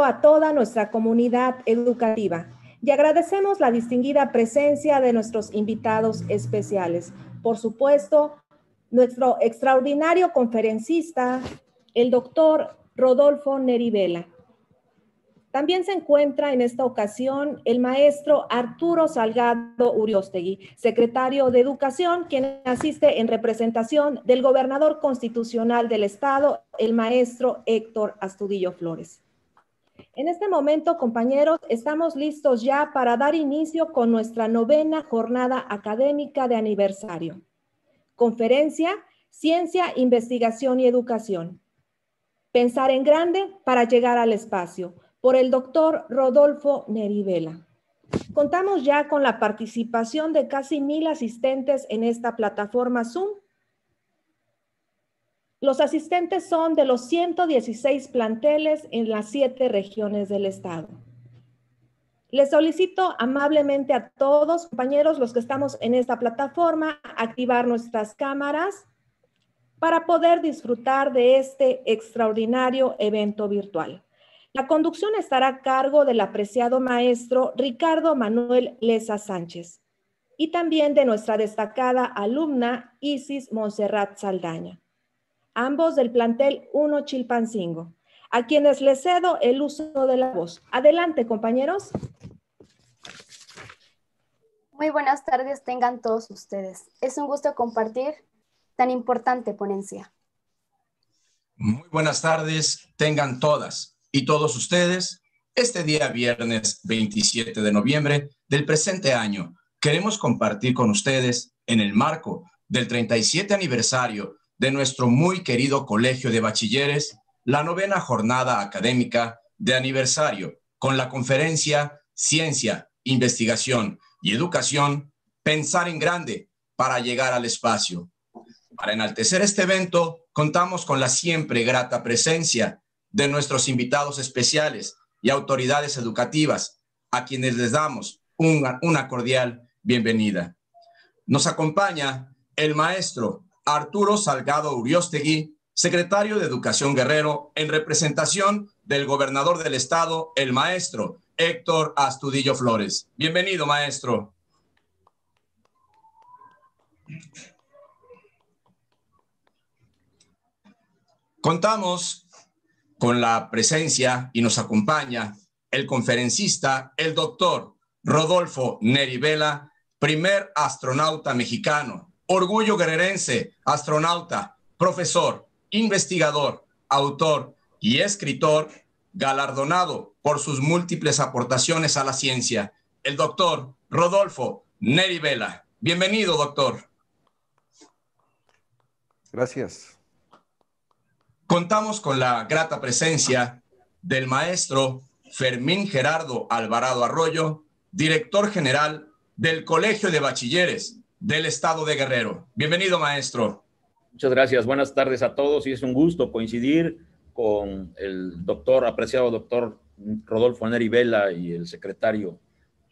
a toda nuestra comunidad educativa. Y agradecemos la distinguida presencia de nuestros invitados especiales. Por supuesto, nuestro extraordinario conferencista, el doctor Rodolfo Nerivela. También se encuentra en esta ocasión el maestro Arturo Salgado Uriostegui, secretario de Educación, quien asiste en representación del gobernador constitucional del estado, el maestro Héctor Astudillo Flores. En este momento, compañeros, estamos listos ya para dar inicio con nuestra novena jornada académica de aniversario. Conferencia, Ciencia, Investigación y Educación. Pensar en grande para llegar al espacio, por el doctor Rodolfo Nerivela. Contamos ya con la participación de casi mil asistentes en esta plataforma Zoom los asistentes son de los 116 planteles en las siete regiones del estado. Les solicito amablemente a todos, compañeros, los que estamos en esta plataforma, activar nuestras cámaras para poder disfrutar de este extraordinario evento virtual. La conducción estará a cargo del apreciado maestro Ricardo Manuel Leza Sánchez y también de nuestra destacada alumna Isis Monserrat Saldaña ambos del plantel 1 Chilpancingo, a quienes les cedo el uso de la voz. Adelante, compañeros. Muy buenas tardes tengan todos ustedes. Es un gusto compartir tan importante ponencia. Muy buenas tardes tengan todas y todos ustedes. Este día viernes 27 de noviembre del presente año queremos compartir con ustedes en el marco del 37 aniversario de nuestro muy querido Colegio de Bachilleres, la novena jornada académica de aniversario con la conferencia Ciencia, Investigación y Educación, Pensar en Grande para llegar al espacio. Para enaltecer este evento, contamos con la siempre grata presencia de nuestros invitados especiales y autoridades educativas, a quienes les damos una, una cordial bienvenida. Nos acompaña el maestro Arturo Salgado Uriostegui, secretario de Educación Guerrero, en representación del gobernador del estado, el maestro Héctor Astudillo Flores. Bienvenido, maestro. Contamos con la presencia y nos acompaña el conferencista, el doctor Rodolfo Nerivela, primer astronauta mexicano, orgullo guerrerense, astronauta, profesor, investigador, autor y escritor, galardonado por sus múltiples aportaciones a la ciencia, el doctor Rodolfo Neri Vela. Bienvenido, doctor. Gracias. Contamos con la grata presencia del maestro Fermín Gerardo Alvarado Arroyo, director general del Colegio de Bachilleres del estado de Guerrero. Bienvenido, maestro. Muchas gracias. Buenas tardes a todos y es un gusto coincidir con el doctor, apreciado doctor Rodolfo Neri Vela y el secretario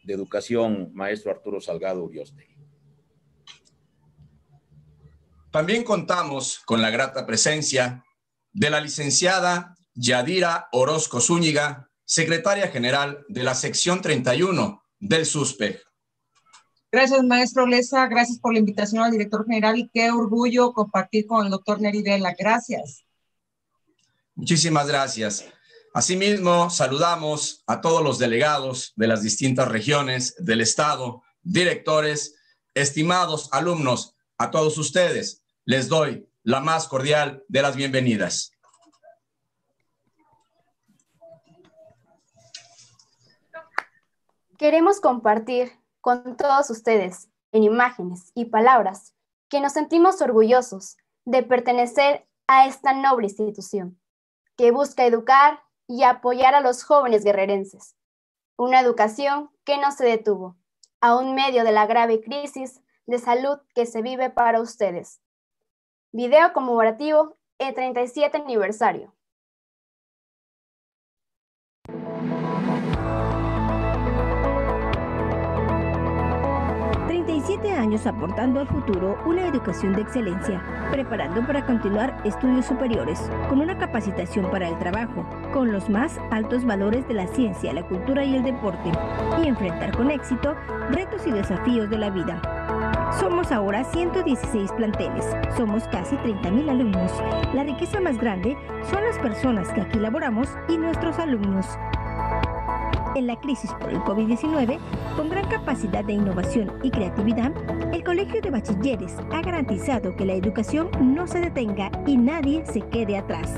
de Educación, maestro Arturo Salgado Urioste. También contamos con la grata presencia de la licenciada Yadira Orozco Zúñiga, secretaria general de la sección 31 del SUSPEG. Gracias, maestro Lesa. Gracias por la invitación al director general y qué orgullo compartir con el doctor Neridela. Gracias. Muchísimas gracias. Asimismo, saludamos a todos los delegados de las distintas regiones del Estado, directores, estimados alumnos, a todos ustedes. Les doy la más cordial de las bienvenidas. Queremos compartir con todos ustedes, en imágenes y palabras, que nos sentimos orgullosos de pertenecer a esta noble institución, que busca educar y apoyar a los jóvenes guerrerenses. Una educación que no se detuvo, un medio de la grave crisis de salud que se vive para ustedes. Video conmemorativo el 37 aniversario. años aportando al futuro una educación de excelencia, preparando para continuar estudios superiores, con una capacitación para el trabajo, con los más altos valores de la ciencia, la cultura y el deporte, y enfrentar con éxito retos y desafíos de la vida. Somos ahora 116 planteles, somos casi 30.000 alumnos. La riqueza más grande son las personas que aquí laboramos y nuestros alumnos en la crisis por el COVID-19, con gran capacidad de innovación y creatividad, el Colegio de Bachilleres ha garantizado que la educación no se detenga y nadie se quede atrás.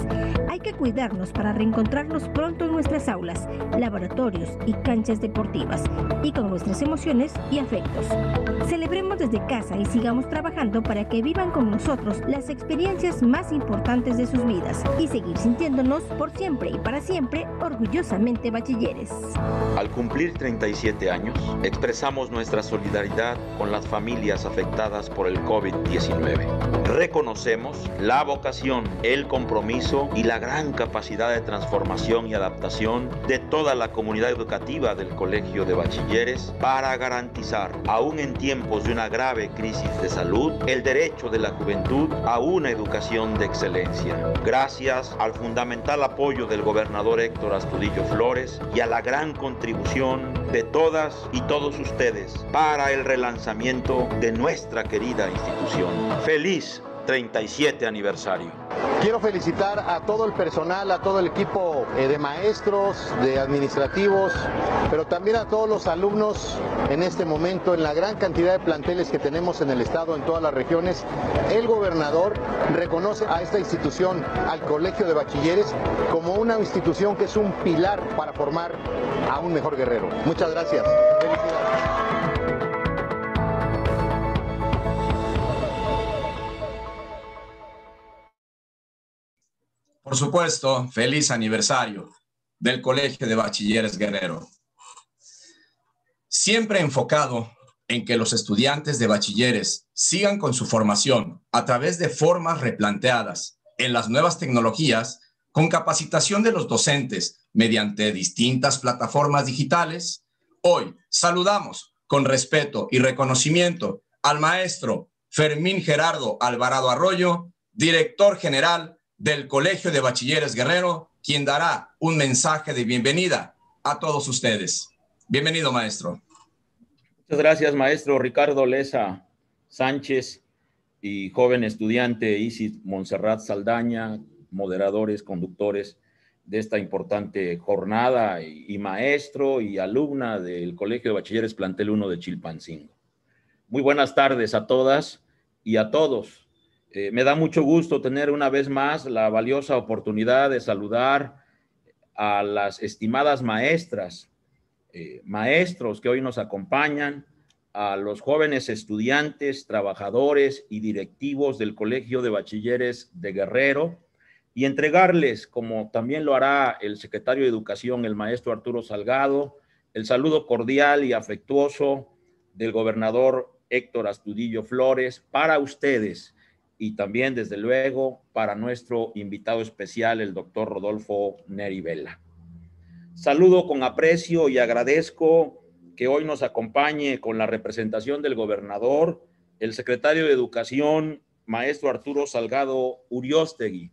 Hay que cuidarnos para reencontrarnos pronto en nuestras aulas, laboratorios y canchas deportivas, y con nuestras emociones y afectos. Celebremos desde casa y sigamos trabajando para que vivan con nosotros las experiencias más importantes de sus vidas y seguir sintiéndonos por siempre y para siempre orgullosamente bachilleres. Al cumplir 37 años, expresamos nuestra solidaridad con las familias afectadas por el COVID-19. Reconocemos la vocación, el compromiso y la gran capacidad de transformación y adaptación de toda la comunidad educativa del Colegio de Bachilleres para garantizar, aún en tiempo tiempos de una grave crisis de salud, el derecho de la juventud a una educación de excelencia. Gracias al fundamental apoyo del gobernador Héctor Astudillo Flores y a la gran contribución de todas y todos ustedes para el relanzamiento de nuestra querida institución. Feliz 37 aniversario. Quiero felicitar a todo el personal, a todo el equipo eh, de maestros, de administrativos, pero también a todos los alumnos en este momento, en la gran cantidad de planteles que tenemos en el Estado, en todas las regiones. El gobernador reconoce a esta institución, al Colegio de Bachilleres, como una institución que es un pilar para formar a un mejor guerrero. Muchas gracias. Felicidades. Por supuesto, feliz aniversario del Colegio de Bachilleres Guerrero. Siempre enfocado en que los estudiantes de bachilleres sigan con su formación a través de formas replanteadas en las nuevas tecnologías, con capacitación de los docentes mediante distintas plataformas digitales, hoy saludamos con respeto y reconocimiento al maestro Fermín Gerardo Alvarado Arroyo, director general del Colegio de Bachilleres Guerrero, quien dará un mensaje de bienvenida a todos ustedes. Bienvenido, maestro. Muchas gracias, maestro Ricardo Leza Sánchez y joven estudiante Isis Montserrat Saldaña, moderadores, conductores de esta importante jornada y, maestro y alumna del Colegio de Bachilleres Plantel 1 de Chilpancingo. Muy buenas tardes a todas y a todos. Eh, me da mucho gusto tener una vez más la valiosa oportunidad de saludar a las estimadas maestras, eh, maestros que hoy nos acompañan, a los jóvenes estudiantes, trabajadores y directivos del Colegio de Bachilleres de Guerrero y entregarles, como también lo hará el secretario de Educación, el maestro Arturo Salgado, el saludo cordial y afectuoso del gobernador Héctor Astudillo Flores para ustedes y también, desde luego, para nuestro invitado especial, el doctor Rodolfo Neri Saludo con aprecio y agradezco que hoy nos acompañe con la representación del gobernador, el secretario de Educación, maestro Arturo Salgado Uriostegui,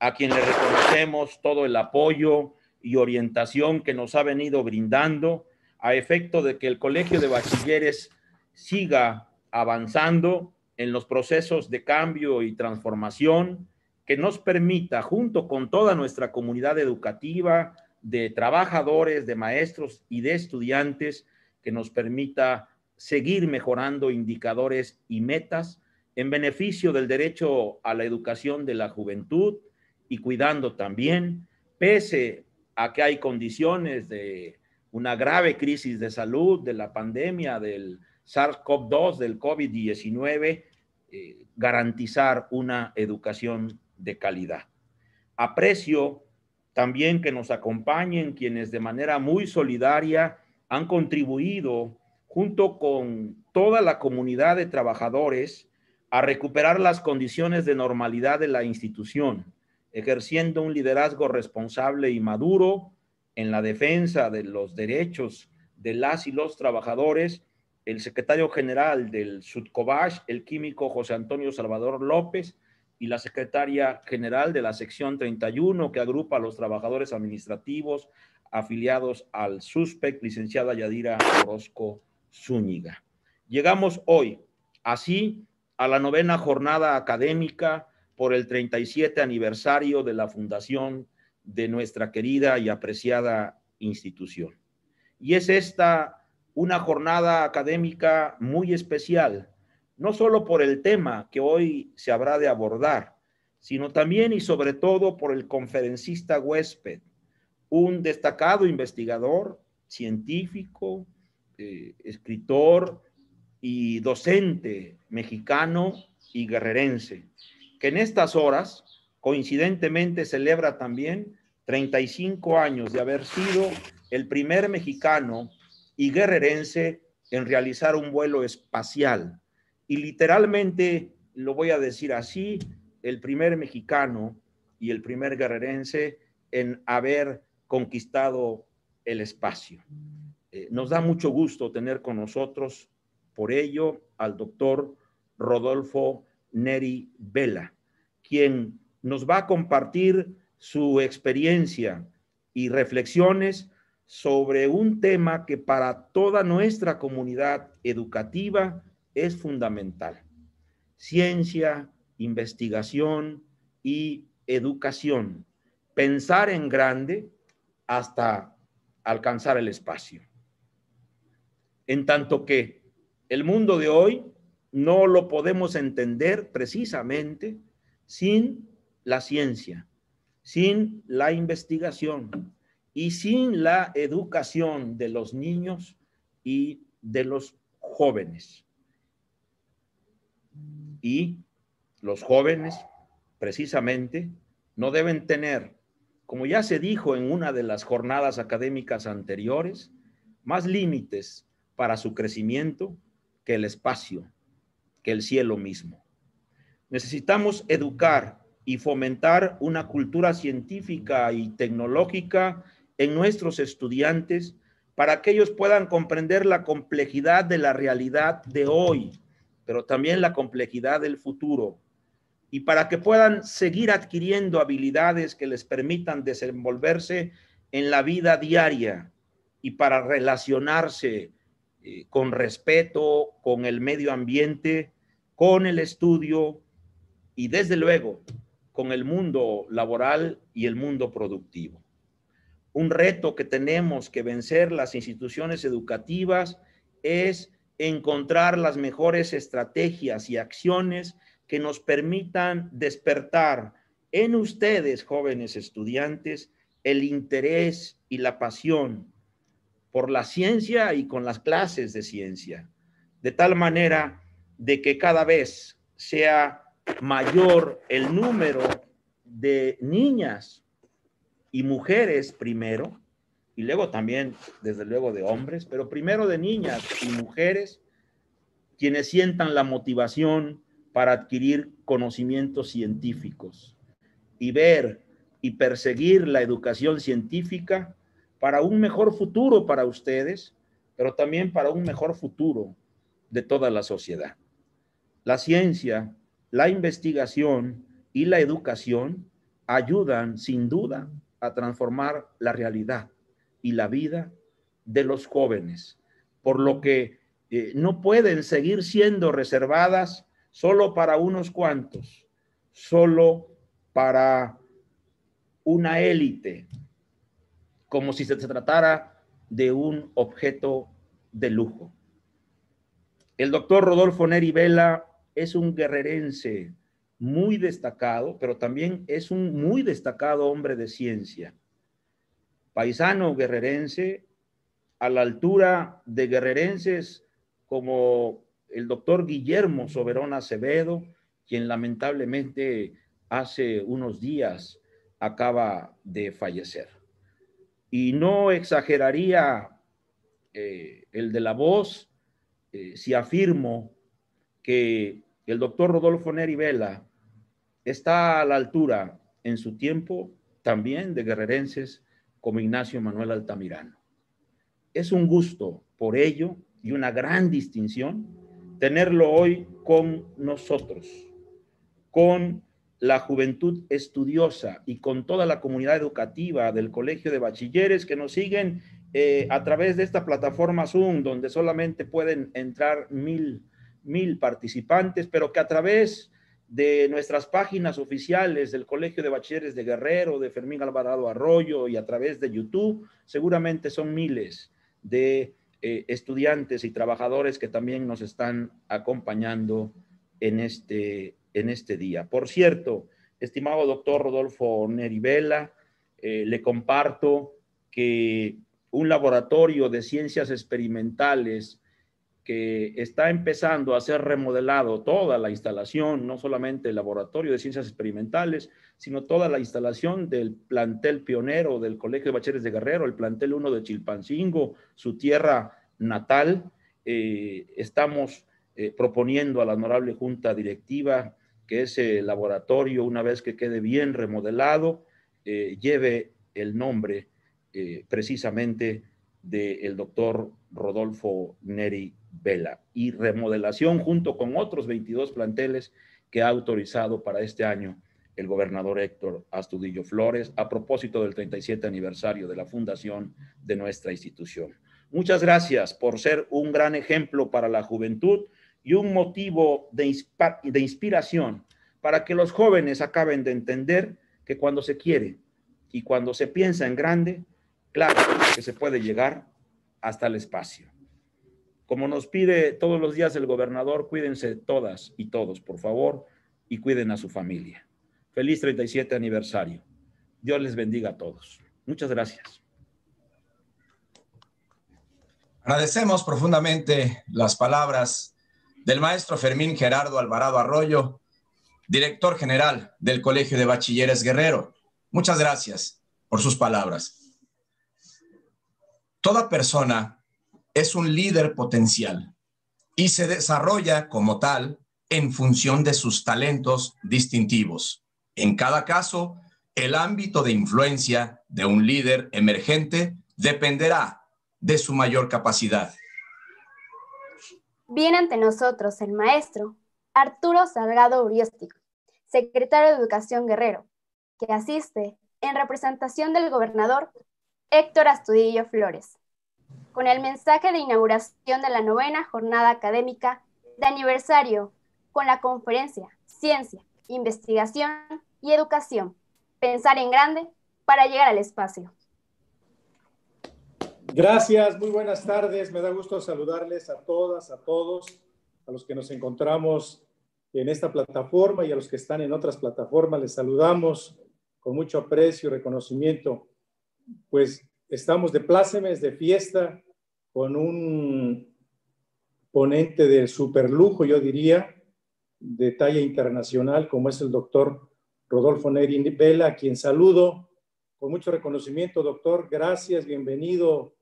a quien le reconocemos todo el apoyo y orientación que nos ha venido brindando a efecto de que el Colegio de Bachilleres siga avanzando en los procesos de cambio y transformación que nos permita, junto con toda nuestra comunidad educativa, de trabajadores, de maestros y de estudiantes, que nos permita seguir mejorando indicadores y metas en beneficio del derecho a la educación de la juventud y cuidando también, pese a que hay condiciones de una grave crisis de salud, de la pandemia, del SARS-CoV-2, del COVID-19, eh, garantizar una educación de calidad. Aprecio también que nos acompañen quienes de manera muy solidaria han contribuido junto con toda la comunidad de trabajadores a recuperar las condiciones de normalidad de la institución, ejerciendo un liderazgo responsable y maduro en la defensa de los derechos de las y los trabajadores el secretario general del Sudcovash, el químico José Antonio Salvador López, y la secretaria general de la sección 31, que agrupa a los trabajadores administrativos afiliados al SUSPEC, licenciada Yadira Orozco Zúñiga. Llegamos hoy, así, a la novena jornada académica por el 37 aniversario de la fundación de nuestra querida y apreciada institución. Y es esta una jornada académica muy especial, no solo por el tema que hoy se habrá de abordar, sino también y sobre todo por el conferencista huésped, un destacado investigador, científico, eh, escritor y docente mexicano y guerrerense, que en estas horas coincidentemente celebra también 35 años de haber sido el primer mexicano y guerrerense en realizar un vuelo espacial. Y literalmente, lo voy a decir así, el primer mexicano y el primer guerrerense en haber conquistado el espacio. Eh, nos da mucho gusto tener con nosotros, por ello, al doctor Rodolfo Neri Vela, quien nos va a compartir su experiencia y reflexiones sobre un tema que para toda nuestra comunidad educativa es fundamental. Ciencia, investigación y educación. Pensar en grande hasta alcanzar el espacio. En tanto que el mundo de hoy no lo podemos entender precisamente sin la ciencia, sin la investigación, y sin la educación de los niños y de los jóvenes. Y los jóvenes, precisamente, no deben tener, como ya se dijo en una de las jornadas académicas anteriores, más límites para su crecimiento que el espacio, que el cielo mismo. Necesitamos educar y fomentar una cultura científica y tecnológica en nuestros estudiantes para que ellos puedan comprender la complejidad de la realidad de hoy, pero también la complejidad del futuro, y para que puedan seguir adquiriendo habilidades que les permitan desenvolverse en la vida diaria y para relacionarse eh, con respeto, con el medio ambiente, con el estudio y desde luego con el mundo laboral y el mundo productivo un reto que tenemos que vencer las instituciones educativas es encontrar las mejores estrategias y acciones que nos permitan despertar en ustedes, jóvenes estudiantes, el interés y la pasión por la ciencia y con las clases de ciencia, de tal manera de que cada vez sea mayor el número de niñas y mujeres primero, y luego también, desde luego, de hombres, pero primero de niñas y mujeres, quienes sientan la motivación para adquirir conocimientos científicos y ver y perseguir la educación científica para un mejor futuro para ustedes, pero también para un mejor futuro de toda la sociedad. La ciencia, la investigación y la educación ayudan sin duda a transformar la realidad y la vida de los jóvenes, por lo que eh, no pueden seguir siendo reservadas solo para unos cuantos, solo para una élite, como si se tratara de un objeto de lujo. El doctor Rodolfo Neri Vela es un guerrerense muy destacado, pero también es un muy destacado hombre de ciencia, paisano guerrerense, a la altura de guerrerenses como el doctor Guillermo Soberón Acevedo, quien lamentablemente hace unos días acaba de fallecer. Y no exageraría eh, el de la voz eh, si afirmo que el doctor Rodolfo Neri Vela está a la altura en su tiempo también de guerrerenses como Ignacio Manuel Altamirano. Es un gusto por ello y una gran distinción tenerlo hoy con nosotros, con la juventud estudiosa y con toda la comunidad educativa del Colegio de Bachilleres que nos siguen eh, a través de esta plataforma Zoom, donde solamente pueden entrar mil, mil participantes, pero que a través de nuestras páginas oficiales del Colegio de Bachilleres de Guerrero, de Fermín Alvarado Arroyo y a través de YouTube, seguramente son miles de eh, estudiantes y trabajadores que también nos están acompañando en este, en este día. Por cierto, estimado doctor Rodolfo Neribela, eh, le comparto que un laboratorio de ciencias experimentales que está empezando a ser remodelado toda la instalación, no solamente el laboratorio de ciencias experimentales, sino toda la instalación del plantel pionero del Colegio de Bacheres de Guerrero, el plantel 1 de Chilpancingo, su tierra natal. Eh, estamos eh, proponiendo a la honorable junta directiva que ese laboratorio, una vez que quede bien remodelado, eh, lleve el nombre precisamente del doctor Rodolfo Neri Vela y remodelación junto con otros 22 planteles que ha autorizado para este año el gobernador Héctor Astudillo Flores a propósito del 37 aniversario de la fundación de nuestra institución. Muchas gracias por ser un gran ejemplo para la juventud y un motivo de, de inspiración para que los jóvenes acaben de entender que cuando se quiere y cuando se piensa en grande, claro que se puede llegar hasta el espacio. Como nos pide todos los días el gobernador, cuídense todas y todos, por favor, y cuiden a su familia. Feliz 37 aniversario. Dios les bendiga a todos. Muchas gracias. Agradecemos profundamente las palabras del maestro Fermín Gerardo Alvarado Arroyo, director general del Colegio de Bachilleres Guerrero. Muchas gracias por sus palabras. Toda persona es un líder potencial y se desarrolla como tal en función de sus talentos distintivos. En cada caso, el ámbito de influencia de un líder emergente dependerá de su mayor capacidad. Viene ante nosotros el maestro Arturo Salgado Urióstico, secretario de Educación Guerrero, que asiste en representación del gobernador Héctor Astudillo Flores, con el mensaje de inauguración de la novena jornada académica de aniversario con la conferencia Ciencia, Investigación y Educación. Pensar en grande para llegar al espacio. Gracias, muy buenas tardes. Me da gusto saludarles a todas, a todos, a los que nos encontramos en esta plataforma y a los que están en otras plataformas. Les saludamos con mucho aprecio y reconocimiento pues estamos de plácemes, de fiesta, con un ponente de superlujo, yo diría, de talla internacional, como es el doctor Rodolfo Neri Vela, a quien saludo con mucho reconocimiento, doctor. Gracias, bienvenido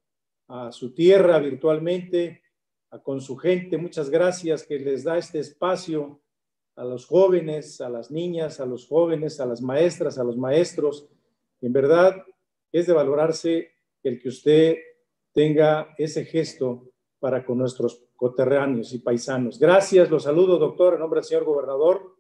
a su tierra virtualmente, con su gente. Muchas gracias que les da este espacio a los jóvenes, a las niñas, a los jóvenes, a las maestras, a los maestros. En verdad, es de valorarse el que usted tenga ese gesto para con nuestros coterráneos y paisanos. Gracias, los saludo, doctor, en nombre del señor gobernador.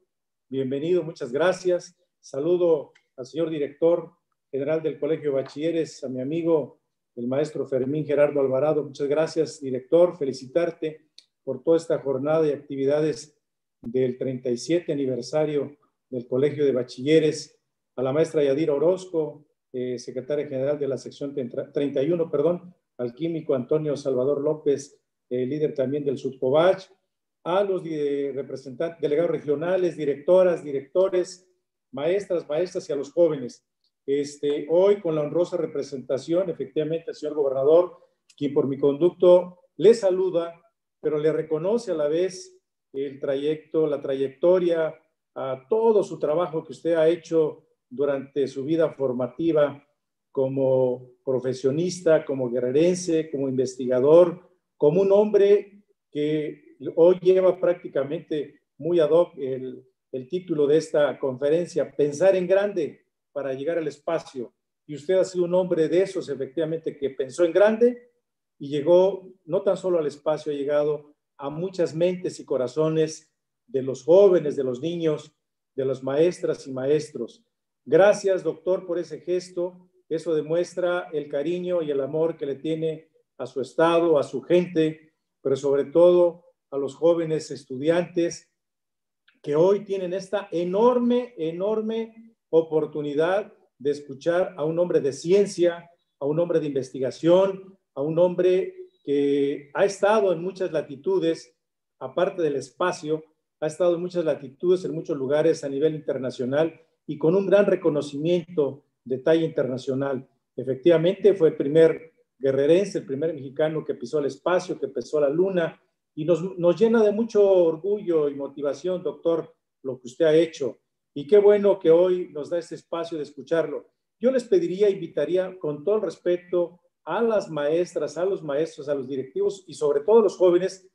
Bienvenido, muchas gracias. Saludo al señor director general del Colegio de Bachilleres, a mi amigo, el maestro Fermín Gerardo Alvarado. Muchas gracias, director. Felicitarte por toda esta jornada y actividades del 37 aniversario del Colegio de Bachilleres, a la maestra Yadira Orozco, eh, secretaria general de la sección 31, perdón, al químico Antonio Salvador López, eh, líder también del Subcovach, a los representantes, delegados regionales, directoras, directores, maestras, maestras y a los jóvenes. Este, hoy, con la honrosa representación, efectivamente, el señor gobernador, quien por mi conducto le saluda, pero le reconoce a la vez el trayecto, la trayectoria, a todo su trabajo que usted ha hecho durante su vida formativa como profesionista, como guerrerense, como investigador, como un hombre que hoy lleva prácticamente muy ad hoc el, el título de esta conferencia, Pensar en Grande para llegar al espacio. Y usted ha sido un hombre de esos, efectivamente, que pensó en grande y llegó no tan solo al espacio, ha llegado a muchas mentes y corazones de los jóvenes, de los niños, de las maestras y maestros. Gracias, doctor, por ese gesto. Eso demuestra el cariño y el amor que le tiene a su estado, a su gente, pero sobre todo a los jóvenes estudiantes que hoy tienen esta enorme, enorme oportunidad de escuchar a un hombre de ciencia, a un hombre de investigación, a un hombre que ha estado en muchas latitudes, aparte del espacio, ha estado en muchas latitudes, en muchos lugares a nivel internacional y con un gran reconocimiento de talla internacional. Efectivamente, fue el primer guerrerense, el primer mexicano que pisó el espacio, que pisó la luna, y nos, nos llena de mucho orgullo y motivación, doctor, lo que usted ha hecho. Y qué bueno que hoy nos da este espacio de escucharlo. Yo les pediría, invitaría con todo el respeto a las maestras, a los maestros, a los directivos y sobre todo a los jóvenes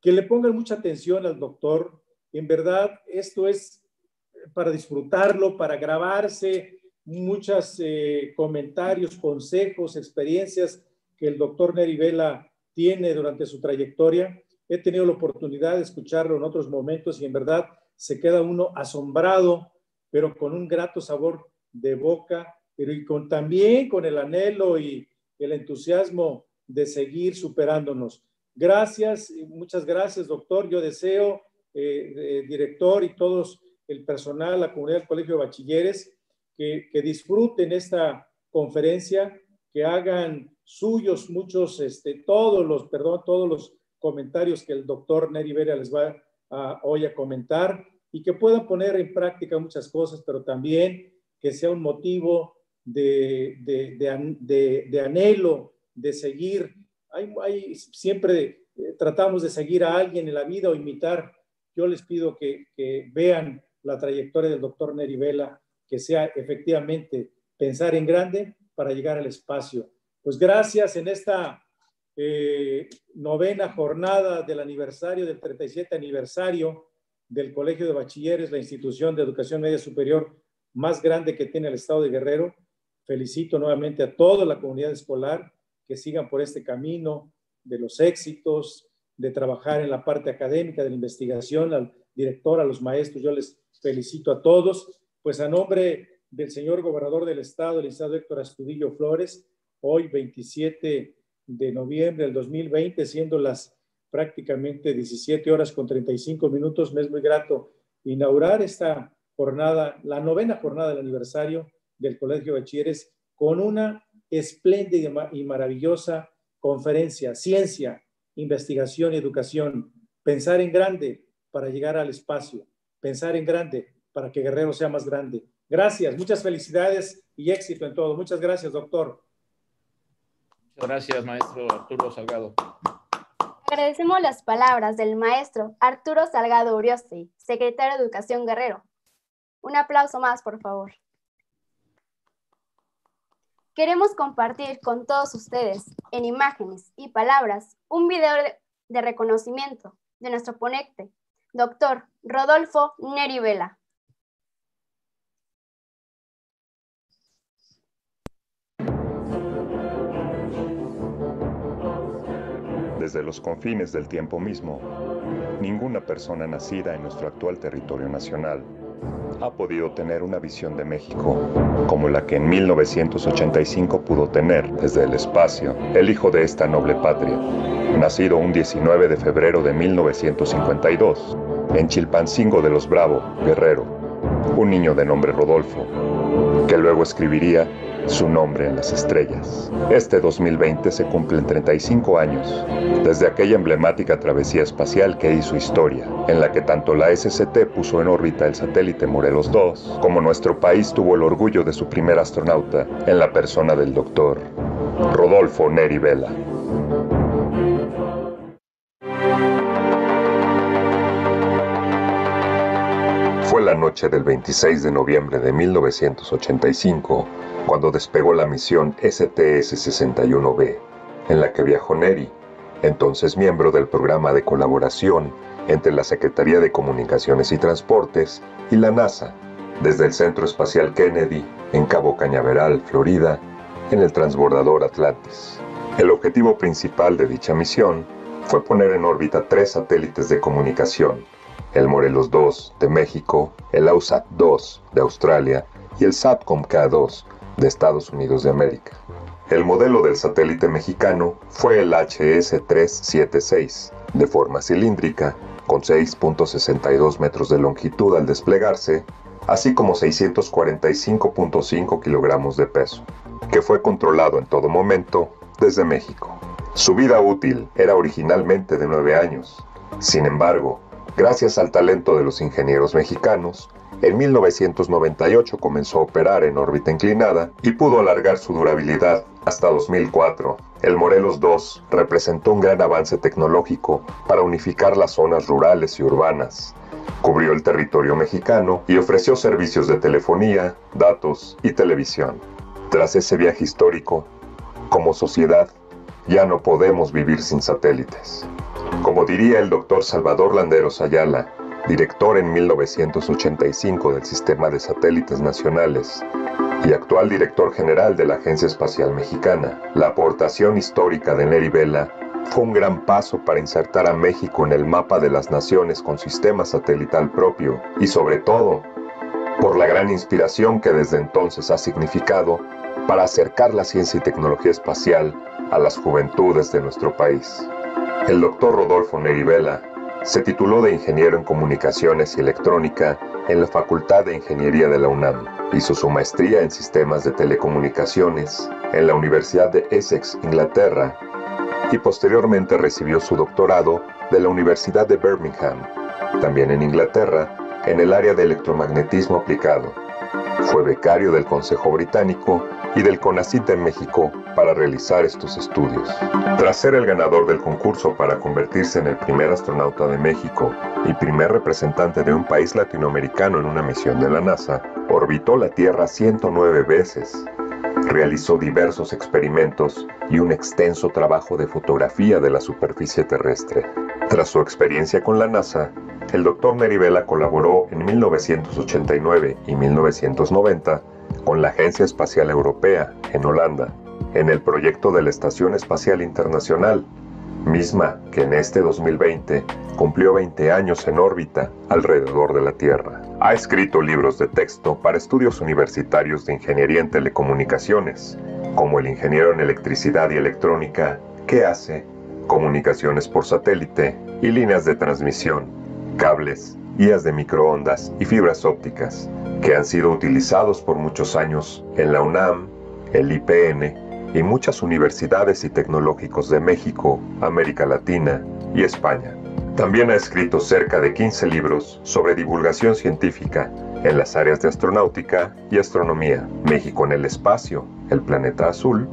que le pongan mucha atención al doctor. En verdad, esto es para disfrutarlo, para grabarse, muchos eh, comentarios, consejos, experiencias que el doctor Nerivela tiene durante su trayectoria. He tenido la oportunidad de escucharlo en otros momentos y en verdad se queda uno asombrado, pero con un grato sabor de boca, pero y con, también con el anhelo y el entusiasmo de seguir superándonos. Gracias, muchas gracias, doctor. Yo deseo, eh, eh, director y todos el personal, la comunidad del Colegio de Bachilleres, que, disfruten esta conferencia, que hagan suyos muchos, este, todos los, perdón, todos los comentarios que el doctor Neri Vera les va hoy a comentar y que puedan poner en práctica muchas cosas, pero también que sea un motivo de, anhelo, de seguir. Hay, siempre eh, tratamos de seguir a alguien en la vida o imitar. Yo les pido que vean la trayectoria del doctor Neri Vela, que sea efectivamente pensar en grande para llegar al espacio. Pues gracias en esta eh, novena jornada del aniversario, del 37 aniversario del Colegio de Bachilleres, la institución de educación media superior más grande que tiene el estado de Guerrero. Felicito nuevamente a toda la comunidad escolar que sigan por este camino de los éxitos, de trabajar en la parte académica, de la investigación, al director, a los maestros, yo les felicito a todos. Pues a nombre del señor gobernador del estado, el estado Héctor Astudillo Flores, hoy 27 de noviembre del 2020, siendo las prácticamente 17 horas con 35 minutos, me es muy grato inaugurar esta jornada, la novena jornada del aniversario del Colegio con una espléndida y maravillosa conferencia, ciencia, investigación y educación, pensar en grande, para llegar al espacio, pensar en grande para que Guerrero sea más grande. Gracias, muchas felicidades y éxito en todo. Muchas gracias, doctor. Gracias, maestro Arturo Salgado. Agradecemos las palabras del maestro Arturo Salgado Urioste, secretario de Educación Guerrero. Un aplauso más, por favor. Queremos compartir con todos ustedes, en imágenes y palabras, un video de reconocimiento de nuestro ponente, Doctor Rodolfo Neri Desde los confines del tiempo mismo, ninguna persona nacida en nuestro actual territorio nacional ha podido tener una visión de México como la que en 1985 pudo tener desde el espacio el hijo de esta noble patria, nacido un 19 de febrero de 1952 en Chilpancingo de los Bravo, Guerrero, un niño de nombre Rodolfo, que luego escribiría su nombre en las estrellas. Este 2020 se cumplen 35 años desde aquella emblemática travesía espacial que hizo historia, en la que tanto la SCT puso en órbita el satélite Morelos 2, como nuestro país tuvo el orgullo de su primer astronauta en la persona del doctor Rodolfo Neri Vela. fue la noche del 26 de noviembre de 1985 cuando despegó la misión STS-61B, en la que viajó Neri, entonces miembro del programa de colaboración entre la Secretaría de Comunicaciones y Transportes y la NASA, desde el Centro Espacial Kennedy en Cabo Cañaveral, Florida, en el transbordador Atlantis. El objetivo principal de dicha misión fue poner en órbita tres satélites de comunicación, el Morelos 2 de México, el AUSAT 2 de Australia y el SATCOM K2 de Estados Unidos de América. El modelo del satélite mexicano fue el HS-376, de forma cilíndrica, con 6.62 metros de longitud al desplegarse, así como 645.5 kilogramos de peso, que fue controlado en todo momento desde México. Su vida útil era originalmente de 9 años. Sin embargo, Gracias al talento de los ingenieros mexicanos, en 1998 comenzó a operar en órbita inclinada y pudo alargar su durabilidad hasta 2004. El Morelos 2 representó un gran avance tecnológico para unificar las zonas rurales y urbanas. Cubrió el territorio mexicano y ofreció servicios de telefonía, datos y televisión. Tras ese viaje histórico, como sociedad, ya no podemos vivir sin satélites. Como diría el doctor Salvador Landeros Ayala, director en 1985 del Sistema de Satélites Nacionales y actual director general de la Agencia Espacial Mexicana, la aportación histórica de Neri Vela fue un gran paso para insertar a México en el mapa de las naciones con sistema satelital propio y sobre todo por la gran inspiración que desde entonces ha significado para acercar la ciencia y tecnología espacial a las juventudes de nuestro país. El doctor Rodolfo nerivela se tituló de ingeniero en comunicaciones y electrónica en la Facultad de Ingeniería de la UNAM. Hizo su maestría en sistemas de telecomunicaciones en la Universidad de Essex, Inglaterra, y posteriormente recibió su doctorado de la Universidad de Birmingham, también en Inglaterra, en el área de electromagnetismo aplicado. Fue becario del Consejo Británico y del CONACIT en México para realizar estos estudios. Tras ser el ganador del concurso para convertirse en el primer astronauta de México y primer representante de un país latinoamericano en una misión de la NASA, orbitó la Tierra 109 veces. Realizó diversos experimentos y un extenso trabajo de fotografía de la superficie terrestre. Tras su experiencia con la NASA, el doctor Merivela colaboró en 1989 y 1990 con la Agencia Espacial Europea, en Holanda, en el proyecto de la Estación Espacial Internacional, misma que en este 2020 cumplió 20 años en órbita alrededor de la Tierra. Ha escrito libros de texto para estudios universitarios de ingeniería en telecomunicaciones, como el ingeniero en electricidad y electrónica, que hace comunicaciones por satélite y líneas de transmisión, cables, IAS de microondas y fibras ópticas, que han sido utilizados por muchos años en la UNAM, el IPN y muchas universidades y tecnológicos de México, América Latina y España. También ha escrito cerca de 15 libros sobre divulgación científica en las áreas de astronáutica y astronomía. México en el espacio, el planeta azul,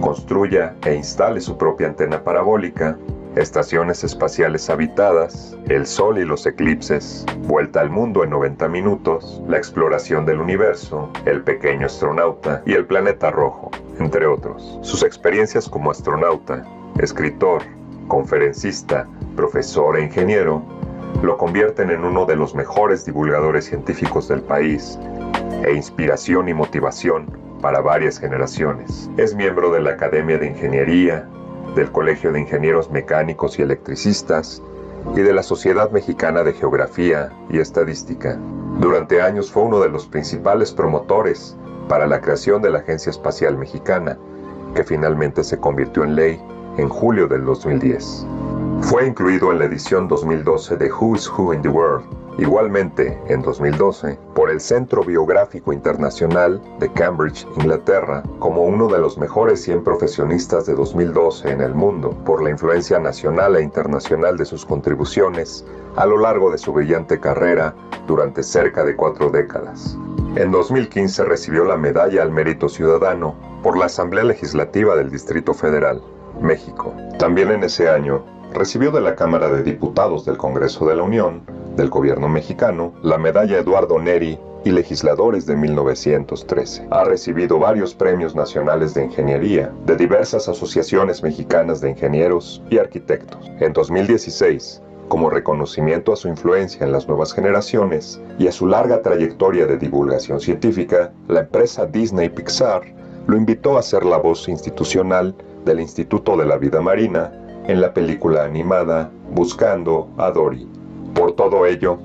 construya e instale su propia antena parabólica, estaciones espaciales habitadas, el Sol y los eclipses, vuelta al mundo en 90 minutos, la exploración del universo, el pequeño astronauta y el planeta rojo, entre otros. Sus experiencias como astronauta, escritor, conferencista, profesor e ingeniero, lo convierten en uno de los mejores divulgadores científicos del país e inspiración y motivación para varias generaciones. Es miembro de la Academia de Ingeniería, del Colegio de Ingenieros Mecánicos y Electricistas y de la Sociedad Mexicana de Geografía y Estadística. Durante años fue uno de los principales promotores para la creación de la Agencia Espacial Mexicana, que finalmente se convirtió en ley en julio del 2010. Fue incluido en la edición 2012 de Who's Who in the World, Igualmente, en 2012, por el Centro Biográfico Internacional de Cambridge, Inglaterra, como uno de los mejores 100 profesionistas de 2012 en el mundo, por la influencia nacional e internacional de sus contribuciones a lo largo de su brillante carrera durante cerca de cuatro décadas. En 2015 recibió la Medalla al Mérito Ciudadano por la Asamblea Legislativa del Distrito Federal, México. También en ese año, recibió de la Cámara de Diputados del Congreso de la Unión del gobierno mexicano, la medalla Eduardo Neri y legisladores de 1913. Ha recibido varios premios nacionales de ingeniería de diversas asociaciones mexicanas de ingenieros y arquitectos. En 2016, como reconocimiento a su influencia en las nuevas generaciones y a su larga trayectoria de divulgación científica, la empresa Disney Pixar lo invitó a ser la voz institucional del Instituto de la Vida Marina en la película animada Buscando a Dory. Por todo ello,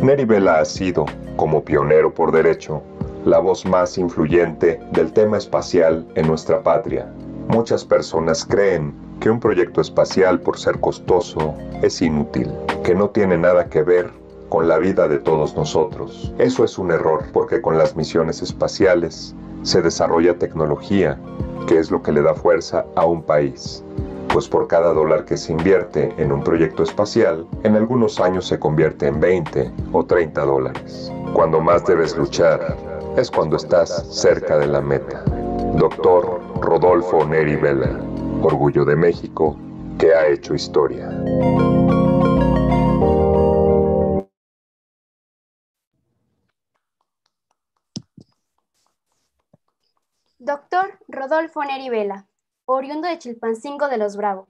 Neri Vela ha sido, como pionero por derecho, la voz más influyente del tema espacial en nuestra patria. Muchas personas creen que un proyecto espacial, por ser costoso, es inútil, que no tiene nada que ver con la vida de todos nosotros. Eso es un error, porque con las misiones espaciales se desarrolla tecnología, que es lo que le da fuerza a un país pues por cada dólar que se invierte en un proyecto espacial, en algunos años se convierte en 20 o 30 dólares. Cuando más debes luchar es cuando estás cerca de la meta. Doctor Rodolfo Neri Vela, Orgullo de México, que ha hecho historia. Doctor Rodolfo Neri Vela oriundo de Chilpancingo de los Bravo.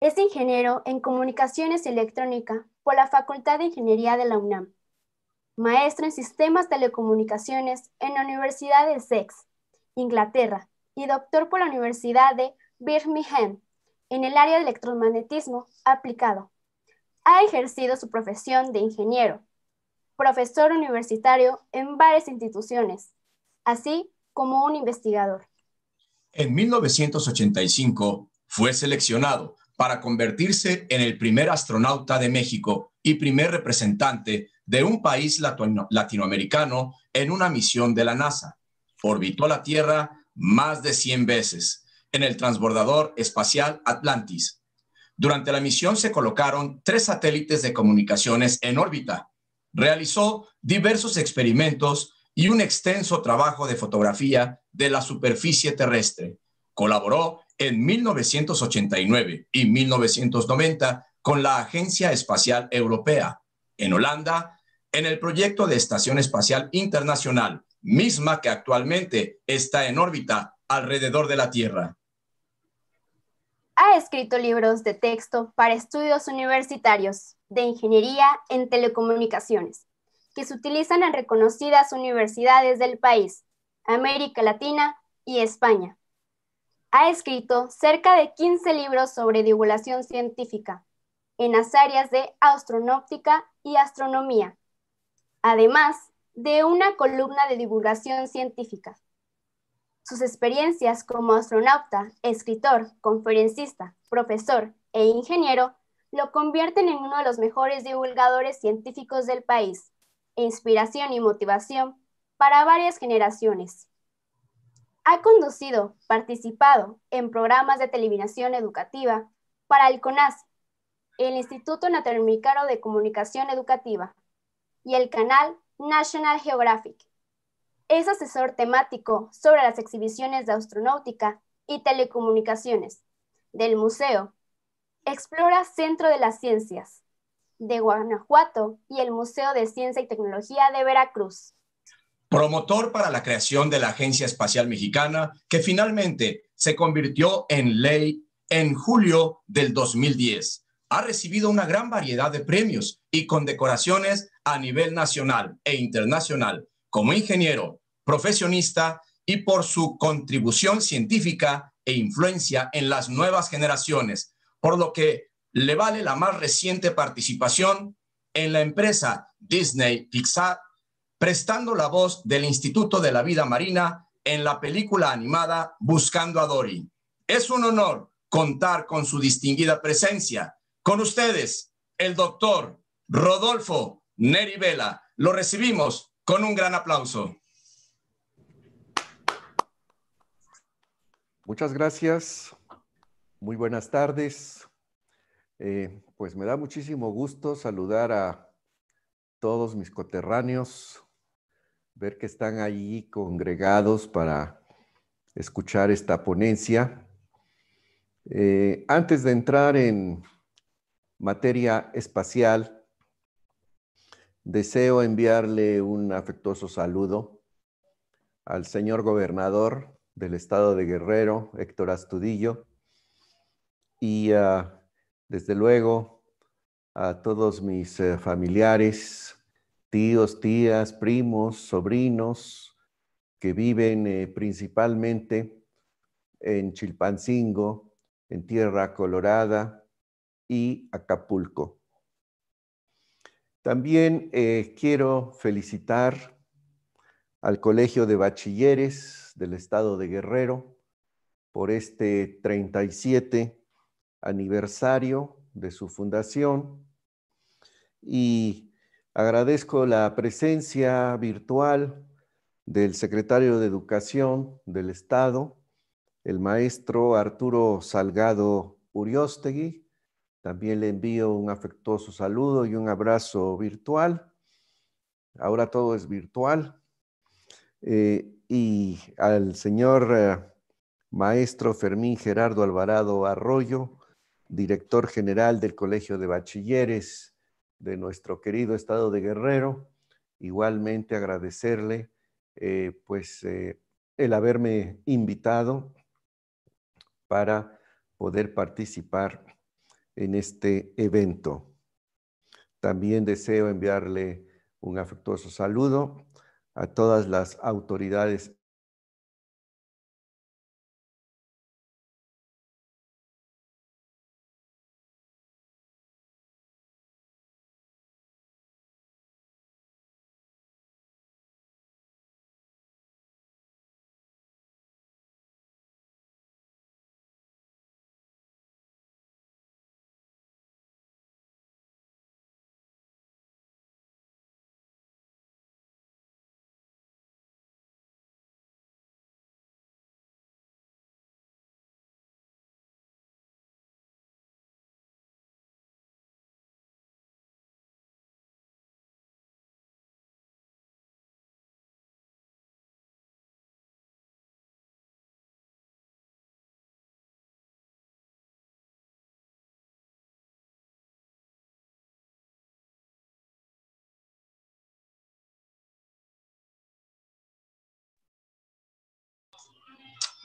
Es ingeniero en comunicaciones electrónica por la Facultad de Ingeniería de la UNAM. Maestro en sistemas de telecomunicaciones en la Universidad de Sex, Inglaterra, y doctor por la Universidad de Birmingham en el área de electromagnetismo aplicado. Ha ejercido su profesión de ingeniero, profesor universitario en varias instituciones, así como un investigador. En 1985 fue seleccionado para convertirse en el primer astronauta de México y primer representante de un país latinoamericano en una misión de la NASA. Orbitó la Tierra más de 100 veces en el transbordador espacial Atlantis. Durante la misión se colocaron tres satélites de comunicaciones en órbita. Realizó diversos experimentos y un extenso trabajo de fotografía de la superficie terrestre. Colaboró en 1989 y 1990 con la Agencia Espacial Europea. En Holanda, en el proyecto de Estación Espacial Internacional, misma que actualmente está en órbita alrededor de la Tierra. Ha escrito libros de texto para estudios universitarios de ingeniería en telecomunicaciones, que se utilizan en reconocidas universidades del país, América Latina y España. Ha escrito cerca de 15 libros sobre divulgación científica en las áreas de astronóptica y astronomía, además de una columna de divulgación científica. Sus experiencias como astronauta, escritor, conferencista, profesor e ingeniero lo convierten en uno de los mejores divulgadores científicos del país, e inspiración y motivación para varias generaciones. Ha conducido, participado en programas de televisión educativa para el CONAS, el Instituto Latinoamericano de Comunicación Educativa y el canal National Geographic. Es asesor temático sobre las exhibiciones de astronáutica y telecomunicaciones del Museo Explora Centro de las Ciencias de Guanajuato y el Museo de Ciencia y Tecnología de Veracruz promotor para la creación de la Agencia Espacial Mexicana, que finalmente se convirtió en ley en julio del 2010. Ha recibido una gran variedad de premios y condecoraciones a nivel nacional e internacional como ingeniero, profesionista y por su contribución científica e influencia en las nuevas generaciones, por lo que le vale la más reciente participación en la empresa Disney Pixar prestando la voz del Instituto de la Vida Marina en la película animada Buscando a Dory. Es un honor contar con su distinguida presencia. Con ustedes, el doctor Rodolfo Neri Vela. Lo recibimos con un gran aplauso. Muchas gracias. Muy buenas tardes. Eh, pues me da muchísimo gusto saludar a todos mis coterráneos ver que están allí congregados para escuchar esta ponencia. Eh, antes de entrar en materia espacial, deseo enviarle un afectuoso saludo al señor gobernador del estado de Guerrero, Héctor Astudillo, y ah, desde luego a todos mis eh, familiares, tíos, tías, primos, sobrinos que viven eh, principalmente en Chilpancingo, en Tierra Colorada y Acapulco. También eh, quiero felicitar al Colegio de Bachilleres del Estado de Guerrero por este 37 aniversario de su fundación y Agradezco la presencia virtual del secretario de Educación del Estado, el maestro Arturo Salgado Uriostegui. También le envío un afectuoso saludo y un abrazo virtual. Ahora todo es virtual. Eh, y al señor eh, maestro Fermín Gerardo Alvarado Arroyo, director general del Colegio de Bachilleres de nuestro querido estado de Guerrero. Igualmente agradecerle eh, pues eh, el haberme invitado para poder participar en este evento. También deseo enviarle un afectuoso saludo a todas las autoridades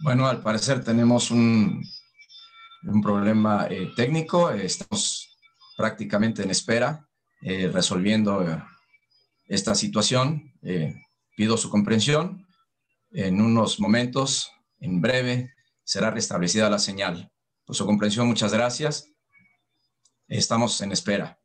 Bueno, al parecer tenemos un, un problema eh, técnico. Estamos prácticamente en espera, eh, resolviendo eh, esta situación. pido su comprensión. En unos momentos, en breve, será restablecida la señal. Por su comprensión, muchas gracias. Estamos en espera.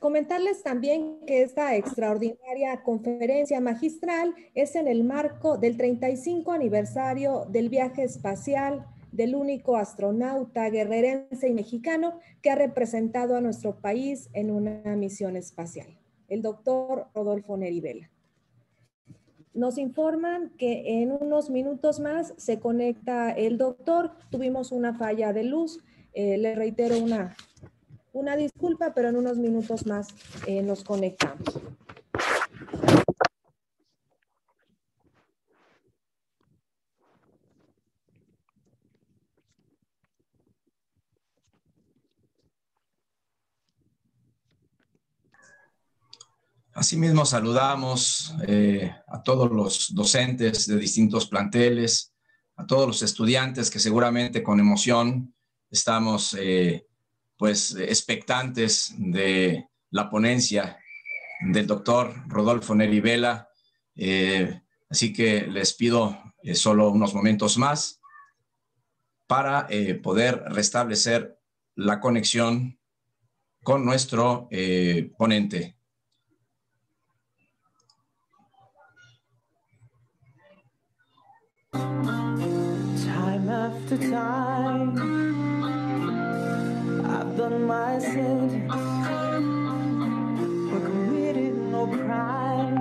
Comentarles también que esta extraordinaria conferencia magistral es en el marco del 35 aniversario del viaje espacial del único astronauta guerrerense y mexicano que ha representado a nuestro país en una misión espacial, el doctor Rodolfo Nerivela. Nos informan que en unos minutos más se conecta el doctor. Tuvimos una falla de luz. Eh, le reitero una una disculpa, pero en unos minutos más eh, nos conectamos. Asimismo, saludamos eh, a todos los docentes de distintos planteles, a todos los estudiantes que seguramente con emoción estamos eh, pues expectantes de la ponencia del doctor Rodolfo Neri Vela. Eh, así que les pido eh, solo unos momentos más para eh, poder restablecer la conexión con nuestro ponente. done my sentence But committed no crime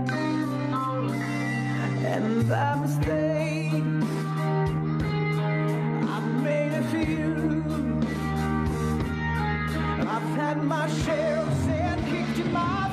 And by mistake I have made a few I've had my share of sin kicked in my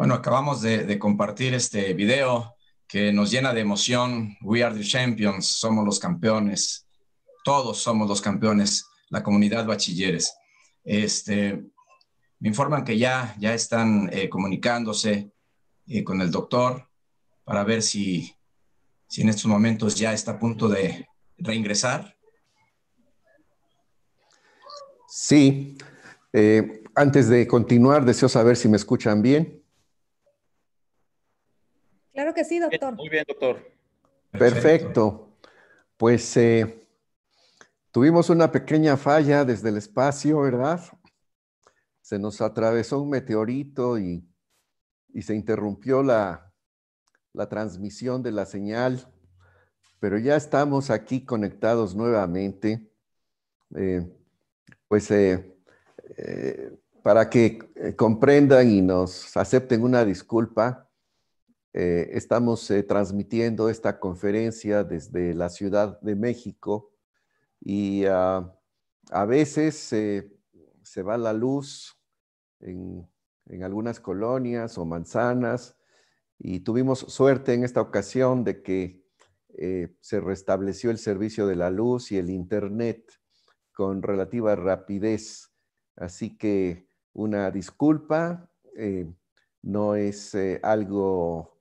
Bueno, acabamos de, compartir este video que nos llena de emoción. We are the champions, somos los campeones. Todos somos los campeones, la comunidad bachilleres. Este, me informan que ya, ya están eh, comunicándose eh, con el doctor para ver si, si en estos momentos ya está a punto de reingresar. Sí. Eh, antes de continuar, deseo saber si me escuchan bien. Claro que sí, doctor. Muy bien, doctor. Perfecto. Pues eh, tuvimos una pequeña falla desde el espacio, ¿verdad? Se nos atravesó un meteorito y, se interrumpió la, transmisión de la señal, pero ya estamos aquí conectados nuevamente. Eh, pues eh, para que comprendan y nos acepten una disculpa, eh, estamos eh, transmitiendo esta conferencia desde la Ciudad de México y ah, a veces eh, se va la luz en, en, algunas colonias o manzanas y tuvimos suerte en esta ocasión de que se restableció el servicio de la luz y el Internet con relativa rapidez. Así que una disculpa. no es algo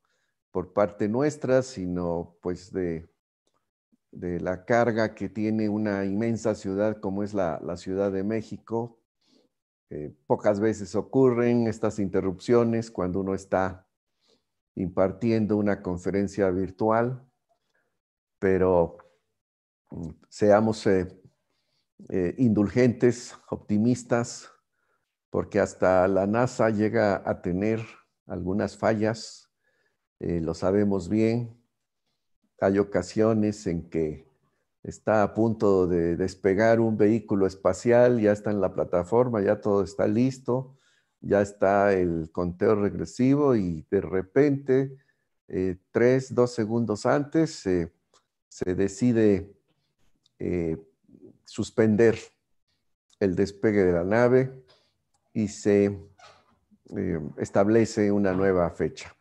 por parte nuestra, sino pues de, la carga que tiene una inmensa ciudad como es la, Ciudad de México. Eh, pocas veces ocurren estas interrupciones cuando uno está impartiendo una conferencia virtual, pero mm, seamos eh, eh, indulgentes, optimistas, porque hasta la NASA llega a tener algunas fallas eh, lo sabemos bien. Hay ocasiones en que está a punto de despegar un vehículo espacial, ya está en la plataforma, ya todo está listo, ya está el conteo regresivo y de repente, eh, tres, dos segundos antes, eh, se decide suspender el despegue de la nave y se establece una nueva fecha.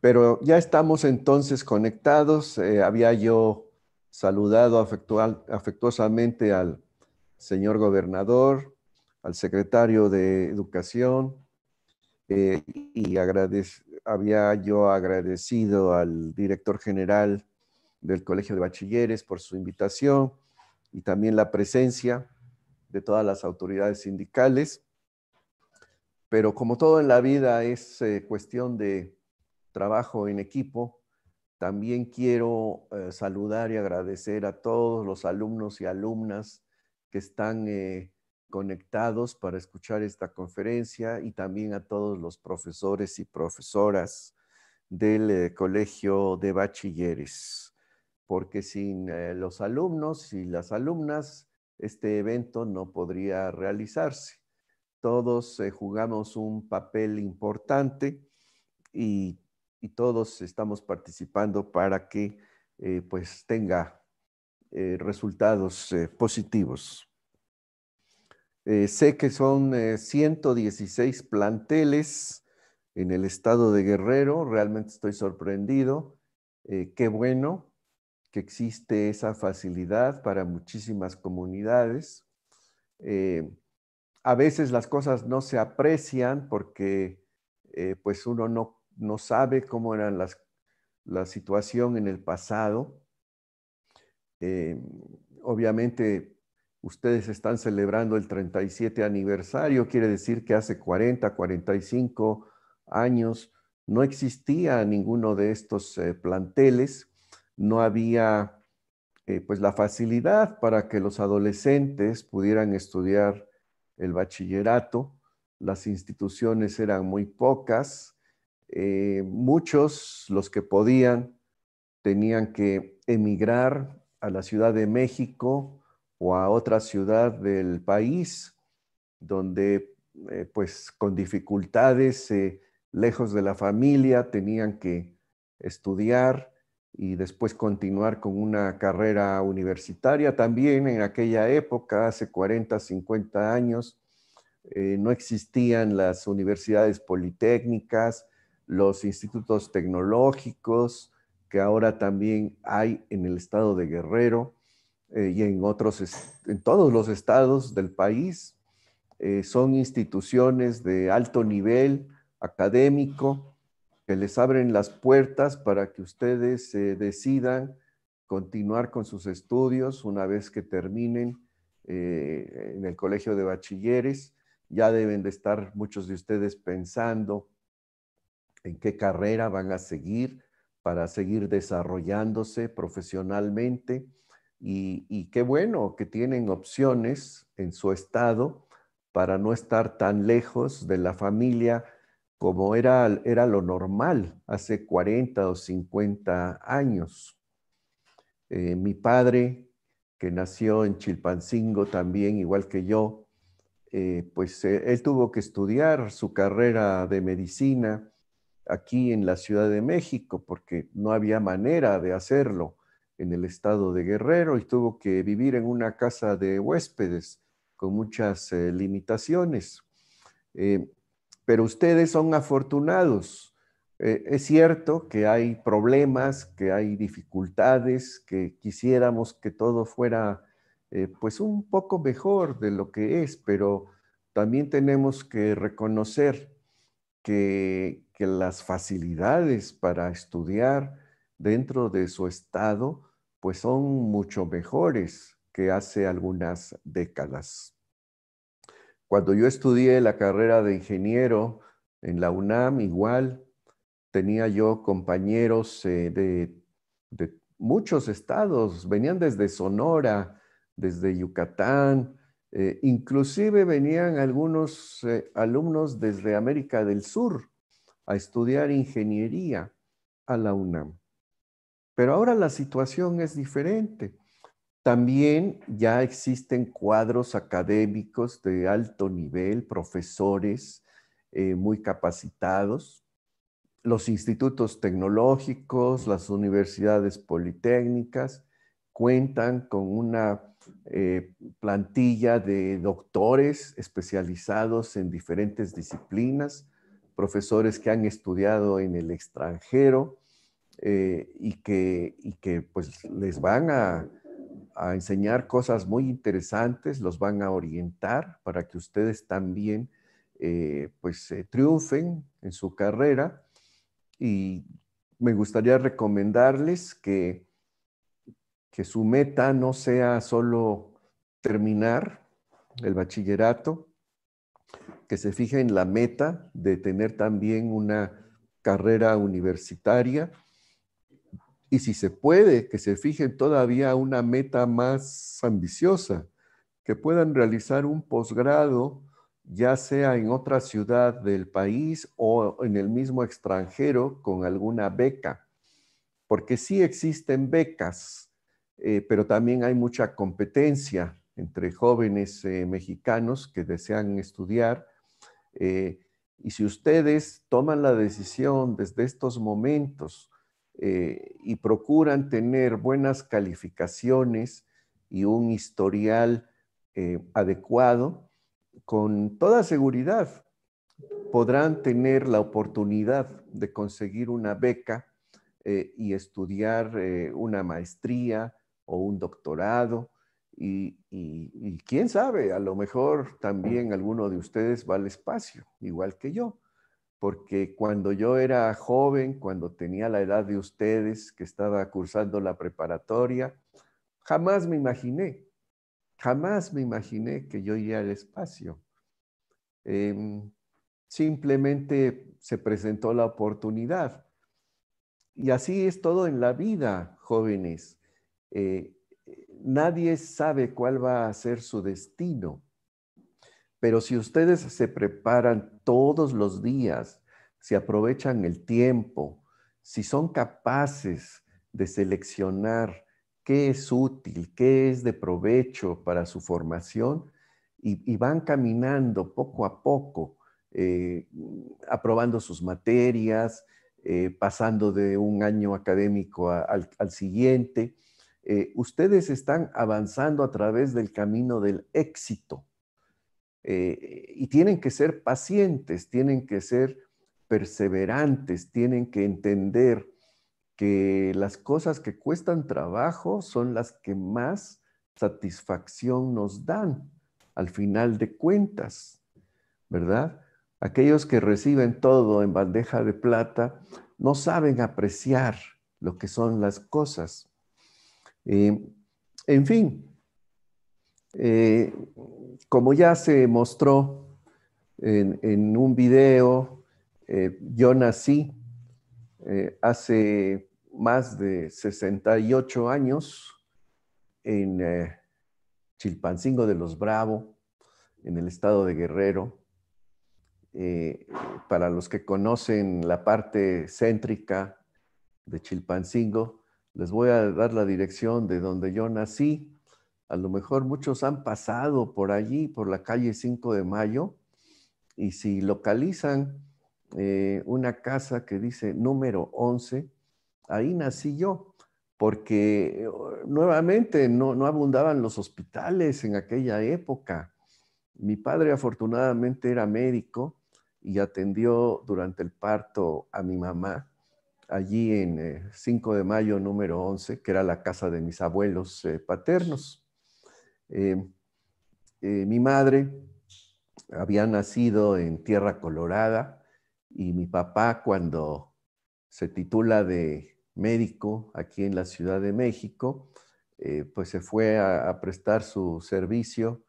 Pero ya estamos entonces conectados. Eh, había yo saludado afectuosamente al señor gobernador, al secretario de Educación, eh, y había yo agradecido al director general del Colegio de Bachilleres por su invitación y también la presencia de todas las autoridades sindicales. Pero como todo en la vida es eh, cuestión de trabajo en equipo. También quiero eh, saludar y agradecer a todos los alumnos y alumnas que están eh, conectados para escuchar esta conferencia y también a todos los profesores y profesoras del eh, Colegio de Bachilleres, porque sin los alumnos y las alumnas este evento no podría realizarse. Todos jugamos un papel importante y y todos estamos participando para que eh, pues tenga eh, resultados eh, positivos. sé que son 116 planteles en el estado de Guerrero, realmente estoy sorprendido. qué bueno que existe esa facilidad para muchísimas comunidades. a veces las cosas no se aprecian porque pues uno no no sabe cómo era la situación en el pasado. Eh, obviamente ustedes están celebrando el 37 aniversario, quiere decir que hace 40, 45 años no existía ninguno de estos eh, planteles, no había eh, pues la facilidad para que los adolescentes pudieran estudiar el bachillerato, las instituciones eran muy pocas, eh, muchos, los que podían, tenían que emigrar a la Ciudad de México o a otra ciudad del país, donde eh, pues con dificultades, eh, lejos de la familia, tenían que estudiar y después continuar con una carrera universitaria. También en aquella época, hace 40, 50 años, no existían las universidades politécnicas, los institutos tecnológicos que ahora también hay en el estado de Guerrero eh, y en otros, en todos los estados del país. Eh, son instituciones de alto nivel académico que les abren las puertas para que ustedes eh, decidan continuar con sus estudios una vez que terminen en el colegio de bachilleres. Ya deben de estar muchos de ustedes pensando en qué carrera van a seguir para seguir desarrollándose profesionalmente. Y, qué bueno que tienen opciones en su estado para no estar tan lejos de la familia como era, lo normal hace 40 o 50 años. Eh, mi padre, que nació en Chilpancingo también, igual que yo, eh, pues eh, él tuvo que estudiar su carrera de medicina aquí en la Ciudad de México, porque no había manera de hacerlo en el estado de Guerrero y tuvo que vivir en una casa de huéspedes con muchas eh, limitaciones. Eh, pero ustedes son afortunados. Eh, es cierto que hay problemas, que hay dificultades, que quisiéramos que todo fuera pues un poco mejor de lo que es, pero también tenemos que reconocer que, que las facilidades para estudiar dentro de su estado pues son mucho mejores que hace algunas décadas. Cuando yo estudié la carrera de ingeniero en la UNAM, igual tenía yo compañeros eh, de, muchos estados, venían desde Sonora, desde Yucatán, eh, inclusive venían algunos eh, alumnos desde América del Sur a estudiar ingeniería a la UNAM. Pero ahora la situación es diferente. También ya existen cuadros académicos de alto nivel, profesores eh, muy capacitados, los institutos tecnológicos, las universidades politécnicas cuentan con una eh, plantilla de doctores especializados en diferentes disciplinas, profesores que han estudiado en el extranjero eh, y, que, pues les van a, enseñar cosas muy interesantes, los van a orientar para que ustedes también eh, pues eh, triunfen en su carrera y me gustaría recomendarles que, que su meta no sea solo terminar el bachillerato, que se fijen en la meta de tener también una carrera universitaria y si se puede, que se fijen todavía una meta más ambiciosa, que puedan realizar un posgrado ya sea en otra ciudad del país o en el mismo extranjero con alguna beca, porque sí existen becas, eh, pero también hay mucha competencia entre jóvenes eh, mexicanos que desean estudiar eh, y si ustedes toman la decisión desde estos momentos eh, y procuran tener buenas calificaciones y un historial eh, adecuado, con toda seguridad podrán tener la oportunidad de conseguir una beca y estudiar una maestría o un doctorado y, quién sabe, a lo mejor también alguno de ustedes va al espacio, igual que yo, porque cuando yo era joven, cuando tenía la edad de ustedes, que estaba cursando la preparatoria, jamás me imaginé, jamás me imaginé que yo iría al espacio. Em, simplemente se presentó la oportunidad. Y así es todo en la vida, jóvenes. Eh, nadie sabe cuál va a ser su destino. Pero si ustedes se preparan todos los días, si aprovechan el tiempo, si son capaces de seleccionar qué es útil, qué es de provecho para su formación, y, van caminando poco a poco, eh, aprobando sus materias, eh, pasando de un año académico al siguiente, eh, ustedes están avanzando a través del camino del éxito eh, y tienen que ser pacientes, tienen que ser perseverantes, tienen que entender que las cosas que cuestan trabajo son las que más satisfacción nos dan al final de cuentas, ¿verdad? Aquellos que reciben todo en bandeja de plata no saben apreciar lo que son las cosas. Eh, en fin, eh, como ya se mostró en, un video, eh, yo nací hace más de 68 años en Chilpancingo de los Bravo, en el estado de Guerrero. para los que conocen la parte céntrica de Chilpancingo, les voy a dar la dirección de donde yo nací. A lo mejor muchos han pasado por allí, por la calle 5 de Mayo, y si localizan eh, una casa que dice número 11, ahí nací yo, porque oh, nuevamente no, no abundaban los hospitales en aquella época. Mi padre afortunadamente era médico y atendió durante el parto a mi mamá allí en 5 eh, de mayo número 11, que era la casa de mis abuelos eh, paternos. Eh, mi madre había nacido en Tierra Colorada y mi papá cuando se titula de médico aquí en la Ciudad de México, pues se fue a, prestar su servicio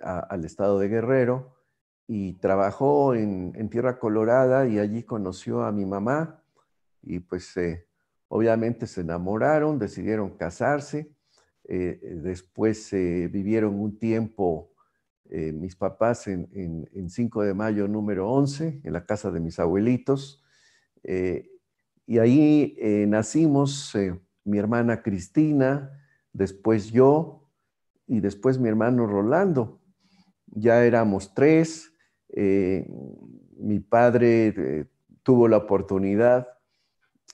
al estado de Guerrero y trabajó en, Tierra Colorada y allí conoció a mi mamá y pues eh, obviamente se enamoraron, decidieron casarse, eh, eh, después vivieron un tiempo mis papás en, 5 de mayo número 11, en la casa de mis abuelitos, y ahí nacimos mi hermana Cristina, después yo y después mi hermano Rolando. Ya éramos tres. mi padre tuvo la oportunidad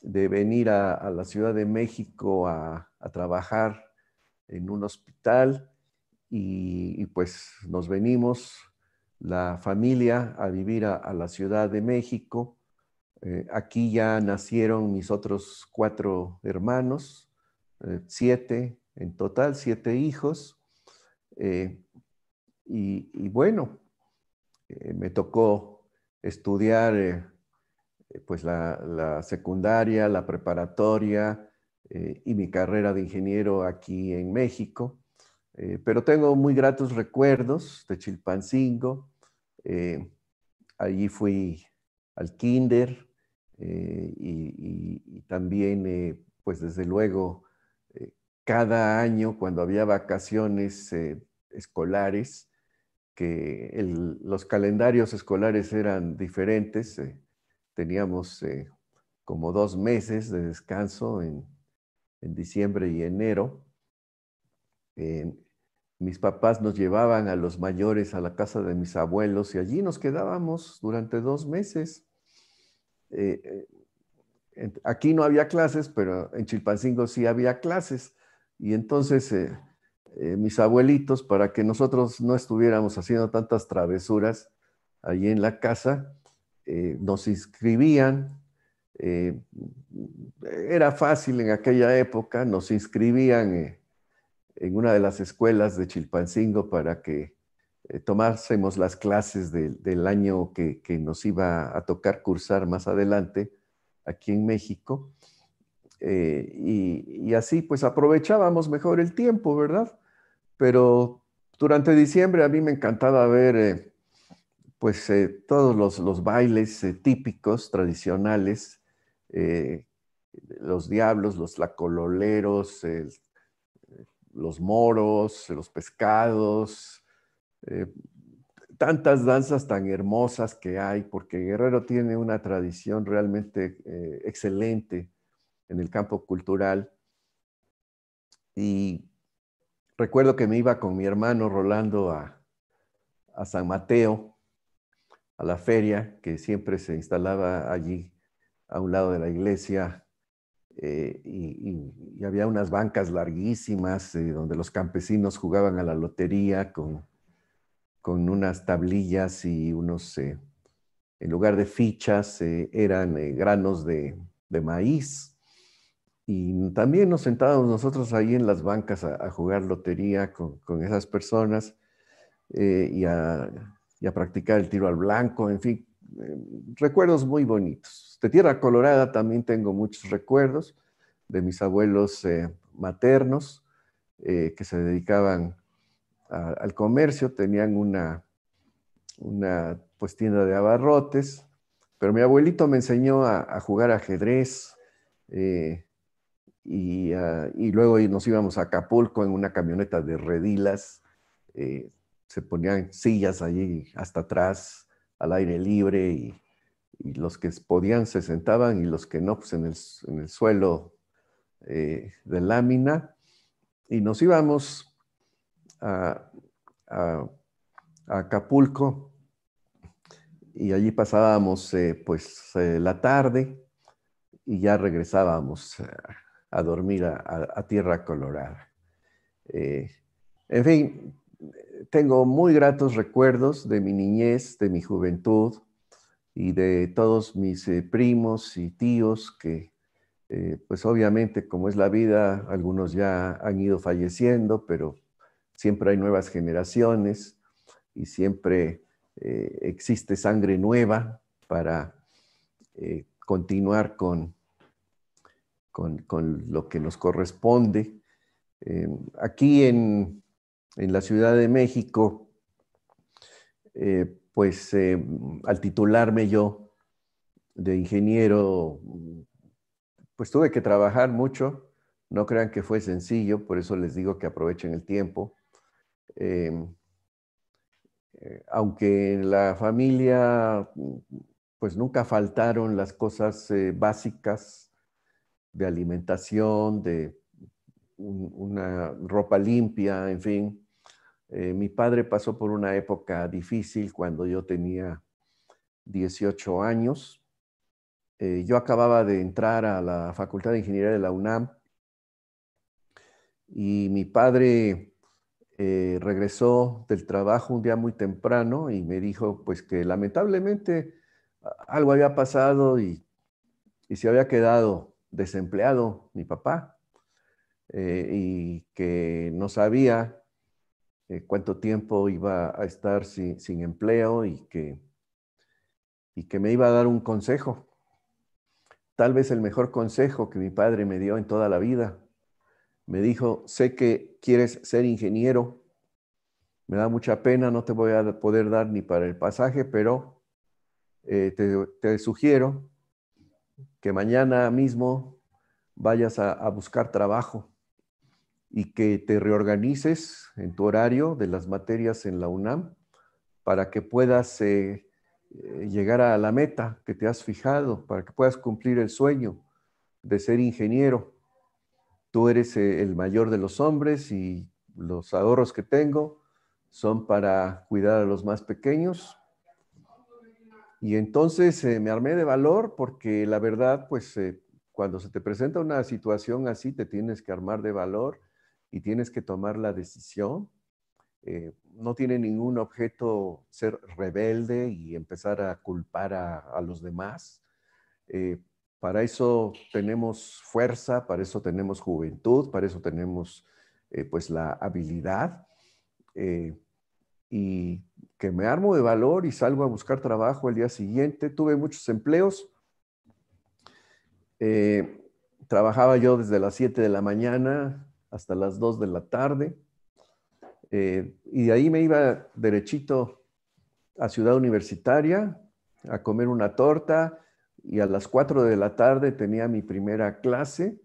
de venir a, la Ciudad de México a, trabajar en un hospital y, pues nos venimos la familia a vivir a, la Ciudad de México. Eh, aquí ya nacieron mis otros cuatro hermanos, eh, siete en total, siete hijos. Eh, y, bueno, me tocó estudiar eh, pues la, secundaria, la preparatoria eh, y mi carrera de ingeniero aquí en México. Eh, pero tengo muy gratos recuerdos de Chilpancingo. allí fui al kinder y, también, pues desde luego, cada año cuando había vacaciones escolares, que los calendarios escolares eran diferentes teníamos eh, como dos meses de descanso en, diciembre y enero. mis papás nos llevaban a los mayores a la casa de mis abuelos y allí nos quedábamos durante dos meses. Eh, eh, aquí no había clases, pero en Chilpancingo sí había clases. Y entonces mis abuelitos, para que nosotros no estuviéramos haciendo tantas travesuras allí en la casa, eh, nos inscribían, eh, era fácil en aquella época, nos inscribían eh, en una de las escuelas de Chilpancingo para que tomásemos las clases del año que, nos iba a tocar cursar más adelante aquí en México. Y, y así pues aprovechábamos mejor el tiempo, ¿verdad? Pero durante diciembre a mí me encantaba ver pues eh, todos los, bailes eh, típicos, tradicionales, eh, los diablos, los lacololeros, los moros, los pescados, tantas danzas tan hermosas que hay, porque Guerrero tiene una tradición realmente excelente en el campo cultural. Y recuerdo que me iba con mi hermano Rolando a San Mateo a la feria que siempre se instalaba allí a un lado de la iglesia eh, y, había unas bancas larguísimas eh, donde los campesinos jugaban a la lotería con, con unas tablillas y unos, eh, en lugar de fichas, eran granos de, maíz. Y también nos sentábamos nosotros ahí en las bancas a, jugar lotería con, con esas personas y a y a practicar el tiro al blanco, en fin, eh, recuerdos muy bonitos. De Tierra Colorada también tengo muchos recuerdos de mis abuelos eh, maternos eh, que se dedicaban al comercio, tenían una, una pues, tienda de abarrotes, pero mi abuelito me enseñó a, jugar ajedrez y, ah, y, luego nos íbamos a Acapulco en una camioneta de redilas se ponían sillas allí hasta atrás, al aire libre, y, los que podían se sentaban y los que no, pues en el, suelo eh, de lámina. Y nos íbamos a, Acapulco y allí pasábamos eh, pues eh, la tarde y ya regresábamos a dormir a Tierra Colorada. en fin, tengo muy gratos recuerdos de mi niñez, de mi juventud y de todos mis eh, primos y tíos que, eh, pues obviamente como es la vida, algunos ya han ido falleciendo, pero siempre hay nuevas generaciones y siempre eh, existe sangre nueva para continuar con, con, lo que nos corresponde. Em, aquí en, en la Ciudad de México, eh, pues eh, al titularme yo de ingeniero, pues tuve que trabajar mucho. No crean que fue sencillo, por eso les digo que aprovechen el tiempo. Eh, aunque en la familia, pues nunca faltaron las cosas básicas de alimentación, de una ropa limpia, en fin. Eh, mi padre pasó por una época difícil cuando yo tenía 18 años. Eh, yo acababa de entrar a la Facultad de Ingeniería de la UNAM y mi padre eh, regresó del trabajo un día muy temprano y me dijo pues que lamentablemente algo había pasado y se había quedado desempleado mi papá. Eh, y que no sabía eh, cuánto tiempo iba a estar sin, empleo y que, y que me iba a dar un consejo, tal vez el mejor consejo que mi padre me dio en toda la vida. Me dijo, sé que quieres ser ingeniero, me da mucha pena, no te voy a poder dar ni para el pasaje, pero eh, te, sugiero que mañana mismo vayas a buscar trabajo y que te reorganices en tu horario de las materias en la UNAM para que puedas eh, eh, llegar a la meta que te has fijado, para que puedas cumplir el sueño de ser ingeniero. Tú eres eh, el mayor de los hombres y los ahorros que tengo son para cuidar a los más pequeños. Y entonces me armé de valor porque la verdad, pues cuando se te presenta una situación así, te tienes que armar de valor y tienes que tomar la decisión. Eh, no tiene ningún objeto ser rebelde y empezar a culpar a, los demás. Eh, para eso tenemos fuerza, para eso tenemos juventud, para eso tenemos eh, pues la habilidad. y que me armo de valor y salgo a buscar trabajo el día siguiente. Tuve muchos empleos. trabajaba yo desde las 7 de la mañana hasta las 2 de la tarde. Eh, y de ahí me iba derechito a Ciudad Universitaria a comer una torta y a las 4 de la tarde tenía mi primera clase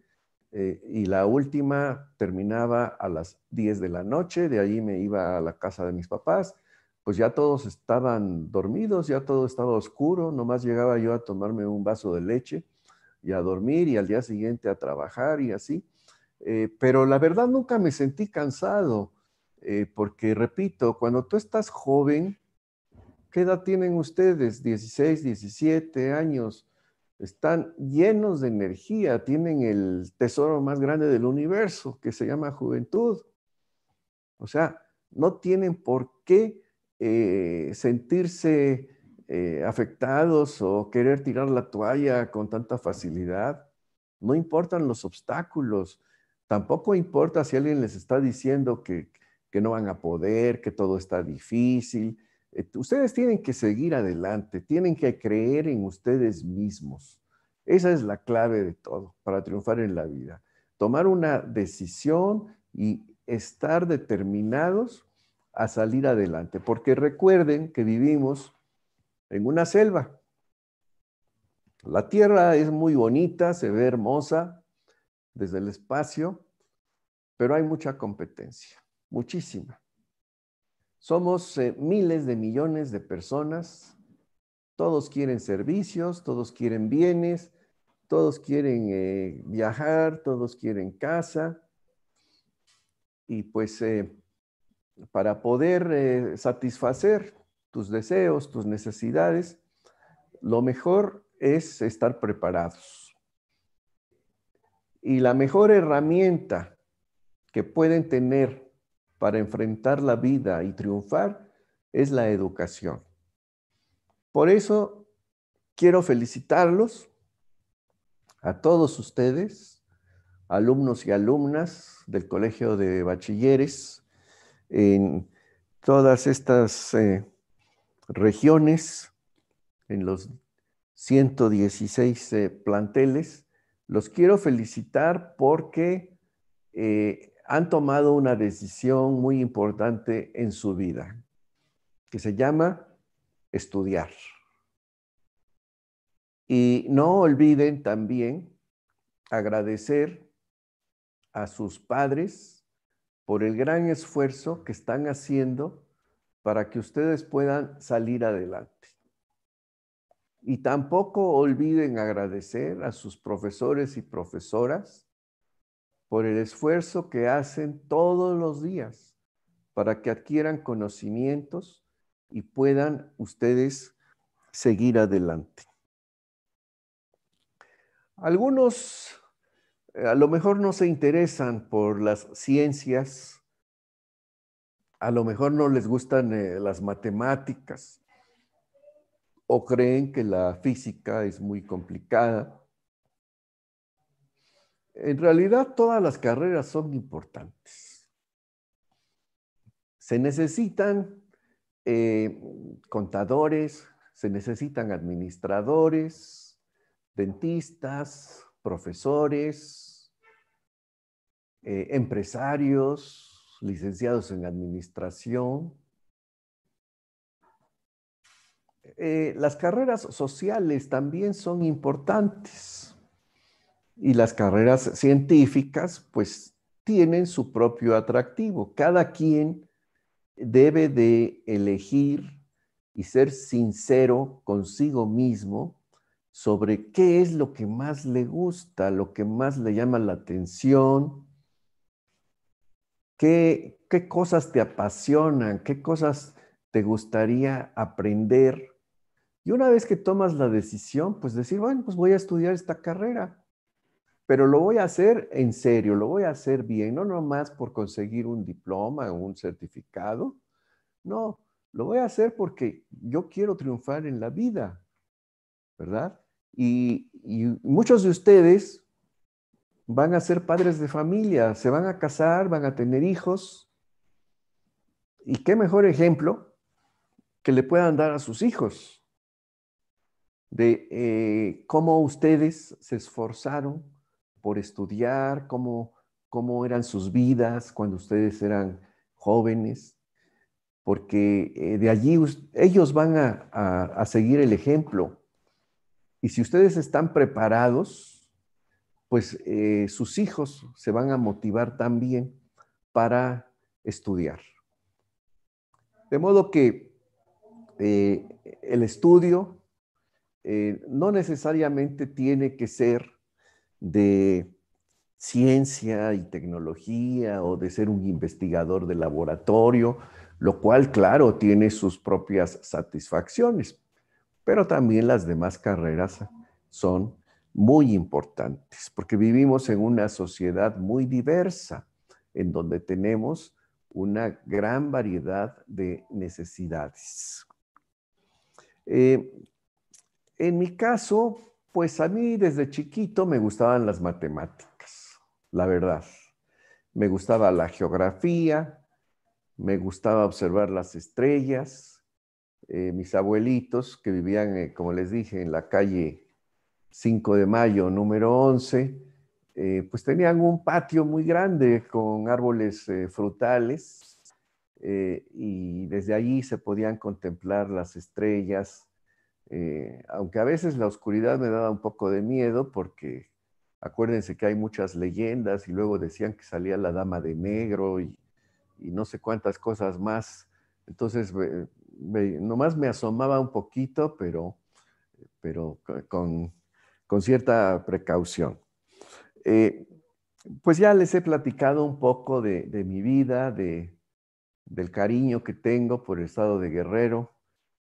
eh, y la última terminaba a las 10 de la noche. De ahí me iba a la casa de mis papás. Pues ya todos estaban dormidos, ya todo estaba oscuro, nomás llegaba yo a tomarme un vaso de leche y a dormir y al día siguiente a trabajar y así. Eh, pero la verdad nunca me sentí cansado, eh, porque repito, cuando tú estás joven, ¿qué edad tienen ustedes? 16, 17 años. Están llenos de energía, tienen el tesoro más grande del universo, que se llama juventud. O sea, no tienen por qué eh, sentirse afectados o querer tirar la toalla con tanta facilidad. No importan los obstáculos. Tampoco importa si alguien les está diciendo que, que no van a poder, que todo está difícil. Eh, ustedes tienen que seguir adelante, tienen que creer en ustedes mismos. Esa es la clave de todo para triunfar en la vida. Tomar una decisión y estar determinados a salir adelante, porque recuerden que vivimos en una selva. La tierra es muy bonita, se ve hermosa, desde el espacio, pero hay mucha competencia, muchísima. Somos eh, miles de millones de personas, todos quieren servicios, todos quieren bienes, todos quieren eh, viajar, todos quieren casa. Y pues eh, para poder satisfacer tus deseos, tus necesidades, lo mejor es estar preparados y la mejor herramienta que pueden tener para enfrentar la vida y triunfar es la educación. Por eso quiero felicitarlos a todos ustedes, alumnos y alumnas del Colegio de Bachilleres, en todas estas eh, regiones, en los 116 eh, planteles los quiero felicitar porque eh, han tomado una decisión muy importante en su vida, que se llama estudiar. Y no olviden también agradecer a sus padres por el gran esfuerzo que están haciendo para que ustedes puedan salir adelante. Y tampoco olviden agradecer a sus profesores y profesoras por el esfuerzo que hacen todos los días para que adquieran conocimientos y puedan ustedes seguir adelante. Algunos eh, a lo mejor no se interesan por las ciencias, a lo mejor no les gustan eh, las matemáticas, o creen que la física es muy complicada. En realidad todas las carreras son importantes. Se necesitan eh, contadores, se necesitan administradores, dentistas, profesores, eh, empresarios, licenciados en administración, eh, las carreras sociales también son importantes y las carreras científicas pues tienen su propio atractivo. Cada quien debe de elegir y ser sincero consigo mismo sobre qué es lo que más le gusta, lo que más le llama la atención, qué, qué cosas te apasionan, qué cosas te gustaría aprender y una vez que tomas la decisión, pues decir, bueno, pues voy a estudiar esta carrera, pero lo voy a hacer en serio, lo voy a hacer bien, no nomás por conseguir un diploma o un certificado, no, lo voy a hacer porque yo quiero triunfar en la vida, ¿verdad? Y, y muchos de ustedes van a ser padres de familia, se van a casar, van a tener hijos. ¿Y qué mejor ejemplo que le puedan dar a sus hijos? de eh, cómo ustedes se esforzaron por estudiar, cómo, eran sus vidas cuando ustedes eran jóvenes, porque eh, de allí ellos van a, seguir el ejemplo. Y si ustedes están preparados, pues eh, sus hijos se van a motivar también para estudiar. De modo que el estudio eh, no necesariamente tiene que ser de ciencia y tecnología o de ser un investigador de laboratorio, lo cual, claro, tiene sus propias satisfacciones, pero también las demás carreras son muy importantes, porque vivimos en una sociedad muy diversa, en donde tenemos una gran variedad de necesidades. Eh, en mi caso, pues a mí desde chiquito me gustaban las matemáticas, la verdad. Me gustaba la geografía, me gustaba observar las estrellas. Eh, mis abuelitos que vivían, eh, como les dije, en la calle 5 de mayo número 11, eh, pues tenían un patio muy grande con árboles frutales y desde allí se podían contemplar las estrellas, eh, aunque a veces la oscuridad me daba un poco de miedo porque acuérdense que hay muchas leyendas y luego decían que salía la dama de negro y, no sé cuántas cosas más. Entonces, nomás me asomaba un poquito, pero, pero con, cierta precaución. Eh, pues ya les he platicado un poco de, mi vida, del cariño que tengo por el estado de Guerrero,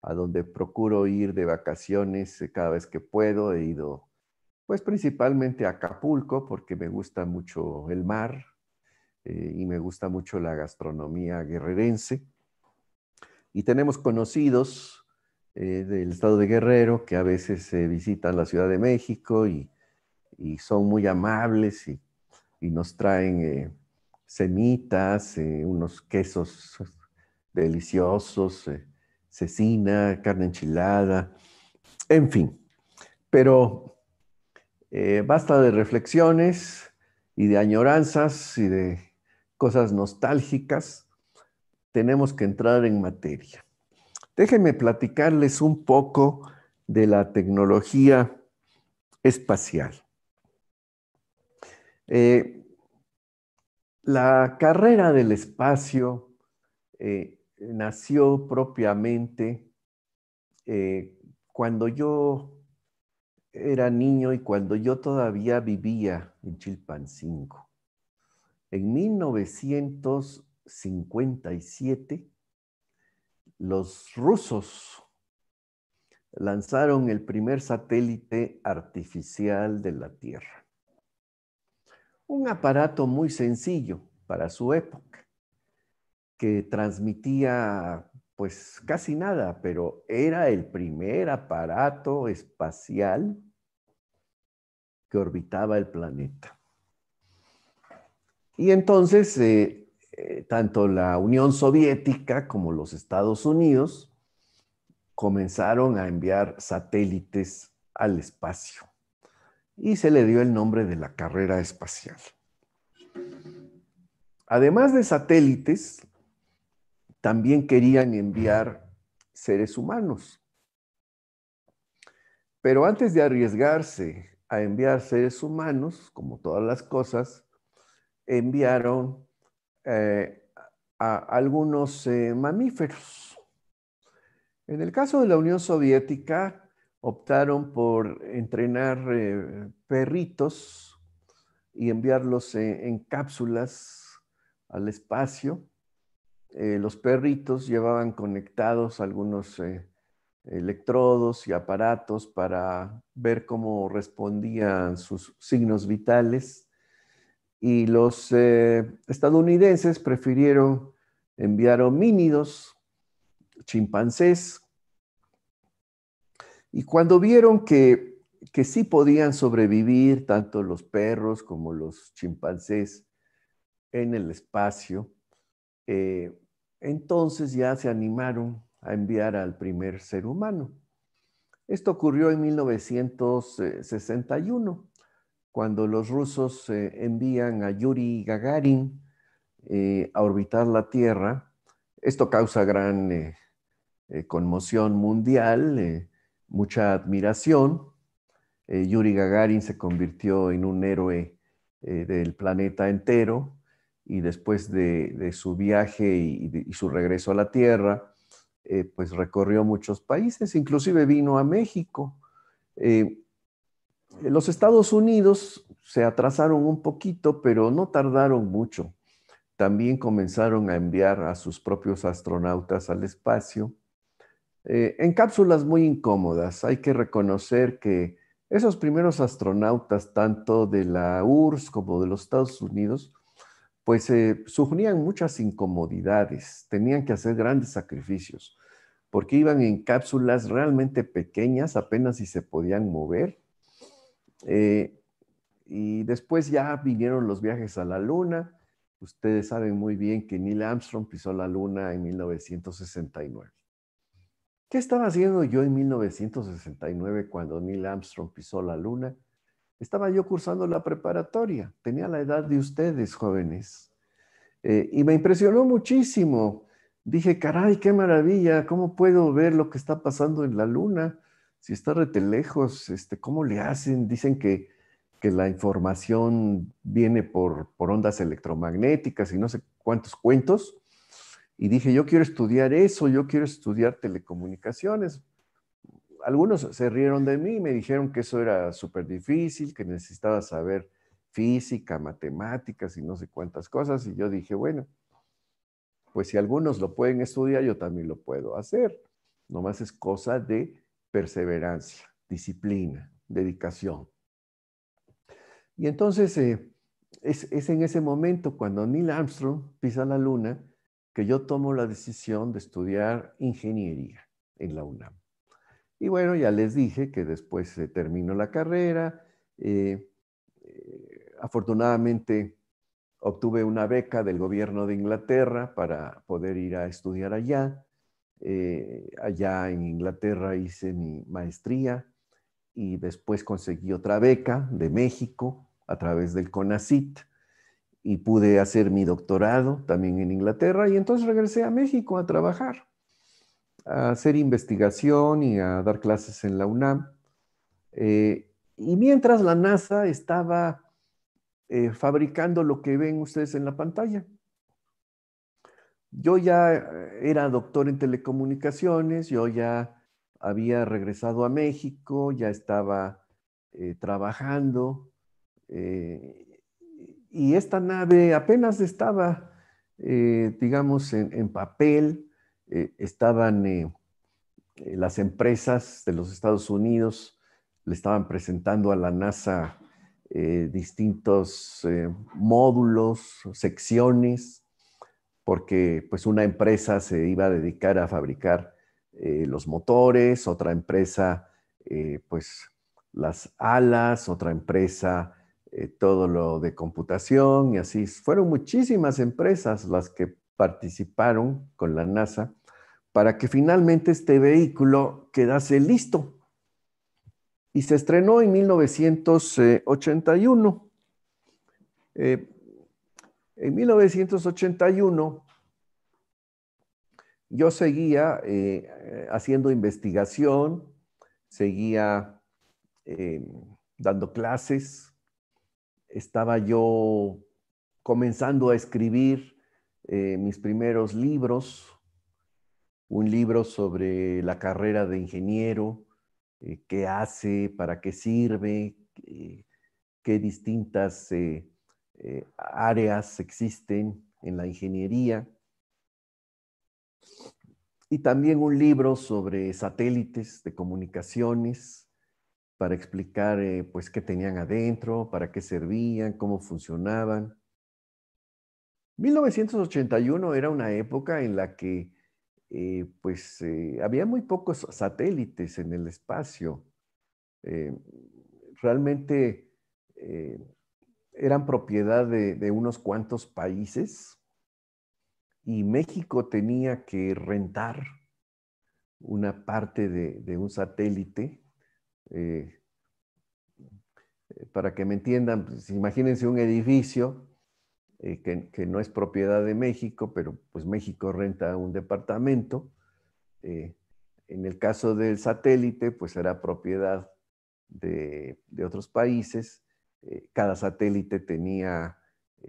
a donde procuro ir de vacaciones eh, cada vez que puedo. He ido, pues principalmente a Acapulco, porque me gusta mucho el mar eh, y me gusta mucho la gastronomía guerrerense. Y tenemos conocidos eh, del estado de Guerrero que a veces visitan la Ciudad de México y, son muy amables y, y nos traen semitas, unos quesos deliciosos cecina, carne enchilada, en fin. Pero eh, basta de reflexiones y de añoranzas y de cosas nostálgicas. Tenemos que entrar en materia. Déjenme platicarles un poco de la tecnología espacial. Eh, la carrera del espacio eh, nació propiamente eh, cuando yo era niño y cuando yo todavía vivía en Chilpancingo. En 1957, los rusos lanzaron el primer satélite artificial de la Tierra. Un aparato muy sencillo para su época que transmitía pues casi nada, pero era el primer aparato espacial que orbitaba el planeta. Y entonces, eh, eh, tanto la Unión Soviética como los Estados Unidos comenzaron a enviar satélites al espacio y se le dio el nombre de la carrera espacial. Además de satélites, también querían enviar seres humanos. Pero antes de arriesgarse a enviar seres humanos, como todas las cosas, enviaron eh, a algunos eh, mamíferos. En el caso de la Unión Soviética, optaron por entrenar eh, perritos y enviarlos en cápsulas al espacio eh, los perritos llevaban conectados algunos eh, electrodos y aparatos para ver cómo respondían sus signos vitales. Y los eh, estadounidenses prefirieron enviar homínidos, chimpancés. Y cuando vieron que, que sí podían sobrevivir tanto los perros como los chimpancés en el espacio, entonces ya se animaron a enviar al primer ser humano. Esto ocurrió en 1961, cuando los rusos eh, envían a Yuri Gagarin eh, a orbitar la Tierra. Esto causa gran eh, conmoción mundial, mucha admiración. Yuri Gagarin se convirtió en un héroe del planeta entero y después de, su viaje y, su regreso a la tierra, eh, pues recorrió muchos países, inclusive vino a México. Eh, los Estados Unidos se atrasaron un poquito, pero no tardaron mucho. También comenzaron a enviar a sus propios astronautas al espacio eh, en cápsulas muy incómodas. Hay que reconocer que esos primeros astronautas, tanto de la URSS como de los Estados Unidos, pues eh, sufrían muchas incomodidades, tenían que hacer grandes sacrificios, porque iban en cápsulas realmente pequeñas, apenas si se podían mover. Eh, y después ya vinieron los viajes a la Luna. Ustedes saben muy bien que Neil Armstrong pisó la Luna en 1969. ¿Qué estaba haciendo yo en 1969 cuando Neil Armstrong pisó la Luna? Estaba yo cursando la preparatoria, tenía la edad de ustedes, jóvenes. Eh, y me impresionó muchísimo. Dije, caray, qué maravilla, ¿cómo puedo ver lo que está pasando en la luna? Si está rete lejos, este, ¿cómo le hacen? Dicen que, la información viene por, por ondas electromagnéticas y no sé cuántos cuentos. Y dije, yo quiero estudiar eso, yo quiero estudiar telecomunicaciones algunos se rieron de mí me dijeron que eso era súper difícil, que necesitaba saber física, matemáticas y no sé cuántas cosas. Y yo dije, bueno, pues si algunos lo pueden estudiar, yo también lo puedo hacer. Nomás es cosa de perseverancia, disciplina, dedicación. Y entonces eh, es en ese momento cuando Neil Armstrong pisa la luna que yo tomo la decisión de estudiar ingeniería en la UNAM. Y bueno, ya les dije que después se terminó la carrera. Eh, eh, afortunadamente obtuve una beca del gobierno de Inglaterra para poder ir a estudiar allá. Eh, allá en Inglaterra hice mi maestría y después conseguí otra beca de México a través del CONACIT y pude hacer mi doctorado también en Inglaterra y entonces regresé a México a trabajar a hacer investigación y a dar clases en la UNAM. Eh, y mientras la NASA estaba eh, fabricando lo que ven ustedes en la pantalla. Yo ya era doctor en telecomunicaciones, yo ya había regresado a México, ya estaba eh, trabajando y esta nave apenas estaba, digamos, en, en papel eh, estaban eh, eh, las empresas de los Estados Unidos, le estaban presentando a la NASA distintos módulos, secciones, porque pues una empresa se iba a dedicar a fabricar los motores, otra empresa pues las alas, otra empresa todo lo de computación y así. Fueron muchísimas empresas las que participaron con la NASA para que finalmente este vehículo quedase listo. Y se estrenó en 1981. Eh, en 1981 yo seguía eh, haciendo investigación, seguía eh, dando clases, estaba yo comenzando a escribir eh, mis primeros libros, un libro sobre la carrera de ingeniero, eh, qué hace, para qué sirve, eh, qué distintas áreas existen en la ingeniería. Y también un libro sobre satélites de comunicaciones para explicar pues qué tenían adentro, para qué servían, cómo funcionaban 1981 era una época en la que eh, pues, eh, había muy pocos satélites en el espacio. Eh, realmente eran propiedad de, unos cuantos países y México tenía que rentar una parte de, un satélite para que me entiendan, pues, imagínense un edificio eh, que, no es propiedad de México, pero pues México renta un departamento. Eh, en el caso del satélite, pues era propiedad de, otros países. Eh, cada satélite tenía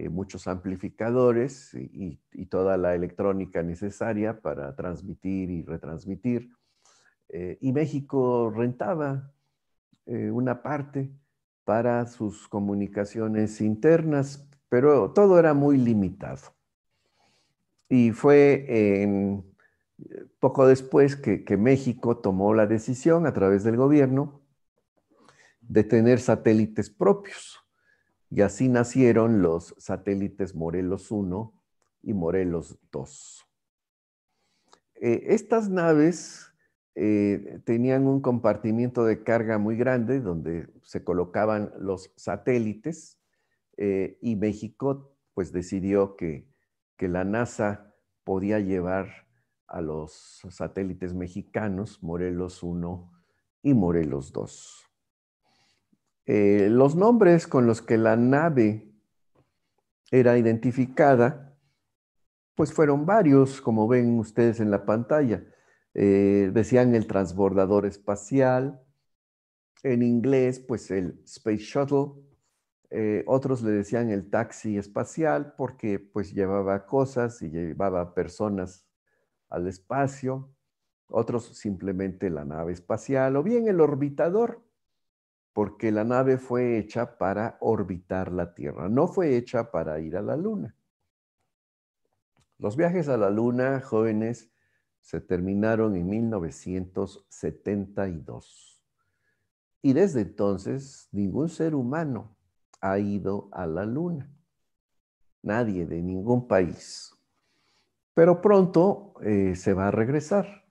muchos amplificadores y, toda la electrónica necesaria para transmitir y retransmitir. y México rentaba una parte para sus comunicaciones internas, pero todo era muy limitado. Y fue em, poco después que, México tomó la decisión a través del gobierno de tener satélites propios. Y así nacieron los satélites Morelos 1 y Morelos 2. Eh, estas naves eh, tenían un compartimiento de carga muy grande donde se colocaban los satélites eh, y México pues decidió que, la NASA podía llevar a los satélites mexicanos Morelos 1 y Morelos 2. Eh, los nombres con los que la nave era identificada, pues fueron varios, como ven ustedes en la pantalla. Eh, decían el transbordador espacial, en inglés, pues el Space Shuttle, eh, otros le decían el taxi espacial porque pues llevaba cosas y llevaba personas al espacio. Otros simplemente la nave espacial o bien el orbitador, porque la nave fue hecha para orbitar la Tierra, no fue hecha para ir a la Luna. Los viajes a la Luna, jóvenes, se terminaron en 1972. Y desde entonces, ningún ser humano ha ido a la luna. Nadie de ningún país. Pero pronto eh, se va a regresar.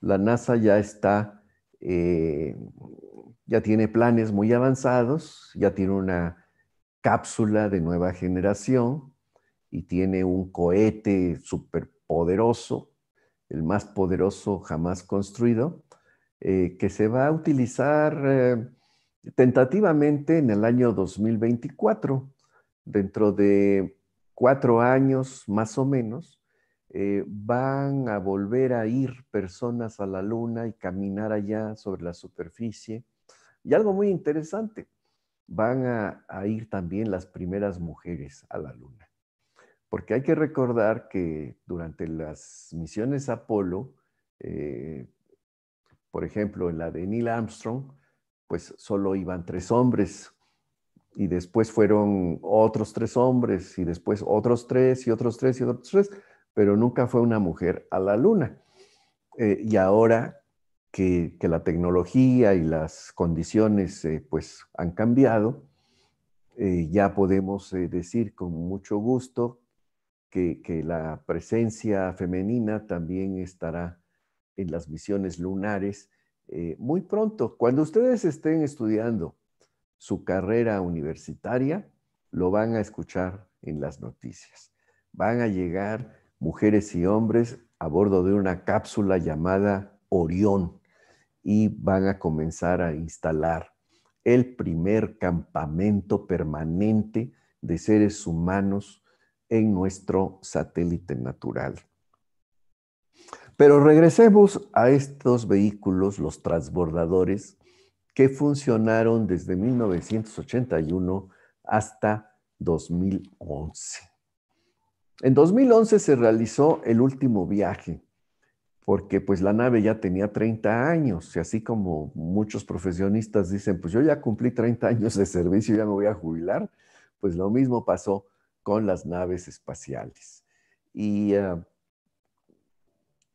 La NASA ya está, eh, ya tiene planes muy avanzados, ya tiene una cápsula de nueva generación y tiene un cohete superpoderoso, el más poderoso jamás construido, eh, que se va a utilizar tentativamente en el año 2024, dentro de cuatro años más o menos, eh, van a volver a ir personas a la Luna y caminar allá sobre la superficie. Y algo muy interesante, van a, ir también las primeras mujeres a la Luna. Porque hay que recordar que durante las misiones Apolo, eh, por ejemplo, en la de Neil Armstrong, pues solo iban tres hombres y después fueron otros tres hombres y después otros tres y otros tres y otros tres, pero nunca fue una mujer a la luna. Eh, y ahora que, la tecnología y las condiciones eh, pues han cambiado, eh, ya podemos decir con mucho gusto que, que la presencia femenina también estará en las misiones lunares eh, muy pronto. Cuando ustedes estén estudiando su carrera universitaria, lo van a escuchar en las noticias. Van a llegar mujeres y hombres a bordo de una cápsula llamada Orión y van a comenzar a instalar el primer campamento permanente de seres humanos en nuestro satélite natural. Pero regresemos a estos vehículos, los transbordadores, que funcionaron desde 1981 hasta 2011. En 2011 se realizó el último viaje, porque pues la nave ya tenía 30 años, y así como muchos profesionistas dicen, pues yo ya cumplí 30 años de servicio, ya me voy a jubilar, pues lo mismo pasó con las naves espaciales. Y eh,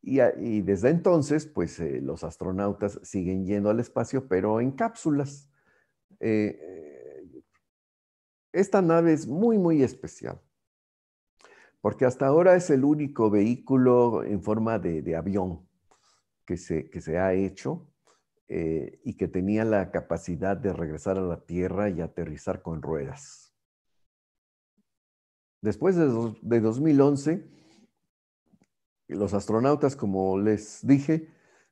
y, desde entonces, pues eh, los astronautas siguen yendo al espacio, pero en cápsulas. Eh, eh, esta nave es muy, muy especial, porque hasta ahora es el único vehículo en forma de, avión que se, ha hecho y que tenía la capacidad de regresar a la Tierra y aterrizar con ruedas. Después de, de 2011, los astronautas, como les dije,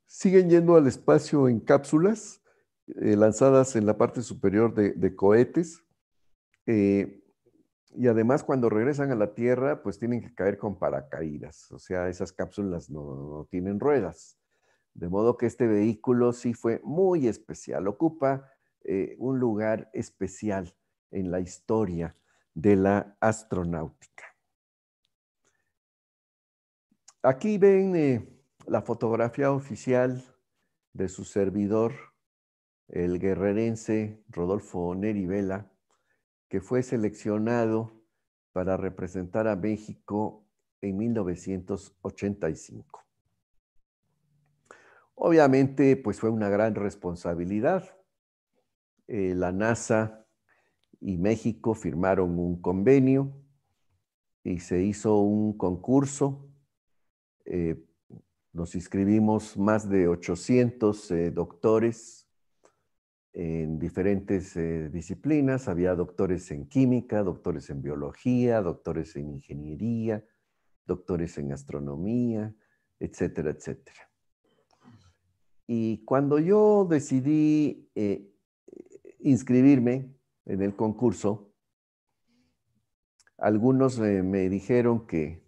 siguen yendo al espacio en cápsulas eh, lanzadas en la parte superior de, cohetes. Eh, y además cuando regresan a la Tierra, pues tienen que caer con paracaídas. O sea, esas cápsulas no, tienen ruedas. De modo que este vehículo sí fue muy especial. Ocupa eh, un lugar especial en la historia de la astronáutica. Aquí ven eh, la fotografía oficial de su servidor, el guerrerense Rodolfo Neri Vela, que fue seleccionado para representar a México en 1985. Obviamente, pues fue una gran responsabilidad. Eh, la NASA y México firmaron un convenio y se hizo un concurso eh, nos inscribimos más de 800 eh, doctores en diferentes eh, disciplinas. Había doctores en química, doctores en biología, doctores en ingeniería, doctores en astronomía, etcétera, etcétera. Y cuando yo decidí inscribirme en el concurso, algunos me dijeron que,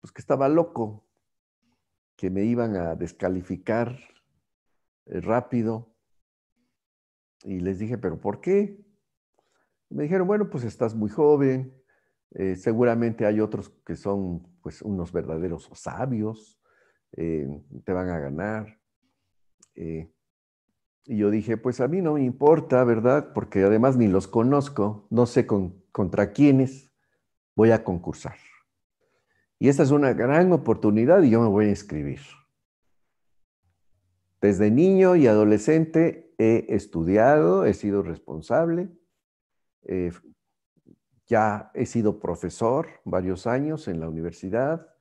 pues, que estaba loco, que me iban a descalificar eh, rápido. Y les dije, pero ¿por qué? Me dijeron, bueno, pues estás muy joven, eh, seguramente hay otros que son pues unos verdaderos sabios, eh, te van a ganar. y yo dije, pues a mí no me importa, ¿verdad? Porque además ni los conozco, no sé contra quiénes voy a concursar. Y esta es una gran oportunidad y yo me voy a inscribir. Desde niño y adolescente he estudiado, he sido responsable, eh, ya he sido profesor varios años en la universidad,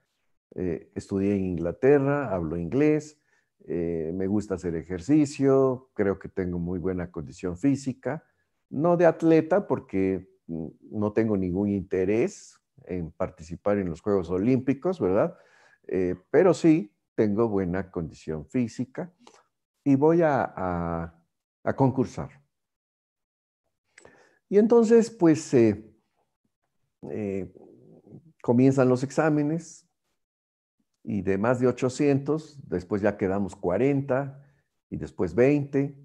eh, estudié en Inglaterra, hablo inglés, eh, me gusta hacer ejercicio, creo que tengo muy buena condición física, no de atleta porque mm, no tengo ningún interés, en participar en los Juegos Olímpicos, ¿verdad? Eh, pero sí tengo buena condición física y voy a, concursar. Y entonces, pues, eh, eh, comienzan los exámenes y de más de 800, después ya quedamos 40 y después 20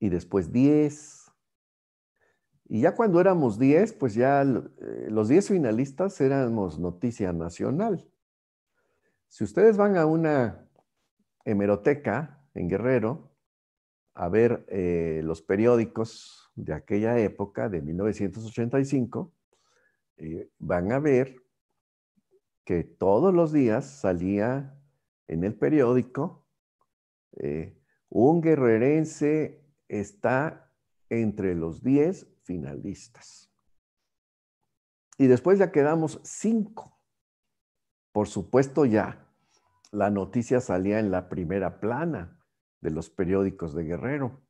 y después 10 y ya cuando éramos 10, pues ya eh, los 10 finalistas éramos noticia nacional. Si ustedes van a una hemeroteca en Guerrero a ver eh, los periódicos de aquella época, de 1985, eh, van a ver que todos los días salía en el periódico un guerrerense está entre los 10 finalistas. Y después ya quedamos cinco. Por supuesto ya la noticia salía en la primera plana de los periódicos de Guerrero.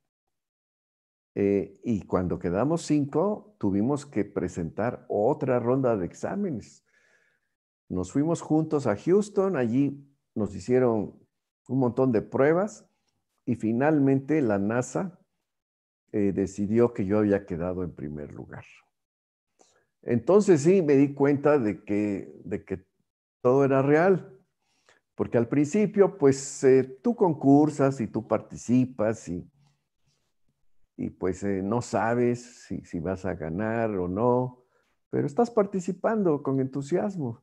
Eh, y cuando quedamos cinco, tuvimos que presentar otra ronda de exámenes. Nos fuimos juntos a Houston, allí nos hicieron un montón de pruebas y finalmente la NASA eh, decidió que yo había quedado en primer lugar. Entonces sí, me di cuenta de que, de que todo era real, porque al principio, pues eh, tú concursas y tú participas y, pues eh, no sabes si, vas a ganar o no, pero estás participando con entusiasmo.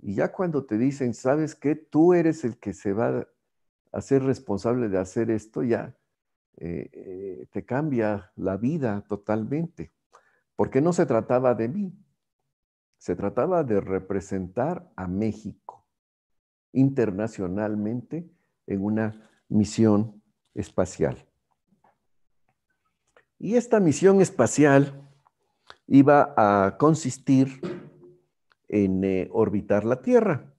Y ya cuando te dicen, ¿sabes que Tú eres el que se va a ser responsable de hacer esto, ya eh, eh, te cambia la vida totalmente. Porque no se trataba de mí, se trataba de representar a México internacionalmente en una misión espacial. Y esta misión espacial iba a consistir en eh, orbitar la Tierra,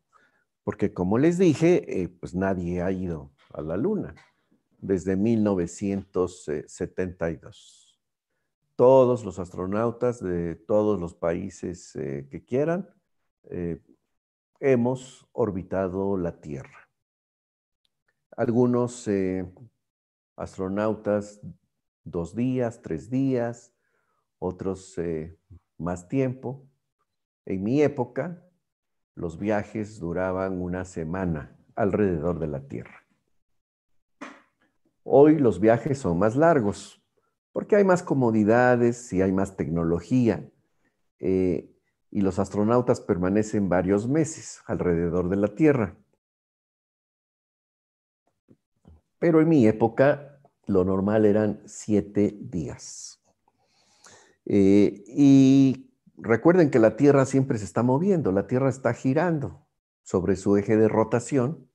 porque como les dije, pues nadie ha ido a la Luna desde 1972. Todos los astronautas de todos los países eh, que quieran eh, hemos orbitado la Tierra. Algunos eh, astronautas dos días, tres días, otros más tiempo. En mi época, los viajes duraban una semana alrededor de la Tierra. Hoy los viajes son más largos porque hay más comodidades y hay más tecnología. Eh, y los astronautas permanecen varios meses alrededor de la Tierra. Pero en mi época lo normal eran siete días. Eh, y recuerden que la Tierra siempre se está moviendo, la Tierra está girando sobre su eje de rotación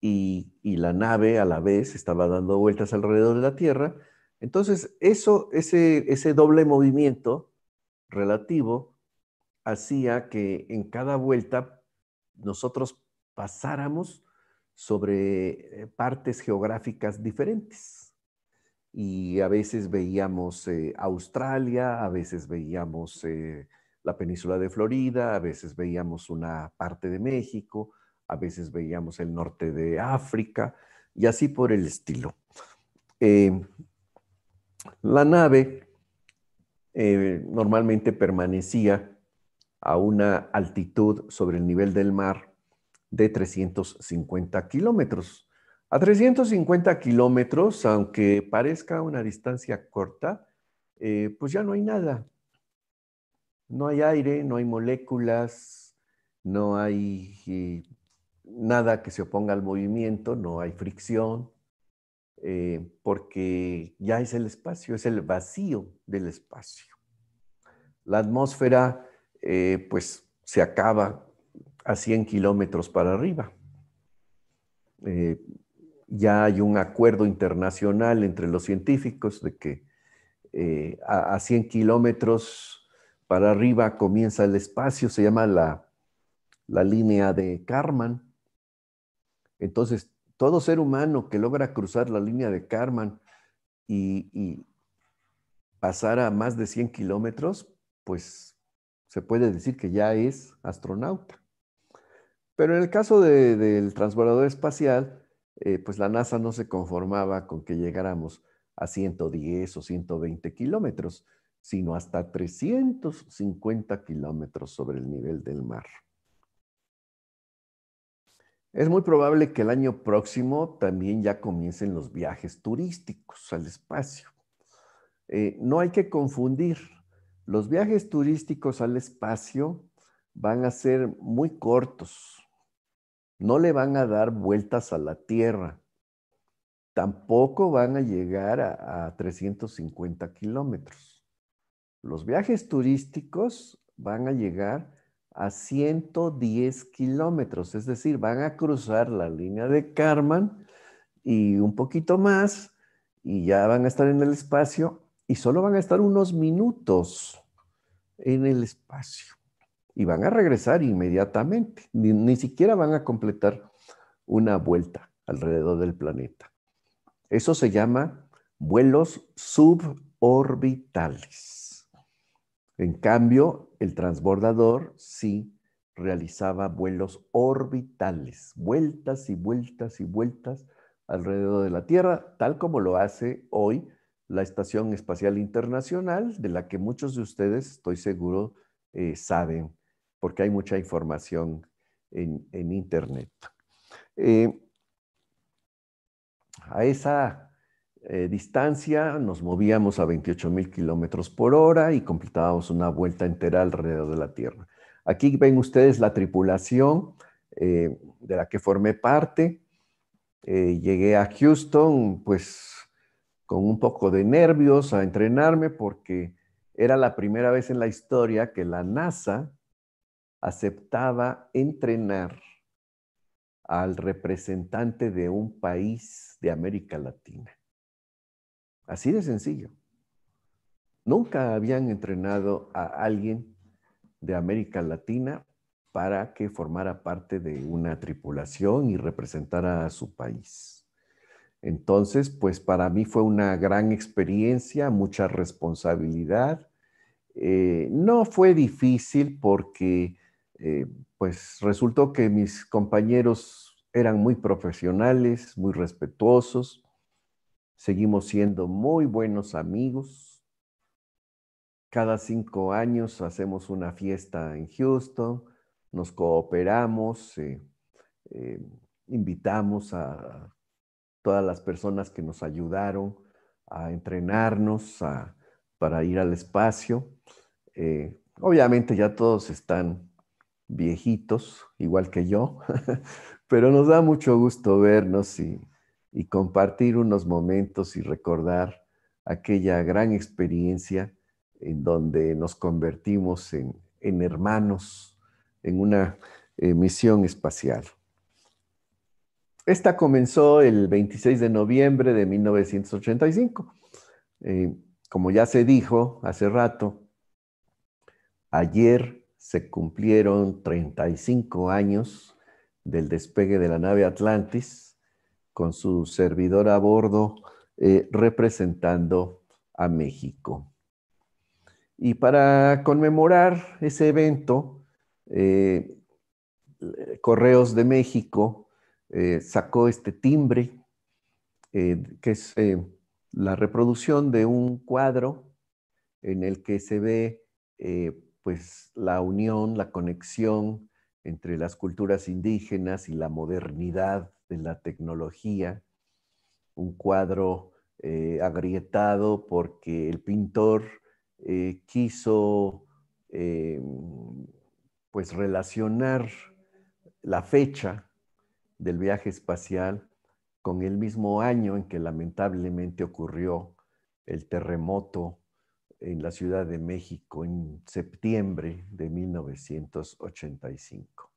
y, la nave a la vez estaba dando vueltas alrededor de la Tierra. Entonces, eso, ese, ese doble movimiento relativo hacía que en cada vuelta nosotros pasáramos sobre eh, partes geográficas diferentes. Y a veces veíamos eh, Australia, a veces veíamos eh, la península de Florida, a veces veíamos una parte de México, a veces veíamos el norte de África y así por el estilo. Eh, la nave eh, normalmente permanecía a una altitud sobre el nivel del mar de 350 kilómetros. A 350 kilómetros, aunque parezca una distancia corta, eh, pues ya no hay nada. No hay aire, no hay moléculas, no hay nada que se oponga al movimiento, no hay fricción, eh, porque ya es el espacio, es el vacío del espacio. La atmósfera, eh, pues, se acaba a 100 kilómetros para arriba. Eh, ya hay un acuerdo internacional entre los científicos de que a, 100 kilómetros para arriba comienza el espacio, se llama la, la línea de Karman entonces, todo ser humano que logra cruzar la línea de Karman y, pasar a más de 100 kilómetros, pues se puede decir que ya es astronauta. Pero en el caso del transbordador espacial, eh, pues la NASA no se conformaba con que llegáramos a 110 o 120 kilómetros, sino hasta 350 kilómetros sobre el nivel del mar. Es muy probable que el año próximo también ya comiencen los viajes turísticos al espacio. Eh, no hay que confundir, los viajes turísticos al espacio van a ser muy cortos, no le van a dar vueltas a la Tierra, tampoco van a llegar a, 350 kilómetros. Los viajes turísticos van a llegar a 110 kilómetros, es decir, van a cruzar la línea de Karman y un poquito más y ya van a estar en el espacio y solo van a estar unos minutos en el espacio y van a regresar inmediatamente, ni, ni siquiera van a completar una vuelta alrededor del planeta. Eso se llama vuelos suborbitales. En cambio, el transbordador sí realizaba vuelos orbitales, vueltas y vueltas y vueltas alrededor de la Tierra, tal como lo hace hoy la Estación Espacial Internacional, de la que muchos de ustedes, estoy seguro, eh, saben, porque hay mucha información en, Internet. Eh, a esa eh, distancia, nos movíamos a 28 mil kilómetros por hora y completábamos una vuelta entera alrededor de la Tierra. Aquí ven ustedes la tripulación eh, de la que formé parte. Eh, llegué a Houston, pues con un poco de nervios a entrenarme porque era la primera vez en la historia que la NASA aceptaba entrenar al representante de un país de América Latina. Así de sencillo. Nunca habían entrenado a alguien de América Latina para que formara parte de una tripulación y representara a su país. Entonces, pues para mí fue una gran experiencia, mucha responsabilidad. Eh, no fue difícil porque eh, pues resultó que mis compañeros eran muy profesionales, muy respetuosos, Seguimos siendo muy buenos amigos. Cada cinco años hacemos una fiesta en Houston, nos cooperamos, eh, eh, invitamos a todas las personas que nos ayudaron a entrenarnos para ir al espacio. Eh, obviamente ya todos están viejitos, igual que yo, pero nos da mucho gusto vernos y, y compartir unos momentos y recordar aquella gran experiencia en donde nos convertimos en, hermanos en una eh, misión espacial. Esta comenzó el 26 de noviembre de 1985. Eh, como ya se dijo hace rato, ayer se cumplieron 35 años del despegue de la nave Atlantis con su servidor a bordo, eh, representando a México. Y para conmemorar ese evento, eh, Correos de México eh, sacó este timbre, que es la reproducción de un cuadro en el que se ve pues, la unión, la conexión entre las culturas indígenas y la modernidad de la tecnología, un cuadro eh, agrietado porque el pintor eh, quiso eh, pues relacionar la fecha del viaje espacial con el mismo año en que lamentablemente ocurrió el terremoto en la Ciudad de México en septiembre de 1985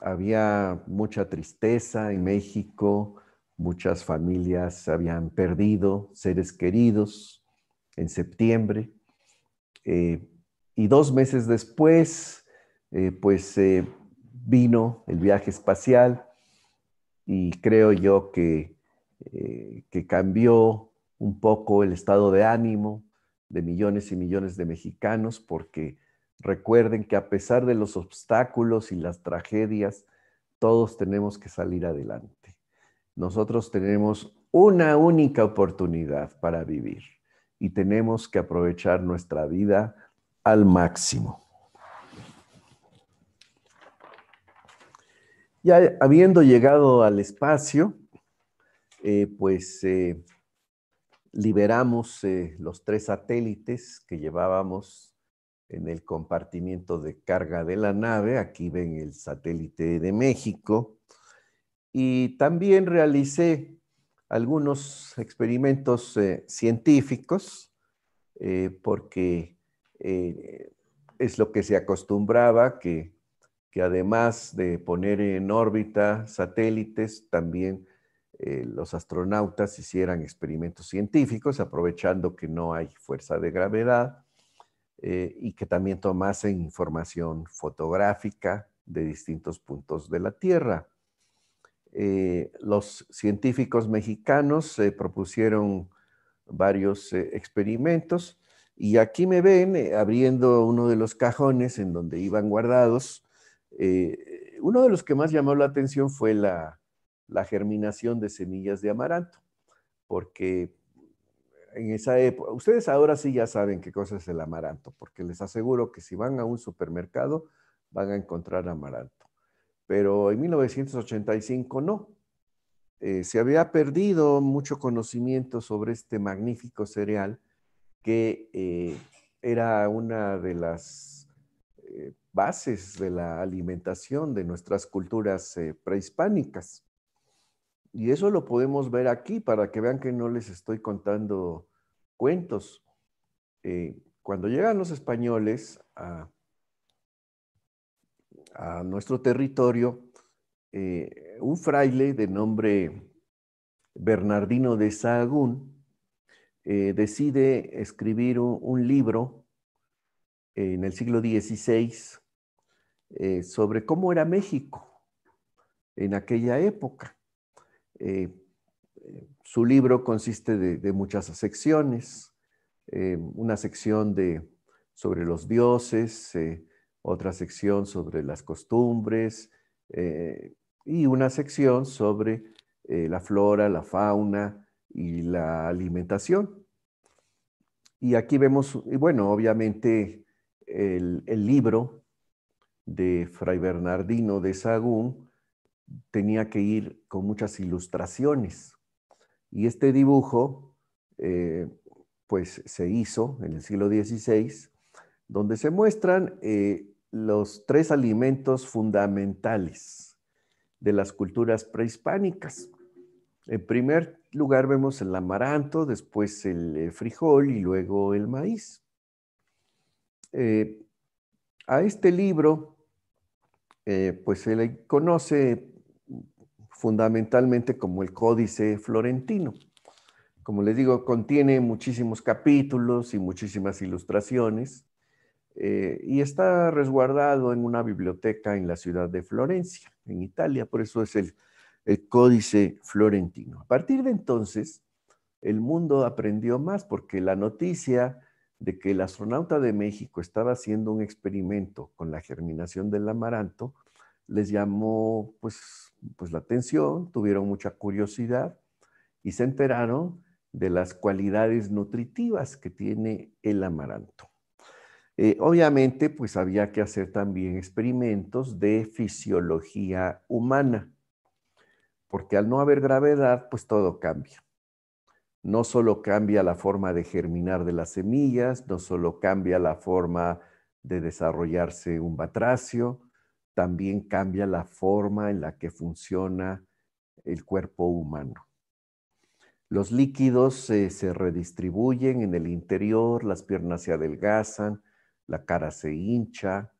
había mucha tristeza en México, muchas familias habían perdido seres queridos en septiembre. Eh, y dos meses después, eh, pues eh, vino el viaje espacial y creo yo que, que cambió un poco el estado de ánimo de millones y millones de mexicanos porque Recuerden que a pesar de los obstáculos y las tragedias, todos tenemos que salir adelante. Nosotros tenemos una única oportunidad para vivir y tenemos que aprovechar nuestra vida al máximo. Ya habiendo llegado al espacio, eh, pues eh, liberamos eh, los tres satélites que llevábamos en el compartimiento de carga de la nave. Aquí ven el satélite de México. Y también realicé algunos experimentos eh, científicos, eh, porque eh, es lo que se acostumbraba, que, que, además de poner en órbita satélites, también los astronautas hicieran experimentos científicos, aprovechando que no hay fuerza de gravedad. Eh, y que también tomasen información fotográfica de distintos puntos de la Tierra. Eh, los científicos mexicanos propusieron varios eh, experimentos y aquí me ven abriendo uno de los cajones en donde iban guardados. uno de los que más llamó la atención fue la, la germinación de semillas de amaranto, porque en esa época, ustedes ahora sí ya saben qué cosa es el amaranto, porque les aseguro que si van a un supermercado van a encontrar amaranto. Pero en 1985 no. Eh, se había perdido mucho conocimiento sobre este magnífico cereal que eh, era una de las eh, bases de la alimentación de nuestras culturas prehispánicas. Y eso lo podemos ver aquí para que vean que no les estoy contando cuentos. Eh, cuando llegan los españoles a, nuestro territorio, eh, un fraile de nombre Bernardino de Sahagún eh, decide escribir un, un libro en el siglo XVI sobre cómo era México en aquella época. Eh, eh, su libro consiste de, muchas secciones, eh, una sección sobre los dioses, otra sección sobre las costumbres y una sección sobre la flora, la fauna y la alimentación. Y aquí vemos, y bueno, obviamente el, el libro de Fray Bernardino de Sagún, tenía que ir con muchas ilustraciones. Y este dibujo, eh, pues se hizo en el siglo XVI, donde se muestran eh, los tres alimentos fundamentales de las culturas prehispánicas. En primer lugar vemos el amaranto, después el eh, frijol y luego el maíz. a este libro, pues se le conoce fundamentalmente como el Códice Florentino. Como les digo, contiene muchísimos capítulos y muchísimas ilustraciones eh, y está resguardado en una biblioteca en la ciudad de Florencia, en Italia, por eso es el Códice Florentino. A partir de entonces, el mundo aprendió más porque la noticia de que el astronauta de México estaba haciendo un experimento con la germinación del amaranto les llamó pues, pues, la atención, tuvieron mucha curiosidad y se enteraron de las cualidades nutritivas que tiene el amaranto. Eh, obviamente, pues había que hacer también experimentos de fisiología humana, porque al no haber gravedad, pues todo cambia. No solo cambia la forma de germinar de las semillas, no solo cambia la forma de desarrollarse un batracio, también cambia la forma en la que funciona el cuerpo humano. Los líquidos eh, se redistribuyen en el interior, las piernas se adelgazan, la cara se hincha,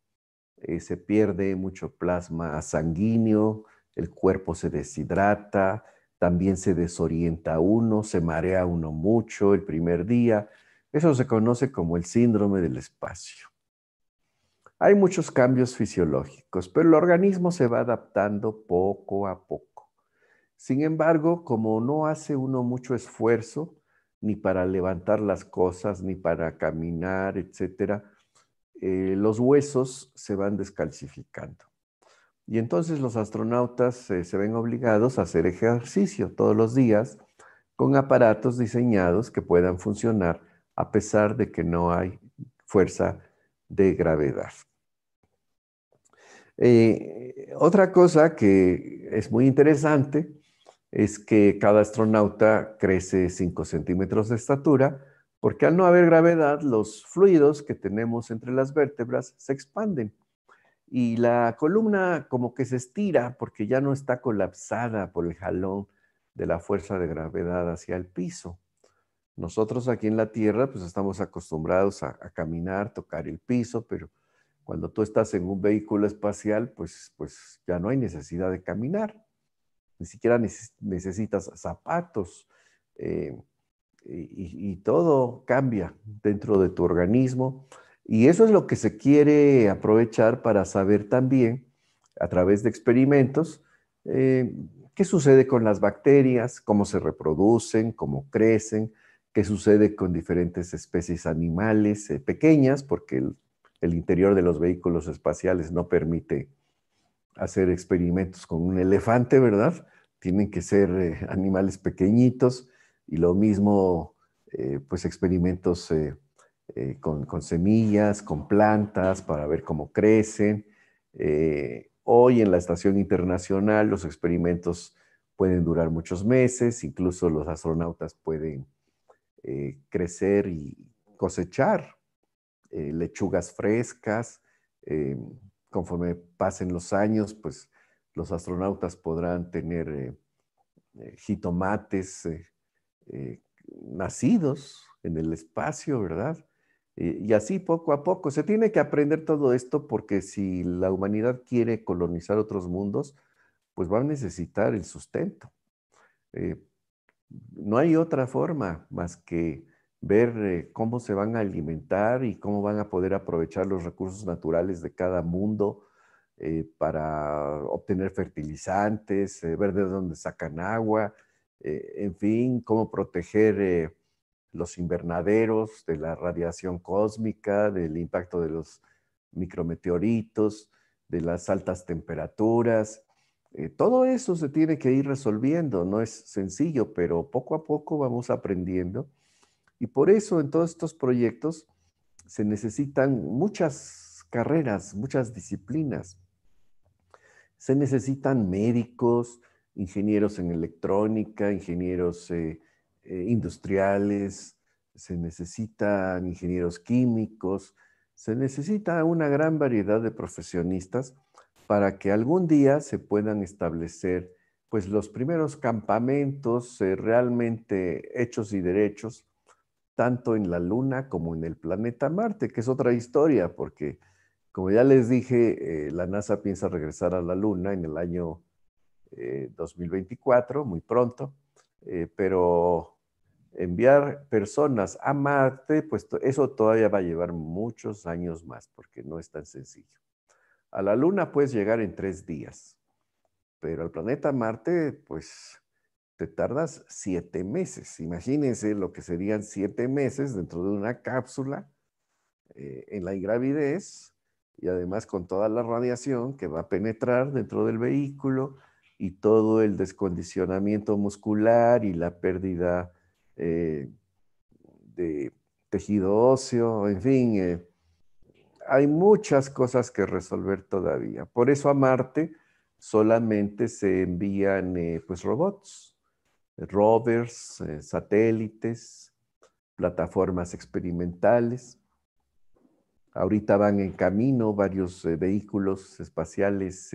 eh, se pierde mucho plasma sanguíneo, el cuerpo se deshidrata, también se desorienta uno, se marea uno mucho el primer día. Eso se conoce como el síndrome del espacio. Hay muchos cambios fisiológicos, pero el organismo se va adaptando poco a poco. Sin embargo, como no hace uno mucho esfuerzo ni para levantar las cosas, ni para caminar, etc., eh, los huesos se van descalcificando. Y entonces los astronautas eh, se ven obligados a hacer ejercicio todos los días con aparatos diseñados que puedan funcionar a pesar de que no hay fuerza de gravedad. Eh, otra cosa que es muy interesante es que cada astronauta crece 5 centímetros de estatura, porque al no haber gravedad, los fluidos que tenemos entre las vértebras se expanden y la columna como que se estira porque ya no está colapsada por el jalón de la fuerza de gravedad hacia el piso. Nosotros aquí en la tierra, pues estamos acostumbrados a, caminar, tocar el piso, pero cuando tú estás en un vehículo espacial, pues, pues ya no hay necesidad de caminar, ni siquiera necesitas zapatos eh, y, todo cambia dentro de tu organismo. Y eso es lo que se quiere aprovechar para saber también, a través de experimentos, eh, qué sucede con las bacterias, cómo se reproducen, cómo crecen, qué sucede con diferentes especies animales eh, pequeñas, porque el, interior de los vehículos espaciales no permite hacer experimentos con un elefante, ¿verdad? Tienen que ser eh, animales pequeñitos y lo mismo, eh, pues experimentos con, semillas, con plantas, para ver cómo crecen. hoy en la Estación Internacional los experimentos pueden durar muchos meses, incluso los astronautas pueden eh, crecer y cosechar eh, lechugas frescas. Eh, conforme pasen los años, pues los astronautas podrán tener jitomates nacidos en el espacio, ¿verdad? Y así poco a poco. Se tiene que aprender todo esto porque si la humanidad quiere colonizar otros mundos, pues va a necesitar el sustento no hay otra forma más que ver eh, cómo se van a alimentar y cómo van a poder aprovechar los recursos naturales de cada mundo eh, para obtener fertilizantes, eh, ver de dónde sacan agua, en fin, cómo proteger los invernaderos de la radiación cósmica, del impacto de los micrometeoritos, de las altas temperaturas, eh, todo eso se tiene que ir resolviendo, no es sencillo, pero poco a poco vamos aprendiendo. Y por eso en todos estos proyectos se necesitan muchas carreras, muchas disciplinas. Se necesitan médicos, ingenieros en electrónica, ingenieros eh, eh, industriales, se necesitan ingenieros químicos, se necesita una gran variedad de profesionistas para que algún día se puedan establecer pues los primeros campamentos eh, realmente hechos y derechos, tanto en la Luna como en el planeta Marte, que es otra historia, porque como ya les dije, eh, la NASA piensa regresar a la Luna en el año 2024, eh, muy pronto, pero enviar personas a Marte, pues eso todavía va a llevar muchos años más, porque no es tan sencillo. A la Luna puedes llegar en tres días, pero al planeta Marte, pues te tardas siete meses. Imagínense lo que serían siete meses dentro de una cápsula eh, en la ingravidez y además con toda la radiación que va a penetrar dentro del vehículo y todo el descondicionamiento muscular y la pérdida eh, de tejido óseo, en fin, eh, hay muchas cosas que resolver todavía. Por eso a Marte solamente se envían eh, pues robots, eh, rovers, eh, satélites, plataformas experimentales. Ahorita van en camino varios vehículos espaciales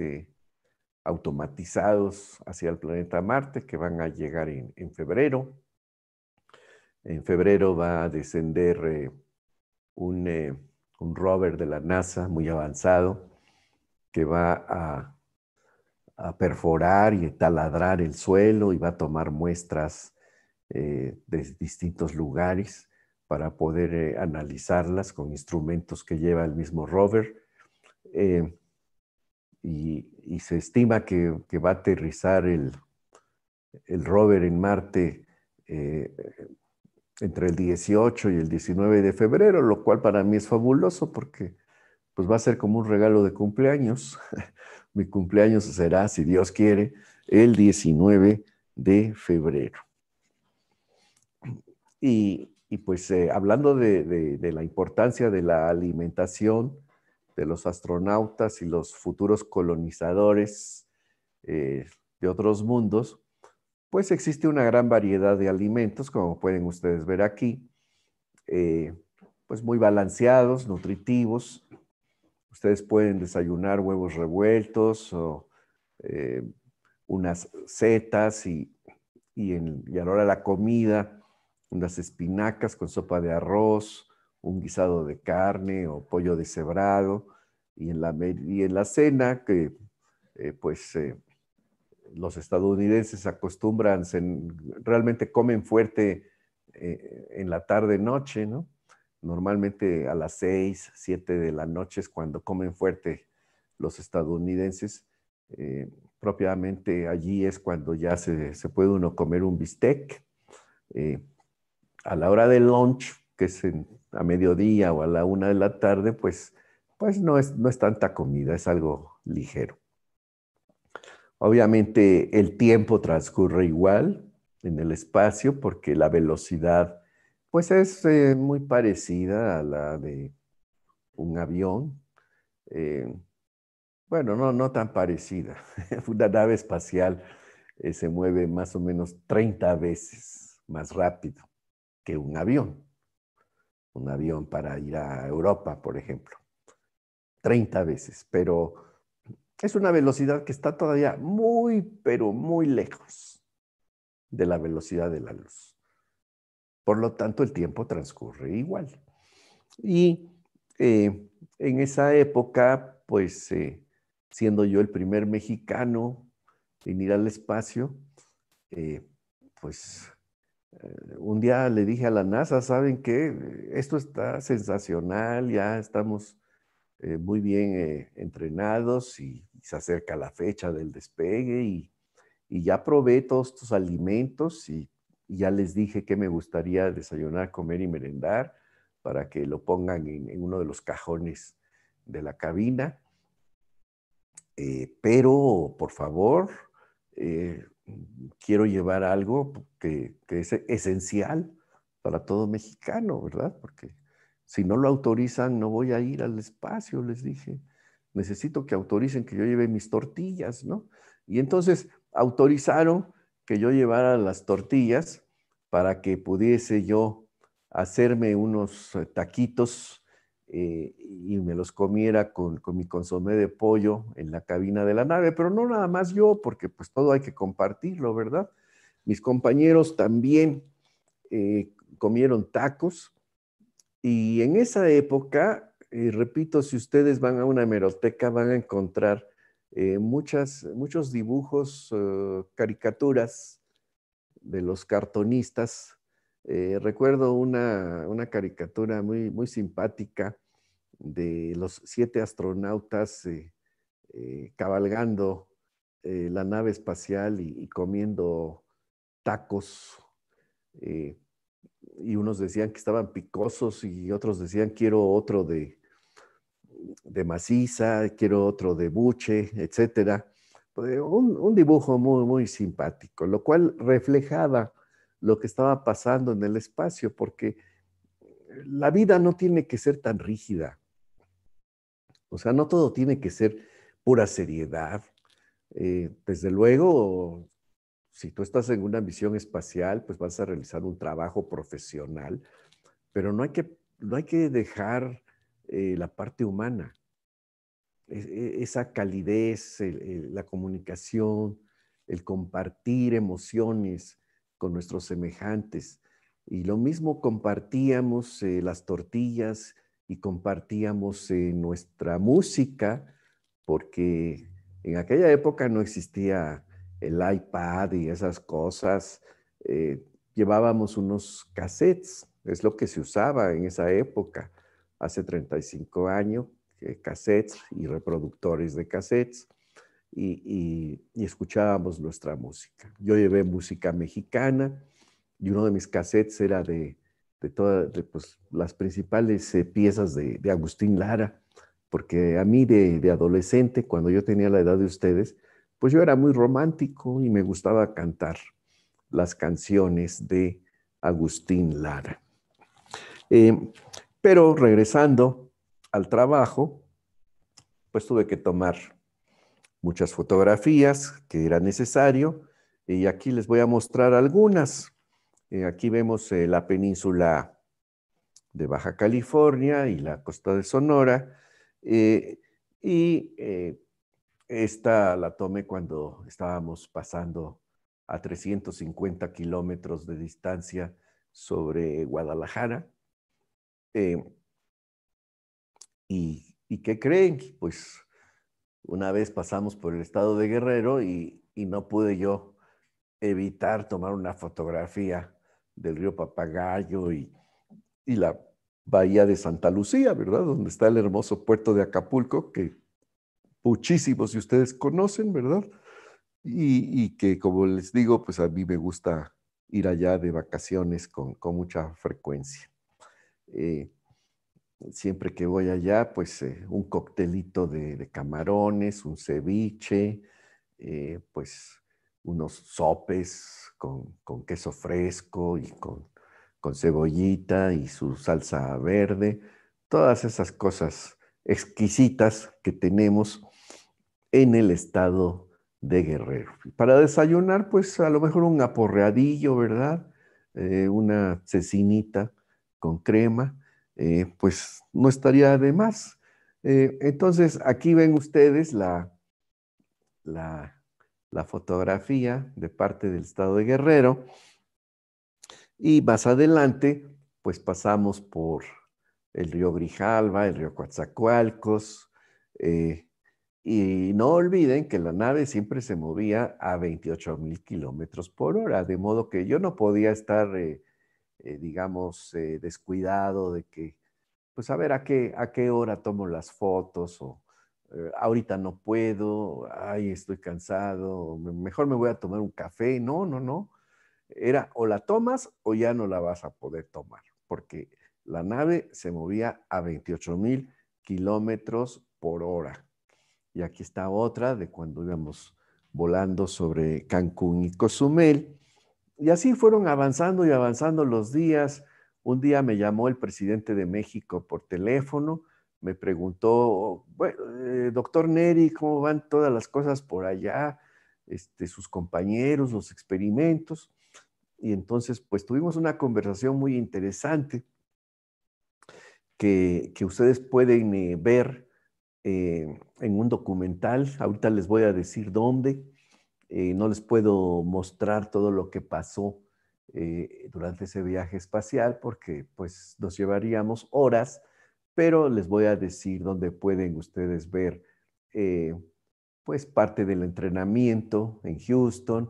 automatizados hacia el planeta Marte que van a llegar en, en febrero. En febrero va a descender un un rover de la NASA muy avanzado que va a, perforar y taladrar el suelo y va a tomar muestras eh, de distintos lugares para poder eh, analizarlas con instrumentos que lleva el mismo rover. Eh, y, se estima que, va a aterrizar el, el rover en Marte entre el 18 y el 19 de febrero, lo cual para mí es fabuloso porque pues va a ser como un regalo de cumpleaños. Mi cumpleaños será, si Dios quiere, el 19 de febrero. Y, pues eh, hablando de, la importancia de la alimentación de los astronautas y los futuros colonizadores eh, de otros mundos, pues existe una gran variedad de alimentos, como pueden ustedes ver aquí, eh, pues muy balanceados, nutritivos. Ustedes pueden desayunar huevos revueltos o eh, unas setas y, y, a la hora de la comida unas espinacas con sopa de arroz, un guisado de carne o pollo deshebrado y en la, y en la cena que eh, pues los estadounidenses acostumbran, realmente comen fuerte eh, en la tarde-noche, ¿no? Normalmente a las 6, 7 de la noche es cuando comen fuerte los estadounidenses. Eh, propiamente allí es cuando ya se, puede uno comer un bistec. Eh, a la hora del lunch, que es a mediodía o a la una de la tarde, pues, pues no, es, no es tanta comida, es algo ligero. Obviamente el tiempo transcurre igual en el espacio porque la velocidad pues es eh, muy parecida a la de un avión. Eh, bueno, no, no tan parecida. Una nave espacial eh, se mueve más o menos 30 veces más rápido que un avión. Un avión para ir a Europa, por ejemplo. 30 veces, pero es una velocidad que está todavía muy, pero muy lejos de la velocidad de la luz. Por lo tanto, el tiempo transcurre igual. Y eh, en esa época, pues eh, siendo yo el primer mexicano en ir al espacio, eh, pues un día le dije a la NASA, ¿saben qué? Esto está sensacional, ya estamos muy bien entrenados y se acerca la fecha del despegue y, ya probé todos estos alimentos y, ya les dije que me gustaría desayunar, comer y merendar para que lo pongan en, uno de los cajones de la cabina. Eh, pero, por favor, eh, quiero llevar algo que, es esencial para todo mexicano, ¿verdad? Porque si no lo autorizan, no voy a ir al espacio, les dije necesito que autoricen que yo lleve mis tortillas, ¿no? Y entonces autorizaron que yo llevara las tortillas para que pudiese yo hacerme unos eh, taquitos eh, y me los comiera con, mi consomé de pollo en la cabina de la nave, pero no nada más yo, porque pues todo hay que compartirlo, ¿verdad? Mis compañeros también eh, comieron tacos y en esa época y repito, si ustedes van a una hemeroteca van a encontrar eh, muchas, muchos dibujos, eh, caricaturas de los cartonistas. Eh, recuerdo una, caricatura muy, muy simpática de los siete astronautas cabalgando la nave espacial y comiendo tacos y unos decían que estaban picosos y otros decían quiero otro de, de maciza, quiero otro de buche, etcétera. Pues, un, dibujo muy, muy simpático, lo cual reflejaba lo que estaba pasando en el espacio, porque la vida no tiene que ser tan rígida. O sea, no todo tiene que ser pura seriedad. Eh, desde luego, si tú estás en una misión espacial, pues vas a realizar un trabajo profesional, pero no hay que, no hay que dejar eh, la parte humana, e, esa calidez, la comunicación, el compartir emociones con nuestros semejantes. Y lo mismo compartíamos eh, las tortillas y compartíamos eh, nuestra música, porque en aquella época no existía el iPad y esas cosas. llevábamos unos cassettes, es lo que se usaba en esa época hace 35 años, eh, cassettes y reproductores de cassettes, y, escuchábamos nuestra música. Yo llevé música mexicana y uno de mis cassettes era de, todas pues, las principales eh, piezas de, Agustín Lara, porque a mí de, adolescente, cuando yo tenía la edad de ustedes, pues yo era muy romántico y me gustaba cantar las canciones de Agustín Lara. Eh, pero regresando al trabajo, pues tuve que tomar muchas fotografías que era necesario y aquí les voy a mostrar algunas. Eh, aquí vemos eh, la península de Baja California y la costa de Sonora eh, y esta la tomé cuando estábamos pasando a 350 kilómetros de distancia sobre Guadalajara este, y, qué creen? Pues una vez pasamos por el estado de Guerrero y, no pude yo evitar tomar una fotografía del río Papagayo y, la bahía de Santa Lucía, ¿verdad? Donde está el hermoso puerto de Acapulco, que muchísimos de ustedes conocen, ¿verdad? Y, que, como les digo, pues a mí me gusta ir allá de vacaciones con mucha frecuencia. Eh, siempre que voy allá, pues eh, un coctelito de, camarones, un ceviche, eh, pues unos sopes con, queso fresco y con, cebollita y su salsa verde, todas esas cosas exquisitas que tenemos en el estado de Guerrero. Para desayunar, pues a lo mejor un aporreadillo, ¿verdad? una cecinita con crema, eh, pues no estaría de más. Eh, entonces, aquí ven ustedes la, la, fotografía de parte del estado de Guerrero. Y más adelante, pues pasamos por el río Grijalva, el río Coatzacoalcos. Eh, y no olviden que la nave siempre se movía a 28 mil kilómetros por hora, de modo que yo no podía estar eh, digamos, eh, descuidado de que, pues a ver, ¿a qué, a qué hora tomo las fotos? O eh, ahorita no puedo, ay, estoy cansado, mejor me voy a tomar un café. No, no, no. Era o la tomas o ya no la vas a poder tomar, porque la nave se movía a 28 mil kilómetros por hora. Y aquí está otra de cuando íbamos volando sobre Cancún y Cozumel y así fueron avanzando y avanzando los días. Un día me llamó el presidente de México por teléfono, me preguntó, bueno, eh, doctor Neri, ¿cómo van todas las cosas por allá? Este, sus compañeros, los experimentos. Y entonces, pues tuvimos una conversación muy interesante que, ustedes pueden eh, ver eh, en un documental. Ahorita les voy a decir dónde. Eh, no les puedo mostrar todo lo que pasó eh, durante ese viaje espacial porque pues nos llevaríamos horas, pero les voy a decir dónde pueden ustedes ver eh, pues parte del entrenamiento en Houston,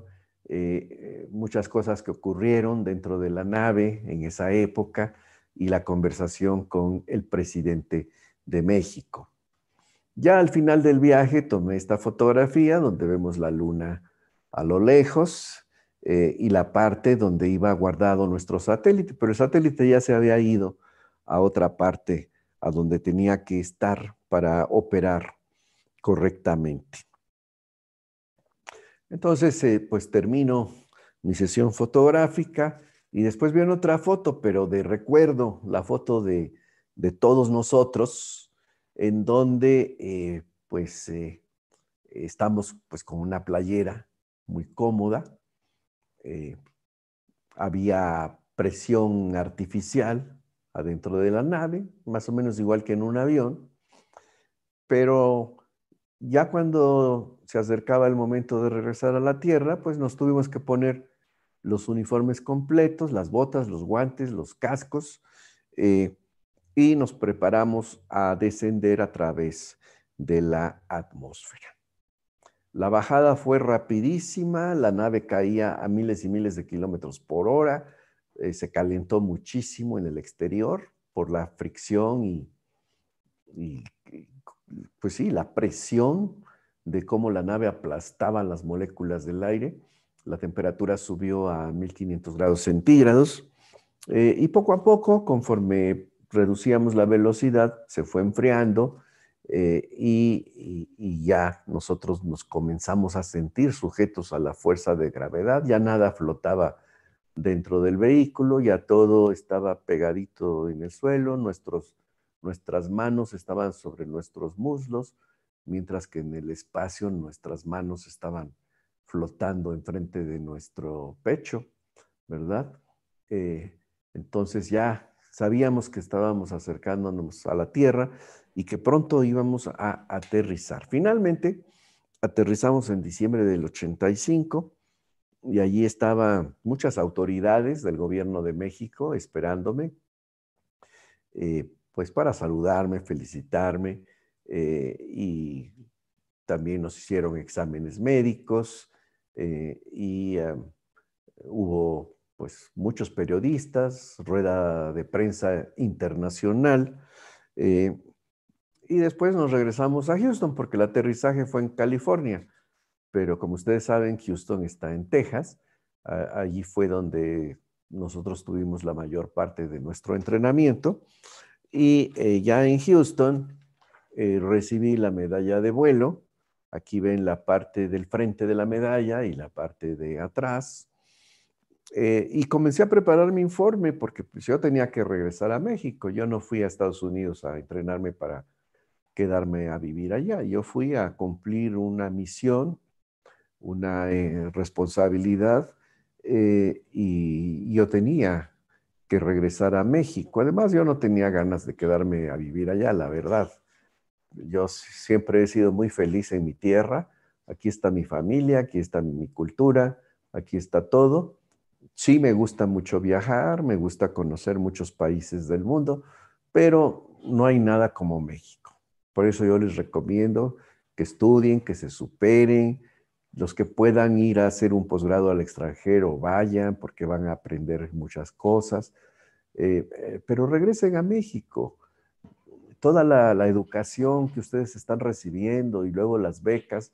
muchas cosas que ocurrieron dentro de la nave en esa época y la conversación con el presidente de México. Ya al final del viaje tomé esta fotografía donde vemos la luna a lo lejos eh, y la parte donde iba guardado nuestro satélite, pero el satélite ya se había ido a otra parte, a donde tenía que estar para operar correctamente. Entonces, eh, pues termino mi sesión fotográfica y después viene otra foto, pero de recuerdo, la foto de, de todos nosotros, en donde eh, pues estamos pues con una playera muy cómoda, eh, había presión artificial adentro de la nave, más o menos igual que en un avión, pero ya cuando se acercaba el momento de regresar a la Tierra, pues nos tuvimos que poner los uniformes completos, las botas, los guantes, los cascos, eh, y nos preparamos a descender a través de la atmósfera. La bajada fue rapidísima, la nave caía a miles y miles de kilómetros por hora, eh, se calentó muchísimo en el exterior por la fricción y, pues sí, la presión de cómo la nave aplastaba las moléculas del aire. La temperatura subió a 1500 grados centígrados eh, y poco a poco, conforme reducíamos la velocidad, se fue enfriando eh, y, ya nosotros nos comenzamos a sentir sujetos a la fuerza de gravedad, ya nada flotaba dentro del vehículo, ya todo estaba pegadito en el suelo, nuestras manos estaban sobre nuestros muslos, mientras que en el espacio nuestras manos estaban flotando enfrente de nuestro pecho, ¿verdad? Eh, entonces ya sabíamos que estábamos acercándonos a la Tierra, y que pronto íbamos a aterrizar. Finalmente, aterrizamos en diciembre del 85 y allí estaban muchas autoridades del gobierno de México esperándome, eh, pues para saludarme, felicitarme eh, y también nos hicieron exámenes médicos eh, y hubo pues muchos periodistas, rueda de prensa internacional y después nos regresamos a Houston porque el aterrizaje fue en California. Pero como ustedes saben, Houston está en Texas. allí fue donde nosotros tuvimos la mayor parte de nuestro entrenamiento. Y eh, ya en Houston eh, recibí la medalla de vuelo. Aquí ven la parte del frente de la medalla y la parte de atrás. Eh, y comencé a preparar mi informe porque pues, yo tenía que regresar a México. Yo no fui a Estados Unidos a entrenarme para quedarme a vivir allá. Yo fui a cumplir una misión, una eh, responsabilidad, eh, y yo tenía que regresar a México. Además, yo no tenía ganas de quedarme a vivir allá, la verdad. Yo siempre he sido muy feliz en mi tierra. Aquí está mi familia, aquí está mi cultura, aquí está todo. Sí, me gusta mucho viajar, me gusta conocer muchos países del mundo, pero no hay nada como México. Por eso yo les recomiendo que estudien, que se superen. Los que puedan ir a hacer un posgrado al extranjero, vayan porque van a aprender muchas cosas. Eh, eh, pero regresen a México. Toda la, educación que ustedes están recibiendo y luego las becas,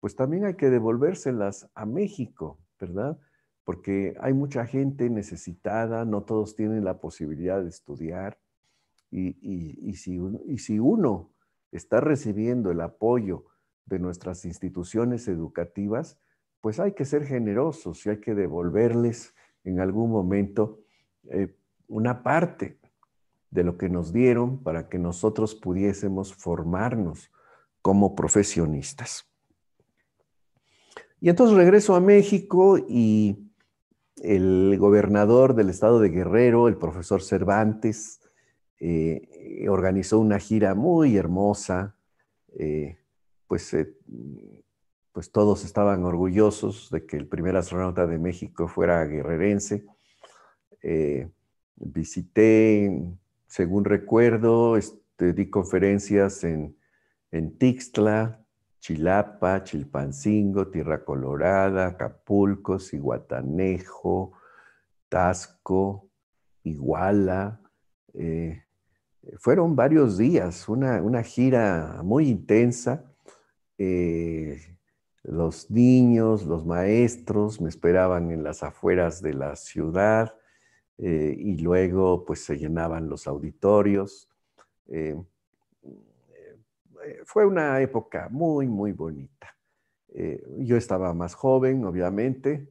pues también hay que devolvérselas a México, ¿verdad? Porque hay mucha gente necesitada, no todos tienen la posibilidad de estudiar. y si uno está recibiendo el apoyo de nuestras instituciones educativas, pues hay que ser generosos y hay que devolverles en algún momento eh, una parte de lo que nos dieron para que nosotros pudiésemos formarnos como profesionistas. Y entonces regreso a México y el gobernador del estado de Guerrero, el profesor Cervantes, eh, organizó una gira muy hermosa, eh, pues, eh, pues todos estaban orgullosos de que el primer astronauta de México fuera guerrerense. visité, según recuerdo, este, di conferencias en, Tixtla, Chilapa, Chilpancingo, Tierra Colorada, Acapulco, Ciguatanejo, Tasco, Iguala, eh, fueron varios días, una, gira muy intensa. Eh, los niños, los maestros me esperaban en las afueras de la ciudad eh, y luego pues se llenaban los auditorios. fue una época muy, muy bonita. yo estaba más joven, obviamente.